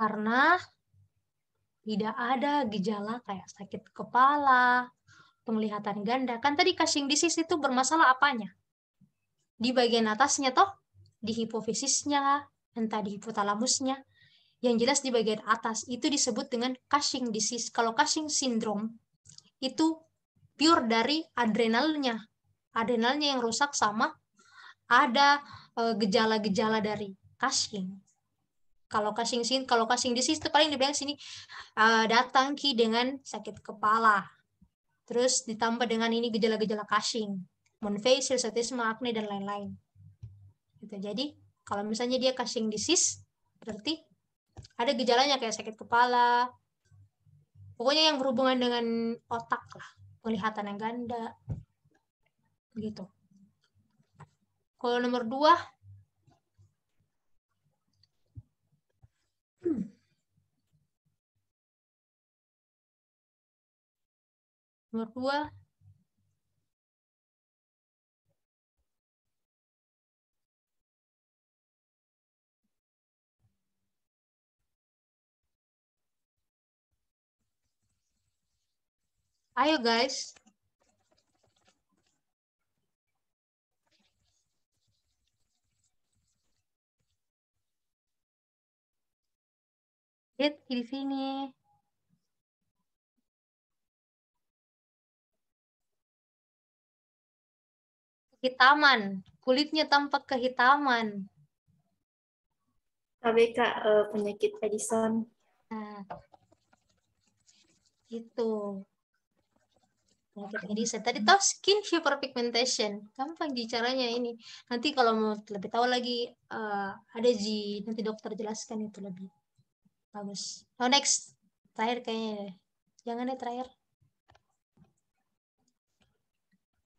karena tidak ada gejala kayak sakit kepala, penglihatan ganda. Kan tadi cushing disease itu bermasalah apanya? Di bagian atasnya toh, di hipofisisnya, entah di hipotalamusnya. Yang jelas di bagian atas itu disebut dengan cushing disease. Kalau cushing syndrome itu pure dari adrenalnya. Adrenalnya yang rusak sama ada eh, gejala-gejala dari cushing kalau kasing sin, kalau kasing di itu paling dibilang sini uh, datang ki dengan sakit kepala terus ditambah dengan ini gejala-gejala kasing face hirsutisme akne dan lain-lain gitu jadi kalau misalnya dia kasing disis, berarti ada gejalanya kayak sakit kepala pokoknya yang berhubungan dengan otak lah penglihatan yang ganda gitu. kalau nomor dua menurut dua. Ayo guys. Lihat di sini. Kehitaman, kulitnya tampak kehitaman. KBK uh, eh, penyakit Edison. Nah, itu penyakit Edison. Tadi tau skin hyperpigmentation, gampang di caranya ini. Nanti kalau mau lebih tahu lagi uh, ada di nanti dokter jelaskan itu lebih bagus. Oh next, terakhir kayaknya. Jangan deh ya, terakhir.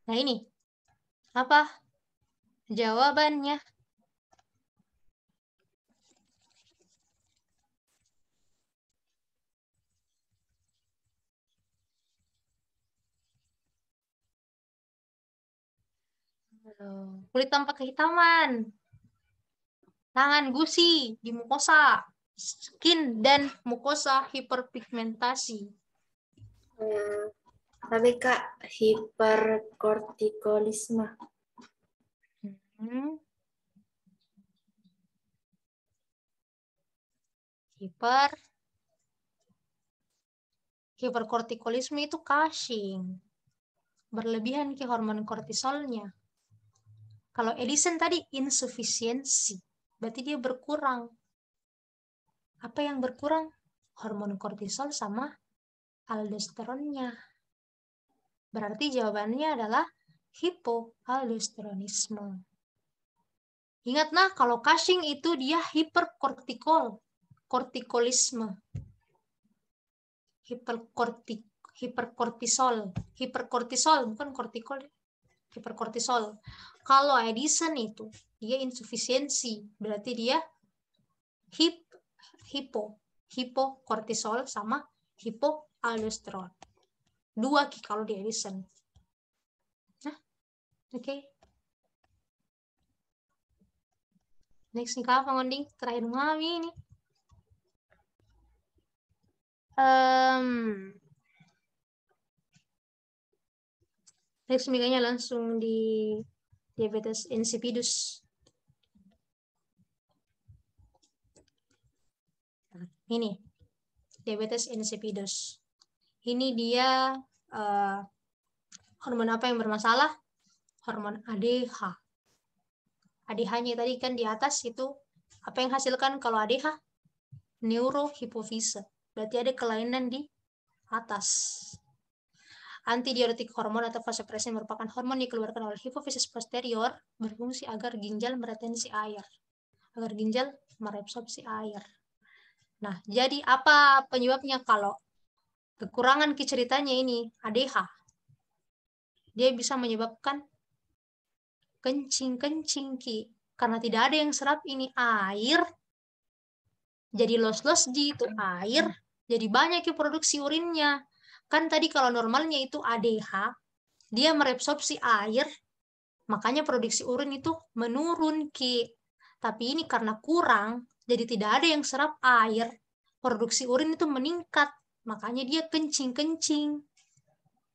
Nah ini apa jawabannya? Kulit tampak kehitaman. Tangan gusi di mukosa. Skin dan mukosa hiperpigmentasi. Nah, tapi Kak? Hiperkortikolisme. Hmm. Hiper hiperkortikolisme itu cushing. Berlebihan ke hormon kortisolnya. Kalau Edison tadi insufisiensi, berarti dia berkurang. Apa yang berkurang? Hormon kortisol sama aldosteronnya. Berarti jawabannya adalah hipoaldosteronisme. Ingat nah, kalau cushing itu dia hiperkortikol, kortikolisme. Hiperkortik, hiperkortisol, hiperkortisol bukan kortikol, ya. hiperkortisol. Kalau Edison itu dia insufisiensi, berarti dia hip, hipo, hipokortisol sama hipoaldosteron dua ki kalau di Edison. Nah, oke. Okay. Next nih kak, pengonding terakhir mami ini. Um, next mikanya langsung di diabetes insipidus. Ini diabetes insipidus ini dia uh, hormon apa yang bermasalah? Hormon ADH. ADH-nya tadi kan di atas itu apa yang hasilkan kalau ADH? Neurohipofisa. Berarti ada kelainan di atas. Antidiuretik hormon atau vasopresin merupakan hormon yang dikeluarkan oleh hipofisis posterior berfungsi agar ginjal meretensi air. Agar ginjal mereabsorpsi air. Nah, jadi apa penyebabnya kalau kekurangan keceritanya ini ADH. Dia bisa menyebabkan kencing-kencing ki karena tidak ada yang serap ini air. Jadi los-los di itu air, jadi banyak yang produksi urinnya. Kan tadi kalau normalnya itu ADH, dia mereabsorpsi air, makanya produksi urin itu menurun ki. Tapi ini karena kurang, jadi tidak ada yang serap air, produksi urin itu meningkat Makanya dia kencing-kencing.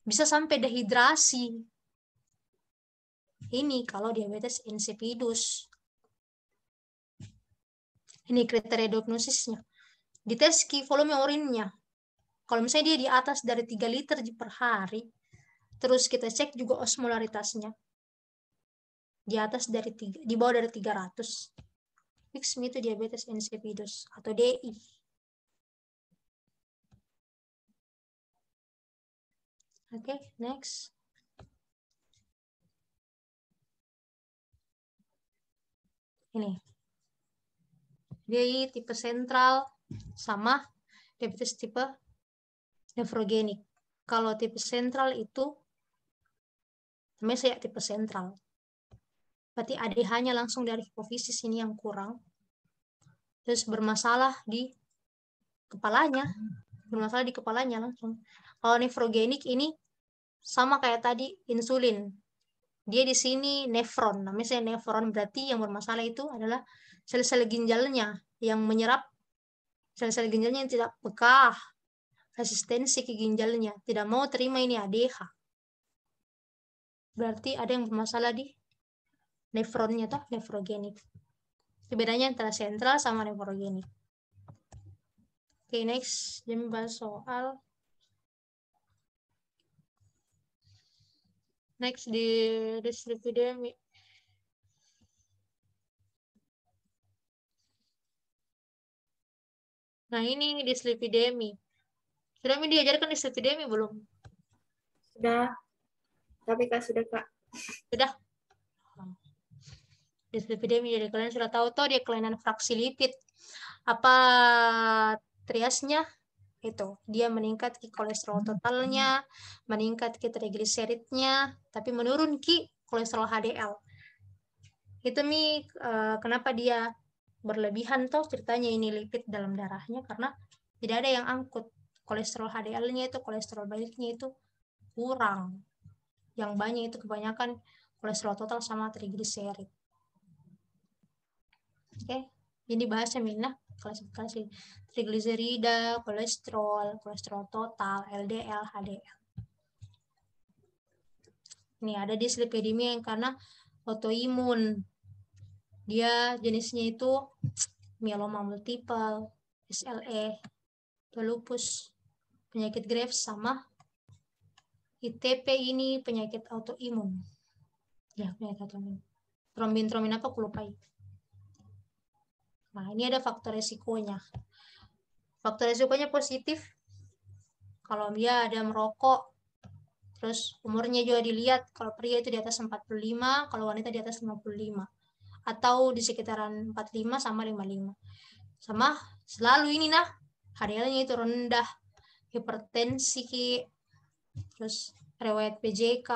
Bisa sampai dehidrasi. Ini kalau diabetes insipidus. Ini kriteria diagnosisnya. Dites ki volume urinnya. Kalau misalnya dia di atas dari 3 liter per hari, terus kita cek juga osmolaritasnya. Di atas dari 3, di bawah dari 300. Fix itu diabetes insipidus atau DI. Oke, okay, next. Ini. DI tipe sentral sama diabetes tipe nefrogenik. Kalau tipe sentral itu namanya saya tipe sentral. Berarti ADH-nya langsung dari hipofisis ini yang kurang. Terus bermasalah di kepalanya, bermasalah di kepalanya langsung. Kalau nefrogenik ini sama kayak tadi insulin. Dia di sini nefron, namanya saya nefron berarti yang bermasalah itu adalah sel-sel ginjalnya yang menyerap sel-sel ginjalnya yang tidak pekah, resistensi ke ginjalnya, tidak mau terima ini ADH. Berarti ada yang bermasalah di nefronnya toh nefrogenik. Itu bedanya antara sentral sama nefrogenik. Oke, okay, next. jembar bahas soal next di dislipidemia Nah, ini dislipidemi. Sudah Mi diajarkan dislipidemi belum? Sudah. Tapi Kak, sudah Kak. Sudah. Dislipidemi, jadi kalian sudah tahu toh dia kelainan fraksi lipid. Apa triasnya? itu dia meningkat ki kolesterol hmm. totalnya meningkat ki trigliseridnya tapi menurun ki kolesterol HDL itu mi eh, kenapa dia berlebihan toh ceritanya ini lipid dalam darahnya karena tidak ada yang angkut kolesterol HDL-nya itu kolesterol baiknya itu kurang yang banyak itu kebanyakan kolesterol total sama trigliserid oke okay? jadi bahasnya Minah klasifikasi trigliserida, kolesterol, kolesterol total, LDL, HDL. Ini ada dislipidemia yang karena autoimun. Dia jenisnya itu mieloma multiple, SLE, lupus, penyakit Graves sama ITP ini penyakit autoimun. Ya, penyakit autoimun. Trombin-trombin apa aku lupa. Nah, ini ada faktor resikonya. Faktor resikonya positif. Kalau dia ada merokok, terus umurnya juga dilihat. Kalau pria itu di atas 45, kalau wanita di atas 55. Atau di sekitaran 45 sama 55. Sama selalu ini nah, hariannya itu rendah. Hipertensi, terus riwayat PJK.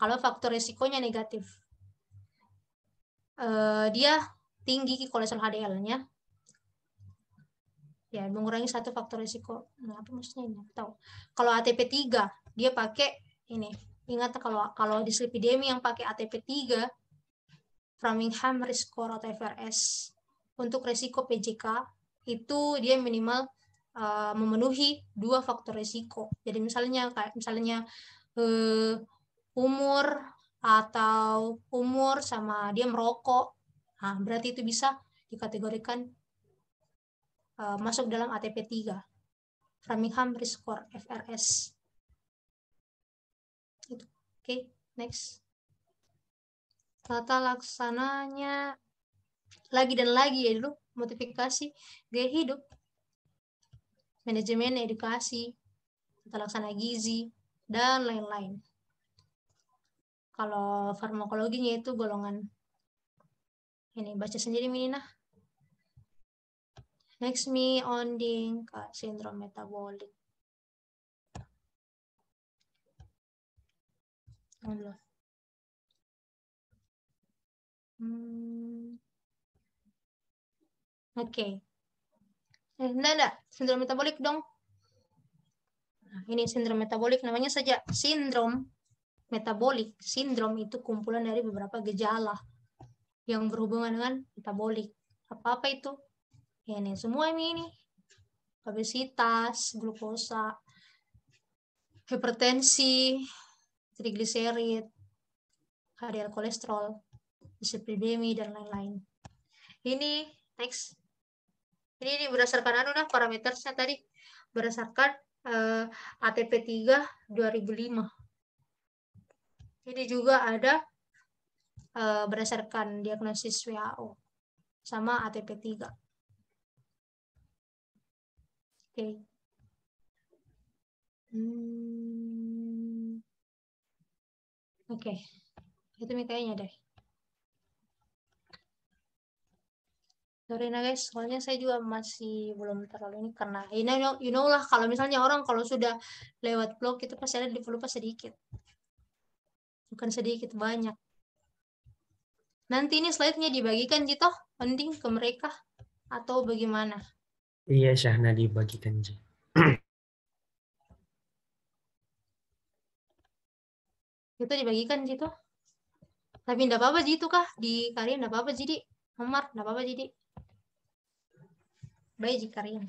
Kalau faktor resikonya negatif. Uh, dia tinggi kolesterol HDL-nya ya mengurangi satu faktor risiko nah, apa maksudnya ini tahu kalau ATP 3 dia pakai ini ingat kalau kalau dislipidemia yang pakai ATP 3 Framingham Risk Score atau FRS untuk risiko PJK itu dia minimal uh, memenuhi dua faktor risiko jadi misalnya kayak misalnya uh, umur atau umur sama dia merokok Nah, berarti itu bisa dikategorikan uh, masuk dalam ATP 3. Framingham Risk Score FRS. Itu. Oke, okay, next. Tata laksananya lagi dan lagi ya dulu modifikasi gaya hidup, manajemen edukasi, tata laksana gizi, dan lain-lain. Kalau farmakologinya itu golongan ini baca sendiri Minina. Next me on the syndrome metabolic. Allah. Hmm. Oke. Okay. Eh, enggak, Sindrom metabolik dong. Nah, ini sindrom metabolik namanya saja sindrom metabolik. Sindrom itu kumpulan dari beberapa gejala yang berhubungan dengan metabolik. Apa-apa itu? Ya, ini semua ini, ini. Obesitas, glukosa, hipertensi, trigliserid, HDL kolesterol, dislipidemi, dan lain-lain. Ini, next. Ini, ini berdasarkan anu nah parameternya tadi. Berdasarkan eh, ATP 3 2005. Ini juga ada Eh, berdasarkan diagnosis WHO sama ATP3. Oke. Okay. Hmm. Oke. Okay. Itu mikirnya deh. Sorry nah guys, soalnya saya juga masih belum terlalu ini karena you know, you know lah kalau misalnya orang kalau sudah lewat blog itu pasti ada developer sedikit. Bukan sedikit, banyak nanti ini slide-nya dibagikan gitu penting ke mereka atau bagaimana? Iya, Syahna dibagikan. [clears throat] itu dibagikan gitu. Tapi enggak apa-apa gitu kah? Di Karim enggak apa-apa jadi. Omar, enggak apa-apa jadi. Baik di Karim.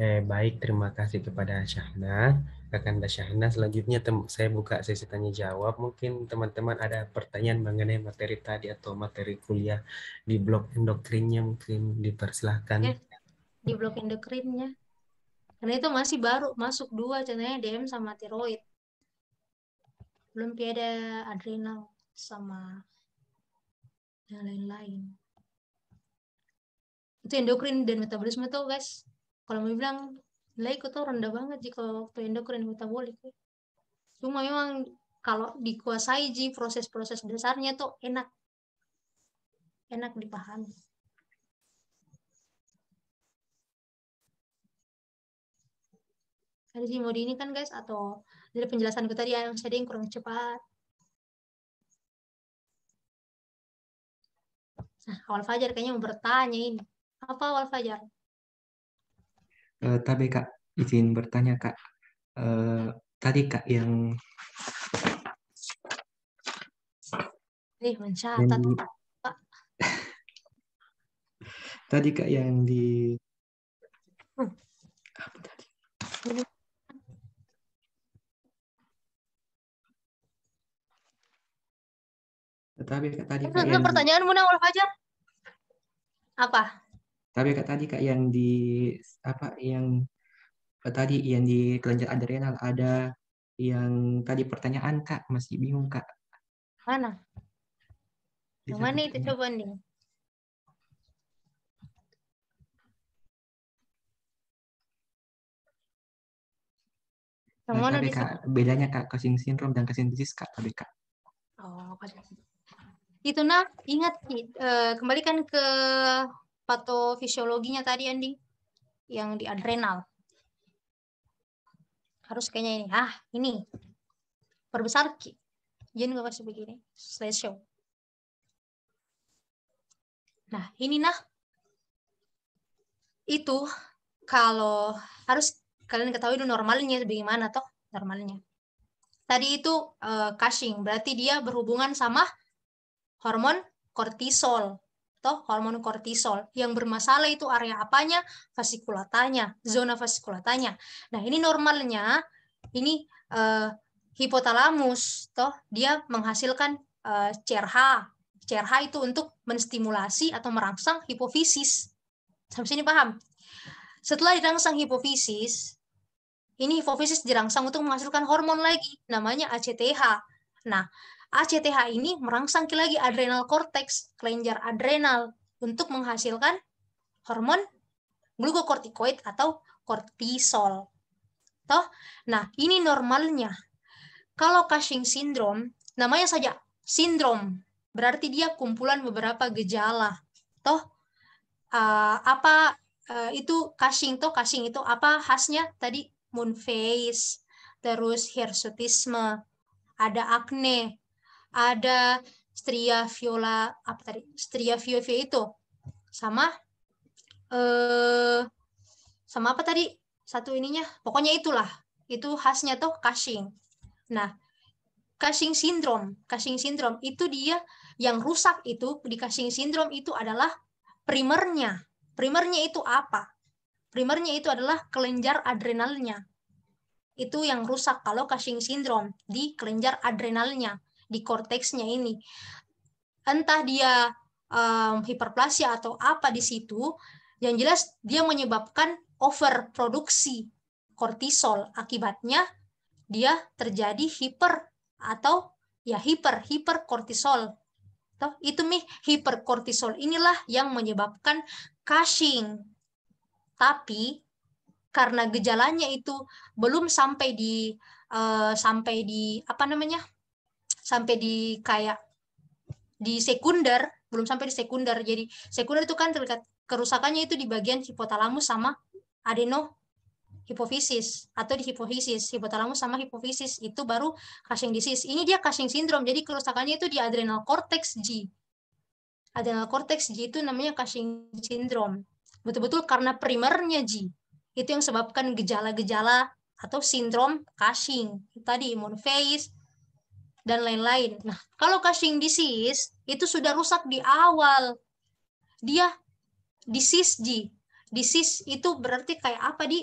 Eh, baik, terima kasih kepada Syahna. Kakanda Syahna. Selanjutnya saya buka sesi tanya jawab. Mungkin teman-teman ada pertanyaan mengenai materi tadi atau materi kuliah di blok endokrinnya mungkin dipersilahkan. Ya, di blok endokrinnya. Karena itu masih baru masuk dua contohnya DM sama tiroid. Belum ada adrenal sama yang lain-lain. Itu endokrin dan metabolisme tuh guys. Kalau mau bilang nilaiku tuh rendah banget sih kalau waktu endokrin metabolik cuma memang kalau dikuasai ji proses-proses dasarnya tuh enak enak dipahami ada di mode ini kan guys atau dari penjelasan gue tadi yang sharing kurang cepat nah awal fajar kayaknya mau bertanya ini apa awal fajar Uh, tapi Kak, izin bertanya Kak. Uh, tadi Kak yang... mencatat. Yang... [laughs] tadi Kak yang di... Hmm. Apa tadi? Kak, tadi Kak, yang... pertanyaanmu nang aja. Apa? Tapi kak tadi kak yang di apa yang tadi yang di kelenjar adrenal ada yang tadi pertanyaan kak masih bingung kak. Mana? Yang mana itu coba nih? Yang nah, mana bedanya kak Cushing syndrome dan Cushing disease kak kak Oh, itu nah ingat eh, kembalikan ke patofisiologinya tadi Andi yang di adrenal. Harus kayaknya ini. Ah, ini. Perbesar ki. Jadi gak pasti begini. Slideshow. Nah, ini nah. Itu kalau harus kalian ketahui itu normalnya bagaimana toh normalnya. Tadi itu uh, cushing berarti dia berhubungan sama hormon kortisol atau hormon kortisol. Yang bermasalah itu area apanya? Vasikulatanya, zona vasikulatanya. Nah, ini normalnya ini uh, hipotalamus toh dia menghasilkan uh, eh, CRH. CRH itu untuk menstimulasi atau merangsang hipofisis. Sampai sini paham? Setelah dirangsang hipofisis, ini hipofisis dirangsang untuk menghasilkan hormon lagi namanya ACTH. Nah, ACTH ini merangsang lagi adrenal cortex, kelenjar adrenal untuk menghasilkan hormon glukokortikoid atau kortisol. Toh, nah ini normalnya. Kalau Cushing syndrome, namanya saja sindrom, berarti dia kumpulan beberapa gejala. Toh, uh, apa uh, itu Cushing? Toh Cushing itu apa khasnya? Tadi moon face, terus hirsutisme, ada acne ada stria viola apa tadi stria viola itu sama eh sama apa tadi satu ininya pokoknya itulah itu khasnya tuh Cushing nah Cushing syndrome Cushing syndrome itu dia yang rusak itu di Cushing syndrome itu adalah primernya primernya itu apa primernya itu adalah kelenjar adrenalnya itu yang rusak kalau Cushing syndrome di kelenjar adrenalnya di korteksnya ini. Entah dia um, hiperplasia atau apa di situ, yang jelas dia menyebabkan overproduksi kortisol. Akibatnya dia terjadi hiper atau ya hiper hiper kortisol. Toh, itu nih kortisol inilah yang menyebabkan cushing. Tapi karena gejalanya itu belum sampai di uh, sampai di apa namanya sampai di kayak di sekunder belum sampai di sekunder jadi sekunder itu kan terlihat kerusakannya itu di bagian hipotalamus sama adeno hipofisis atau di hipofisis hipotalamus sama hipofisis itu baru Cushing disease ini dia Cushing syndrome jadi kerusakannya itu di adrenal cortex G adrenal cortex G itu namanya Cushing syndrome betul-betul karena primernya G itu yang sebabkan gejala-gejala atau sindrom Cushing tadi immune phase dan lain-lain. Nah, kalau Cushing disease itu sudah rusak di awal. Dia disease di Disease itu berarti kayak apa di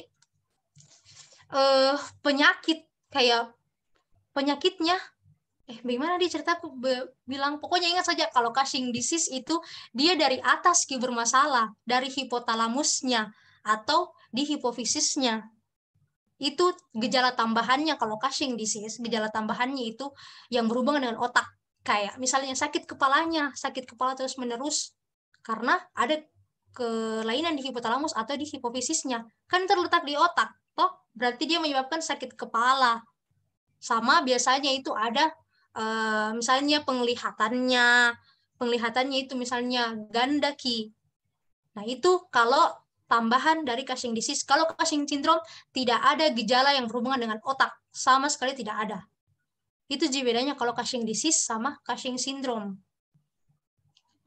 uh, penyakit kayak penyakitnya eh bagaimana dia cerita bilang pokoknya ingat saja kalau Cushing disease itu dia dari atas ki bermasalah dari hipotalamusnya atau di hipofisisnya itu hmm. gejala tambahannya kalau Cushing disease, gejala tambahannya itu yang berhubungan dengan otak. Kayak misalnya sakit kepalanya, sakit kepala terus-menerus karena ada kelainan di hipotalamus atau di hipofisisnya. Kan terletak di otak, toh berarti dia menyebabkan sakit kepala. Sama biasanya itu ada eh, misalnya penglihatannya, penglihatannya itu misalnya ganda ki. Nah, itu kalau tambahan dari Cushing disease. Kalau Cushing syndrome tidak ada gejala yang berhubungan dengan otak, sama sekali tidak ada. Itu Ji bedanya kalau Cushing disease sama Cushing syndrome.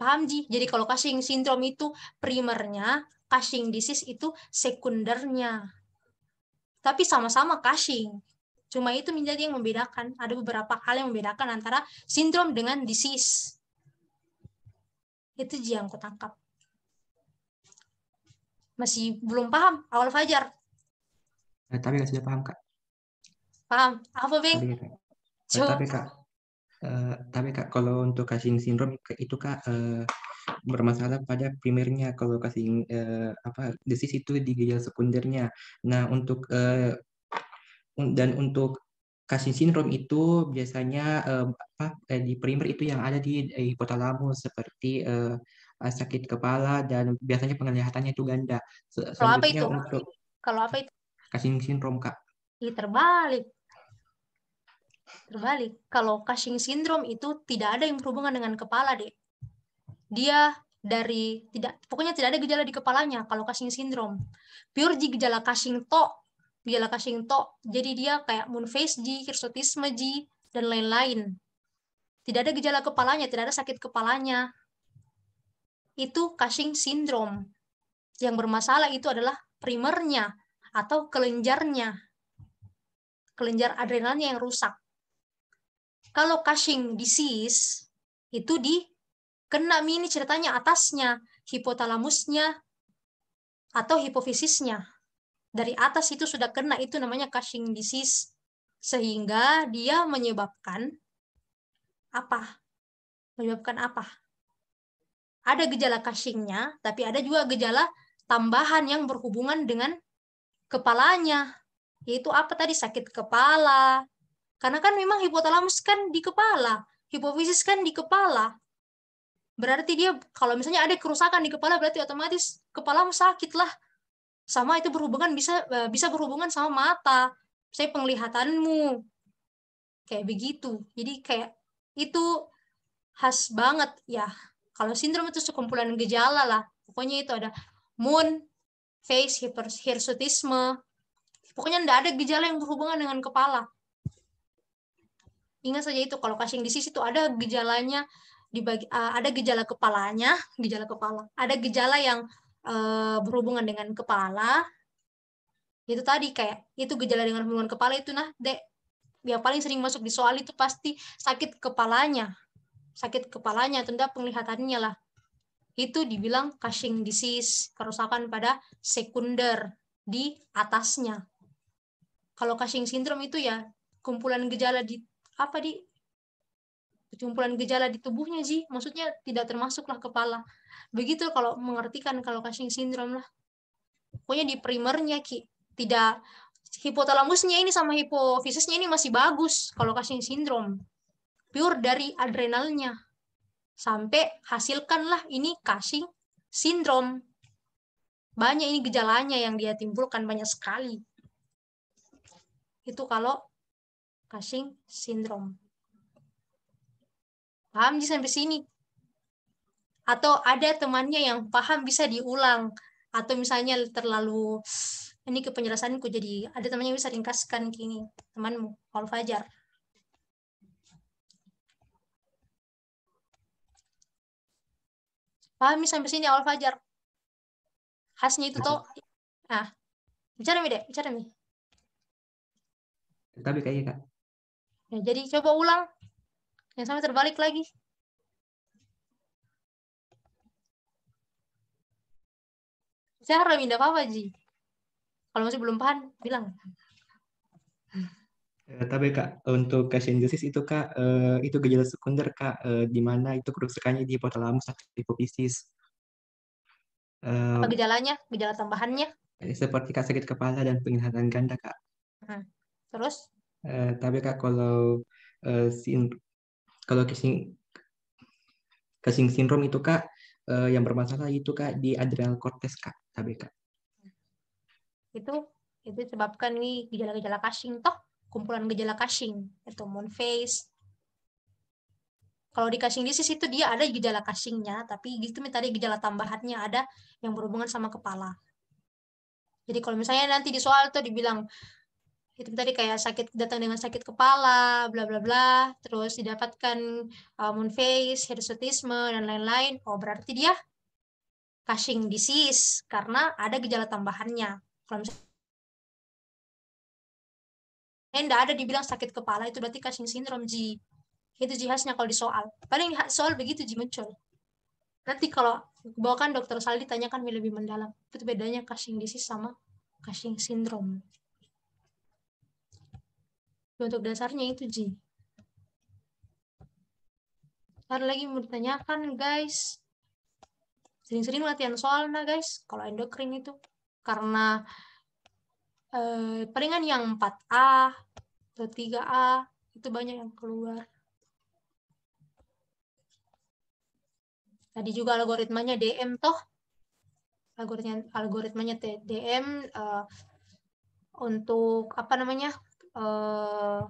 Paham Ji? Jadi kalau Cushing syndrome itu primernya, Cushing disease itu sekundernya. Tapi sama-sama Cushing. Cuma itu menjadi yang membedakan. Ada beberapa hal yang membedakan antara sindrom dengan disease. Itu Ji yang kutangkap masih belum paham awal fajar. Eh, tapi sudah paham kak. Paham apa bing? Tapi, so. Eh, tapi kak, Uh, tapi kak kalau untuk kasing sindrom itu kak uh, bermasalah pada primernya kalau kasing uh, apa disease itu di gejala sekundernya. Nah untuk uh, dan untuk kasing sindrom itu biasanya uh, apa di primer itu yang ada di hipotalamus seperti uh, uh, sakit kepala dan biasanya penglihatannya itu ganda. Kalau apa itu? Untuk... Kalau apa itu? Cushing syndrome, Kak. Ih, terbalik. Terbalik. Kalau Cushing sindrom itu tidak ada yang berhubungan dengan kepala, deh. Dia dari tidak pokoknya tidak ada gejala di kepalanya kalau Cushing sindrom. Pure di gejala Cushing to, gejala Cushing to. Jadi dia kayak moon face ji, hirsutisme ji, dan lain-lain. Tidak ada gejala kepalanya, tidak ada sakit kepalanya itu Cushing syndrome. Yang bermasalah itu adalah primernya atau kelenjarnya. Kelenjar adrenalnya yang rusak. Kalau Cushing disease itu di kena mini ceritanya atasnya, hipotalamusnya atau hipofisisnya. Dari atas itu sudah kena itu namanya Cushing disease sehingga dia menyebabkan apa? Menyebabkan apa? ada gejala cushingnya, tapi ada juga gejala tambahan yang berhubungan dengan kepalanya. Yaitu apa tadi? Sakit kepala. Karena kan memang hipotalamus kan di kepala, hipofisis kan di kepala. Berarti dia kalau misalnya ada kerusakan di kepala berarti otomatis kepalamu sakit lah. Sama itu berhubungan bisa e, bisa berhubungan sama mata, saya penglihatanmu. Kayak begitu. Jadi kayak itu khas banget ya kalau sindrom itu sekumpulan gejala lah. Pokoknya itu ada moon, face, hirsutisme. Pokoknya tidak ada gejala yang berhubungan dengan kepala. Ingat saja itu kalau di sisi itu ada gejalanya di bagi, uh, ada gejala kepalanya, [laughs] gejala kepala. Ada gejala yang uh, berhubungan dengan kepala. Itu tadi kayak itu gejala dengan hubungan kepala itu nah, Dek. Yang paling sering masuk di soal itu pasti sakit kepalanya sakit kepalanya, tunda penglihatannya lah. Itu dibilang Cushing disease, kerusakan pada sekunder di atasnya. Kalau Cushing syndrome itu ya kumpulan gejala di apa di kumpulan gejala di tubuhnya sih, maksudnya tidak termasuklah kepala. Begitu kalau mengertikan kalau Cushing syndrome lah. Pokoknya di primernya Ki tidak hipotalamusnya ini sama hipofisisnya ini masih bagus kalau Cushing syndrome pure dari adrenalnya. Sampai hasilkanlah ini Cushing sindrom Banyak ini gejalanya yang dia timbulkan banyak sekali. Itu kalau Cushing sindrom Paham di sampai sini? Atau ada temannya yang paham bisa diulang atau misalnya terlalu ini ke penjelasanku jadi ada temannya bisa ringkaskan kini temanmu Paul Fajar Pahami sampai sini awal fajar. Khasnya itu tuh Nah, bicara mi deh, bicara mi. Tapi kayaknya kak. Ya, jadi coba ulang. Yang sama terbalik lagi. bicara mi apa-apa, Ji. Kalau masih belum paham, bilang. Eh, tapi kak, untuk Caucasian itu kak, eh, itu gejala sekunder kak, eh, di mana itu kerusakannya di hipotalamus atau hipofisis. Eh, Apa gejalanya? Gejala tambahannya? Eh, seperti kak sakit kepala dan penglihatan ganda kak. Hmm. Terus? Eh, tapi kak kalau eh, sin kalau casing casing sindrom itu kak eh, yang bermasalah itu kak di adrenal cortex kak, tapi kak. Itu itu sebabkan nih gejala-gejala kasing toh? kumpulan gejala Cushing, itu moon face. Kalau di Cushing disease itu dia ada gejala Cushingnya, tapi gitu tadi gejala tambahannya ada yang berhubungan sama kepala. Jadi kalau misalnya nanti di soal itu dibilang itu tadi kayak sakit datang dengan sakit kepala, bla bla bla, terus didapatkan uh, moon face, hirsutisme dan lain-lain. Oh, berarti dia Cushing disease karena ada gejala tambahannya. Kalau misalnya Eh, enggak ada dibilang sakit kepala itu berarti Cushing syndrome Ji. Itu Ji khasnya kalau di soal. Paling soal begitu Ji muncul. Nanti kalau bawakan dokter Saldi tanyakan lebih mendalam. Itu bedanya Cushing disease sama Cushing syndrome. Ya, untuk dasarnya itu Ji. Ada lagi mau ditanyakan guys. Sering-sering latihan soal nah guys. Kalau endokrin itu karena eh, palingan yang 4A atau 3A itu banyak yang keluar. Tadi juga algoritmanya DM toh. Algoritmanya algoritmanya DM eh, untuk apa namanya? Eh,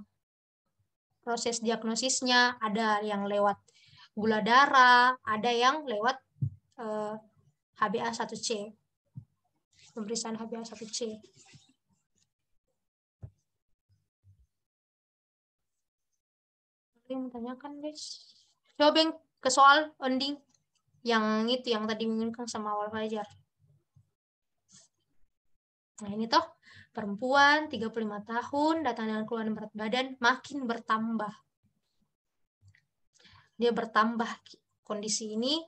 proses diagnosisnya ada yang lewat gula darah, ada yang lewat eh, HbA1c. Pemeriksaan HbA1c. yang tanyakan guys coba Beng, ke soal ending yang itu yang tadi menginginkan sama awal fajar nah ini toh perempuan 35 tahun datang dengan keluhan berat badan makin bertambah dia bertambah kondisi ini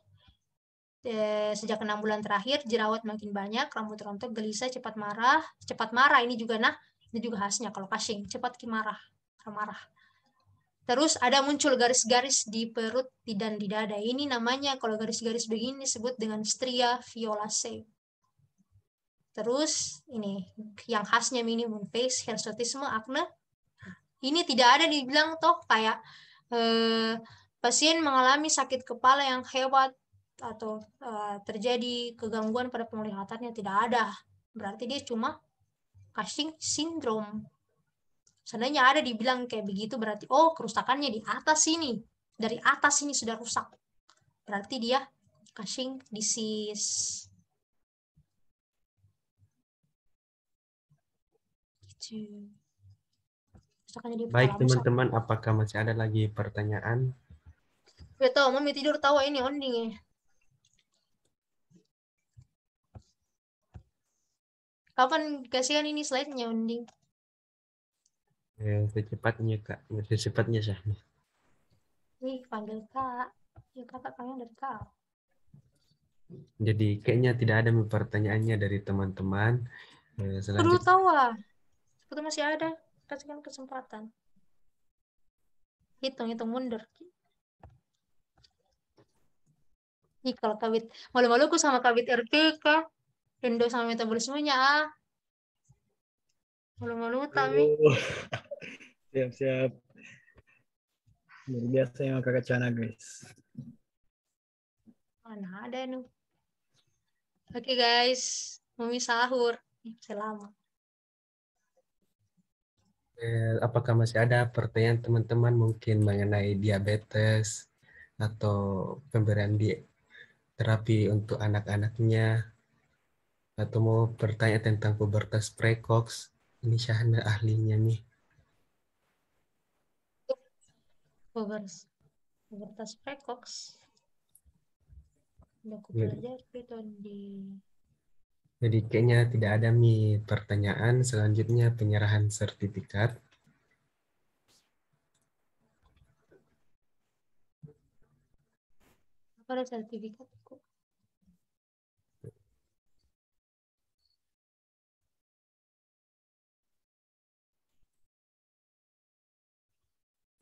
eh, sejak enam bulan terakhir jerawat makin banyak rambut rontok gelisah cepat marah cepat marah ini juga nah ini juga khasnya kalau kasing cepat marah marah Terus ada muncul garis-garis di perut dan di dada. Ini namanya kalau garis-garis begini disebut dengan stria violacea. Terus ini yang khasnya minimum face hirsutisme akne. Ini tidak ada dibilang toh kayak eh, pasien mengalami sakit kepala yang hebat atau eh, terjadi kegangguan pada penglihatannya tidak ada. Berarti dia cuma Cushing syndrome Seandainya ada dibilang kayak begitu berarti oh kerusakannya di atas sini. Dari atas sini sudah rusak. Berarti dia Cushing disease. Gitu. Baik teman-teman, apakah masih ada lagi pertanyaan? betul tahu, mami tidur tawa ini onding ya. Kapan kasihan ini slide-nya onding? yang secepatnya kak secepatnya sahnya Wih, panggil kak ya kakak kangen dari kak jadi kayaknya tidak ada pertanyaannya dari teman-teman perlu eh, tahu lah seperti masih ada kasihkan kesempatan hitung-hitung mundur Ih, kalau kawit malu malu aku sama kawit kak Indo sama metabolismenya ah Malu-malu tapi. Siap-siap. [laughs] Luar biasa yang kakak Cana, guys. Mana ada nu. Oke, okay, guys. Mami sahur. Selamat. Eh, apakah masih ada pertanyaan teman-teman mungkin mengenai diabetes atau pemberian di terapi untuk anak-anaknya atau mau bertanya tentang pubertas prekoks ini Syahna ahlinya nih. Pubertas precox. Pecox. aku belajar iya. itu di jadi kayaknya tidak ada nih pertanyaan selanjutnya penyerahan sertifikat. Apa ada kok?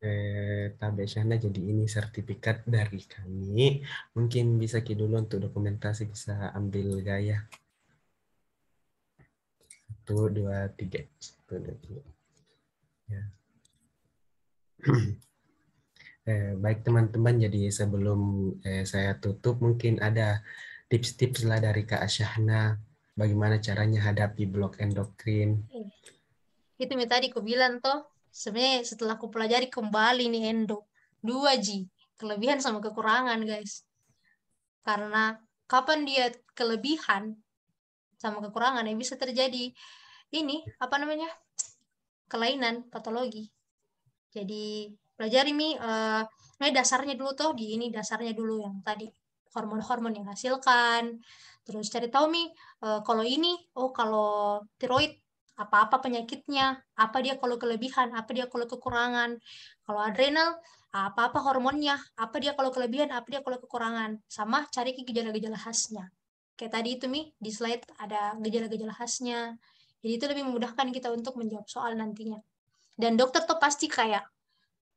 Tabe Tabesyana jadi ini sertifikat dari kami. Mungkin bisa Ki dulu untuk dokumentasi bisa ambil gaya. Satu, dua, tiga. Satu, dua, tiga. Ya. [clears throat] eh, baik teman-teman, jadi sebelum eh, saya tutup mungkin ada tips-tips lah dari Kak Asyahna bagaimana caranya hadapi blok endokrin. Itu yang tadi aku bilang toh, sebenarnya setelah aku pelajari kembali nih endo dua ji kelebihan sama kekurangan guys karena kapan dia kelebihan sama kekurangan ya bisa terjadi ini apa namanya kelainan patologi jadi pelajari mi uh, dasarnya dulu toh di ini dasarnya dulu yang tadi hormon-hormon yang hasilkan terus cari tahu mi uh, kalau ini oh kalau tiroid apa-apa penyakitnya, apa dia kalau kelebihan, apa dia kalau kekurangan. Kalau adrenal, apa-apa hormonnya, apa dia kalau kelebihan, apa dia kalau kekurangan. Sama cari gejala-gejala khasnya. Kayak tadi itu Mi, di slide ada gejala-gejala khasnya. Jadi itu lebih memudahkan kita untuk menjawab soal nantinya. Dan dokter tuh pasti kayak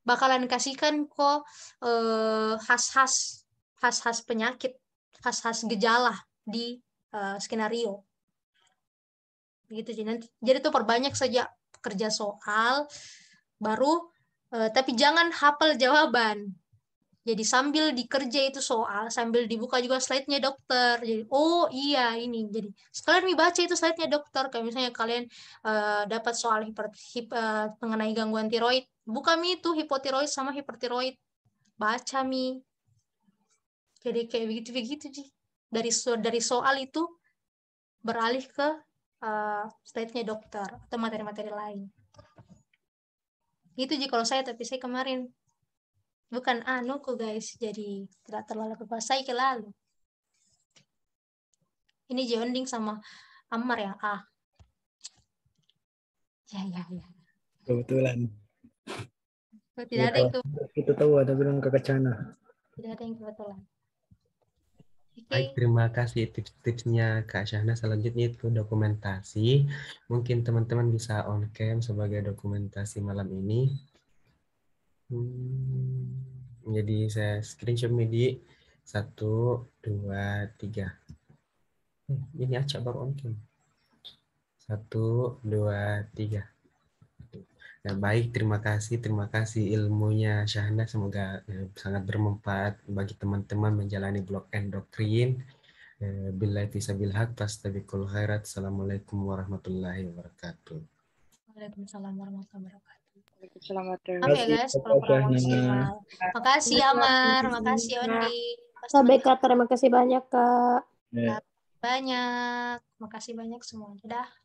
bakalan kasihkan kok eh, khas-khas khas-khas penyakit, khas-khas gejala di eh, skenario gitu jadi jadi tuh perbanyak saja kerja soal baru eh, tapi jangan hafal jawaban jadi sambil dikerja itu soal, sambil dibuka juga slide-nya dokter. Jadi oh iya ini. Jadi sekalian baca itu slide-nya dokter. Kayak misalnya kalian eh, dapat soal hiper, hip, eh, mengenai gangguan tiroid, buka mi itu hipotiroid sama hipertiroid. Baca mi. Jadi kayak begitu-begitu sih. Dari so dari soal itu beralih ke uh, slide-nya dokter atau materi-materi lain. Itu sih kalau saya, tapi saya kemarin bukan anu kok guys, jadi tidak terlalu kuasai ke lalu. Ini Jonding sama amar ya, Ah. Ya, ya, ya. Kebetulan. Tidak ya, ada yang kebetulan. Kita tahu ada bilang kakak Tidak ada yang kebetulan. Baik, terima kasih tips-tipsnya Kak Syahna. Selanjutnya itu dokumentasi. Mungkin teman-teman bisa on cam sebagai dokumentasi malam ini. Hmm, jadi saya screenshot midi. satu, dua, tiga. Eh, ini acak baru on cam. Satu, dua, tiga. Ya, baik, terima kasih. Terima kasih ilmunya Syahna. Semoga eh, sangat bermanfaat bagi teman-teman menjalani blok endokrin. Eh, Bila bisa haq, hak, khairat. Assalamualaikum warahmatullahi wabarakatuh. Waalaikumsalam warahmatullahi wabarakatuh. Waalaikumsalam warahmatullahi wabarakatuh. Oke okay, guys, program Makasih Amar, ya, makasih Ondi. Sampai terima kasih banyak Kak. Ya. Banyak, makasih banyak semua. sudah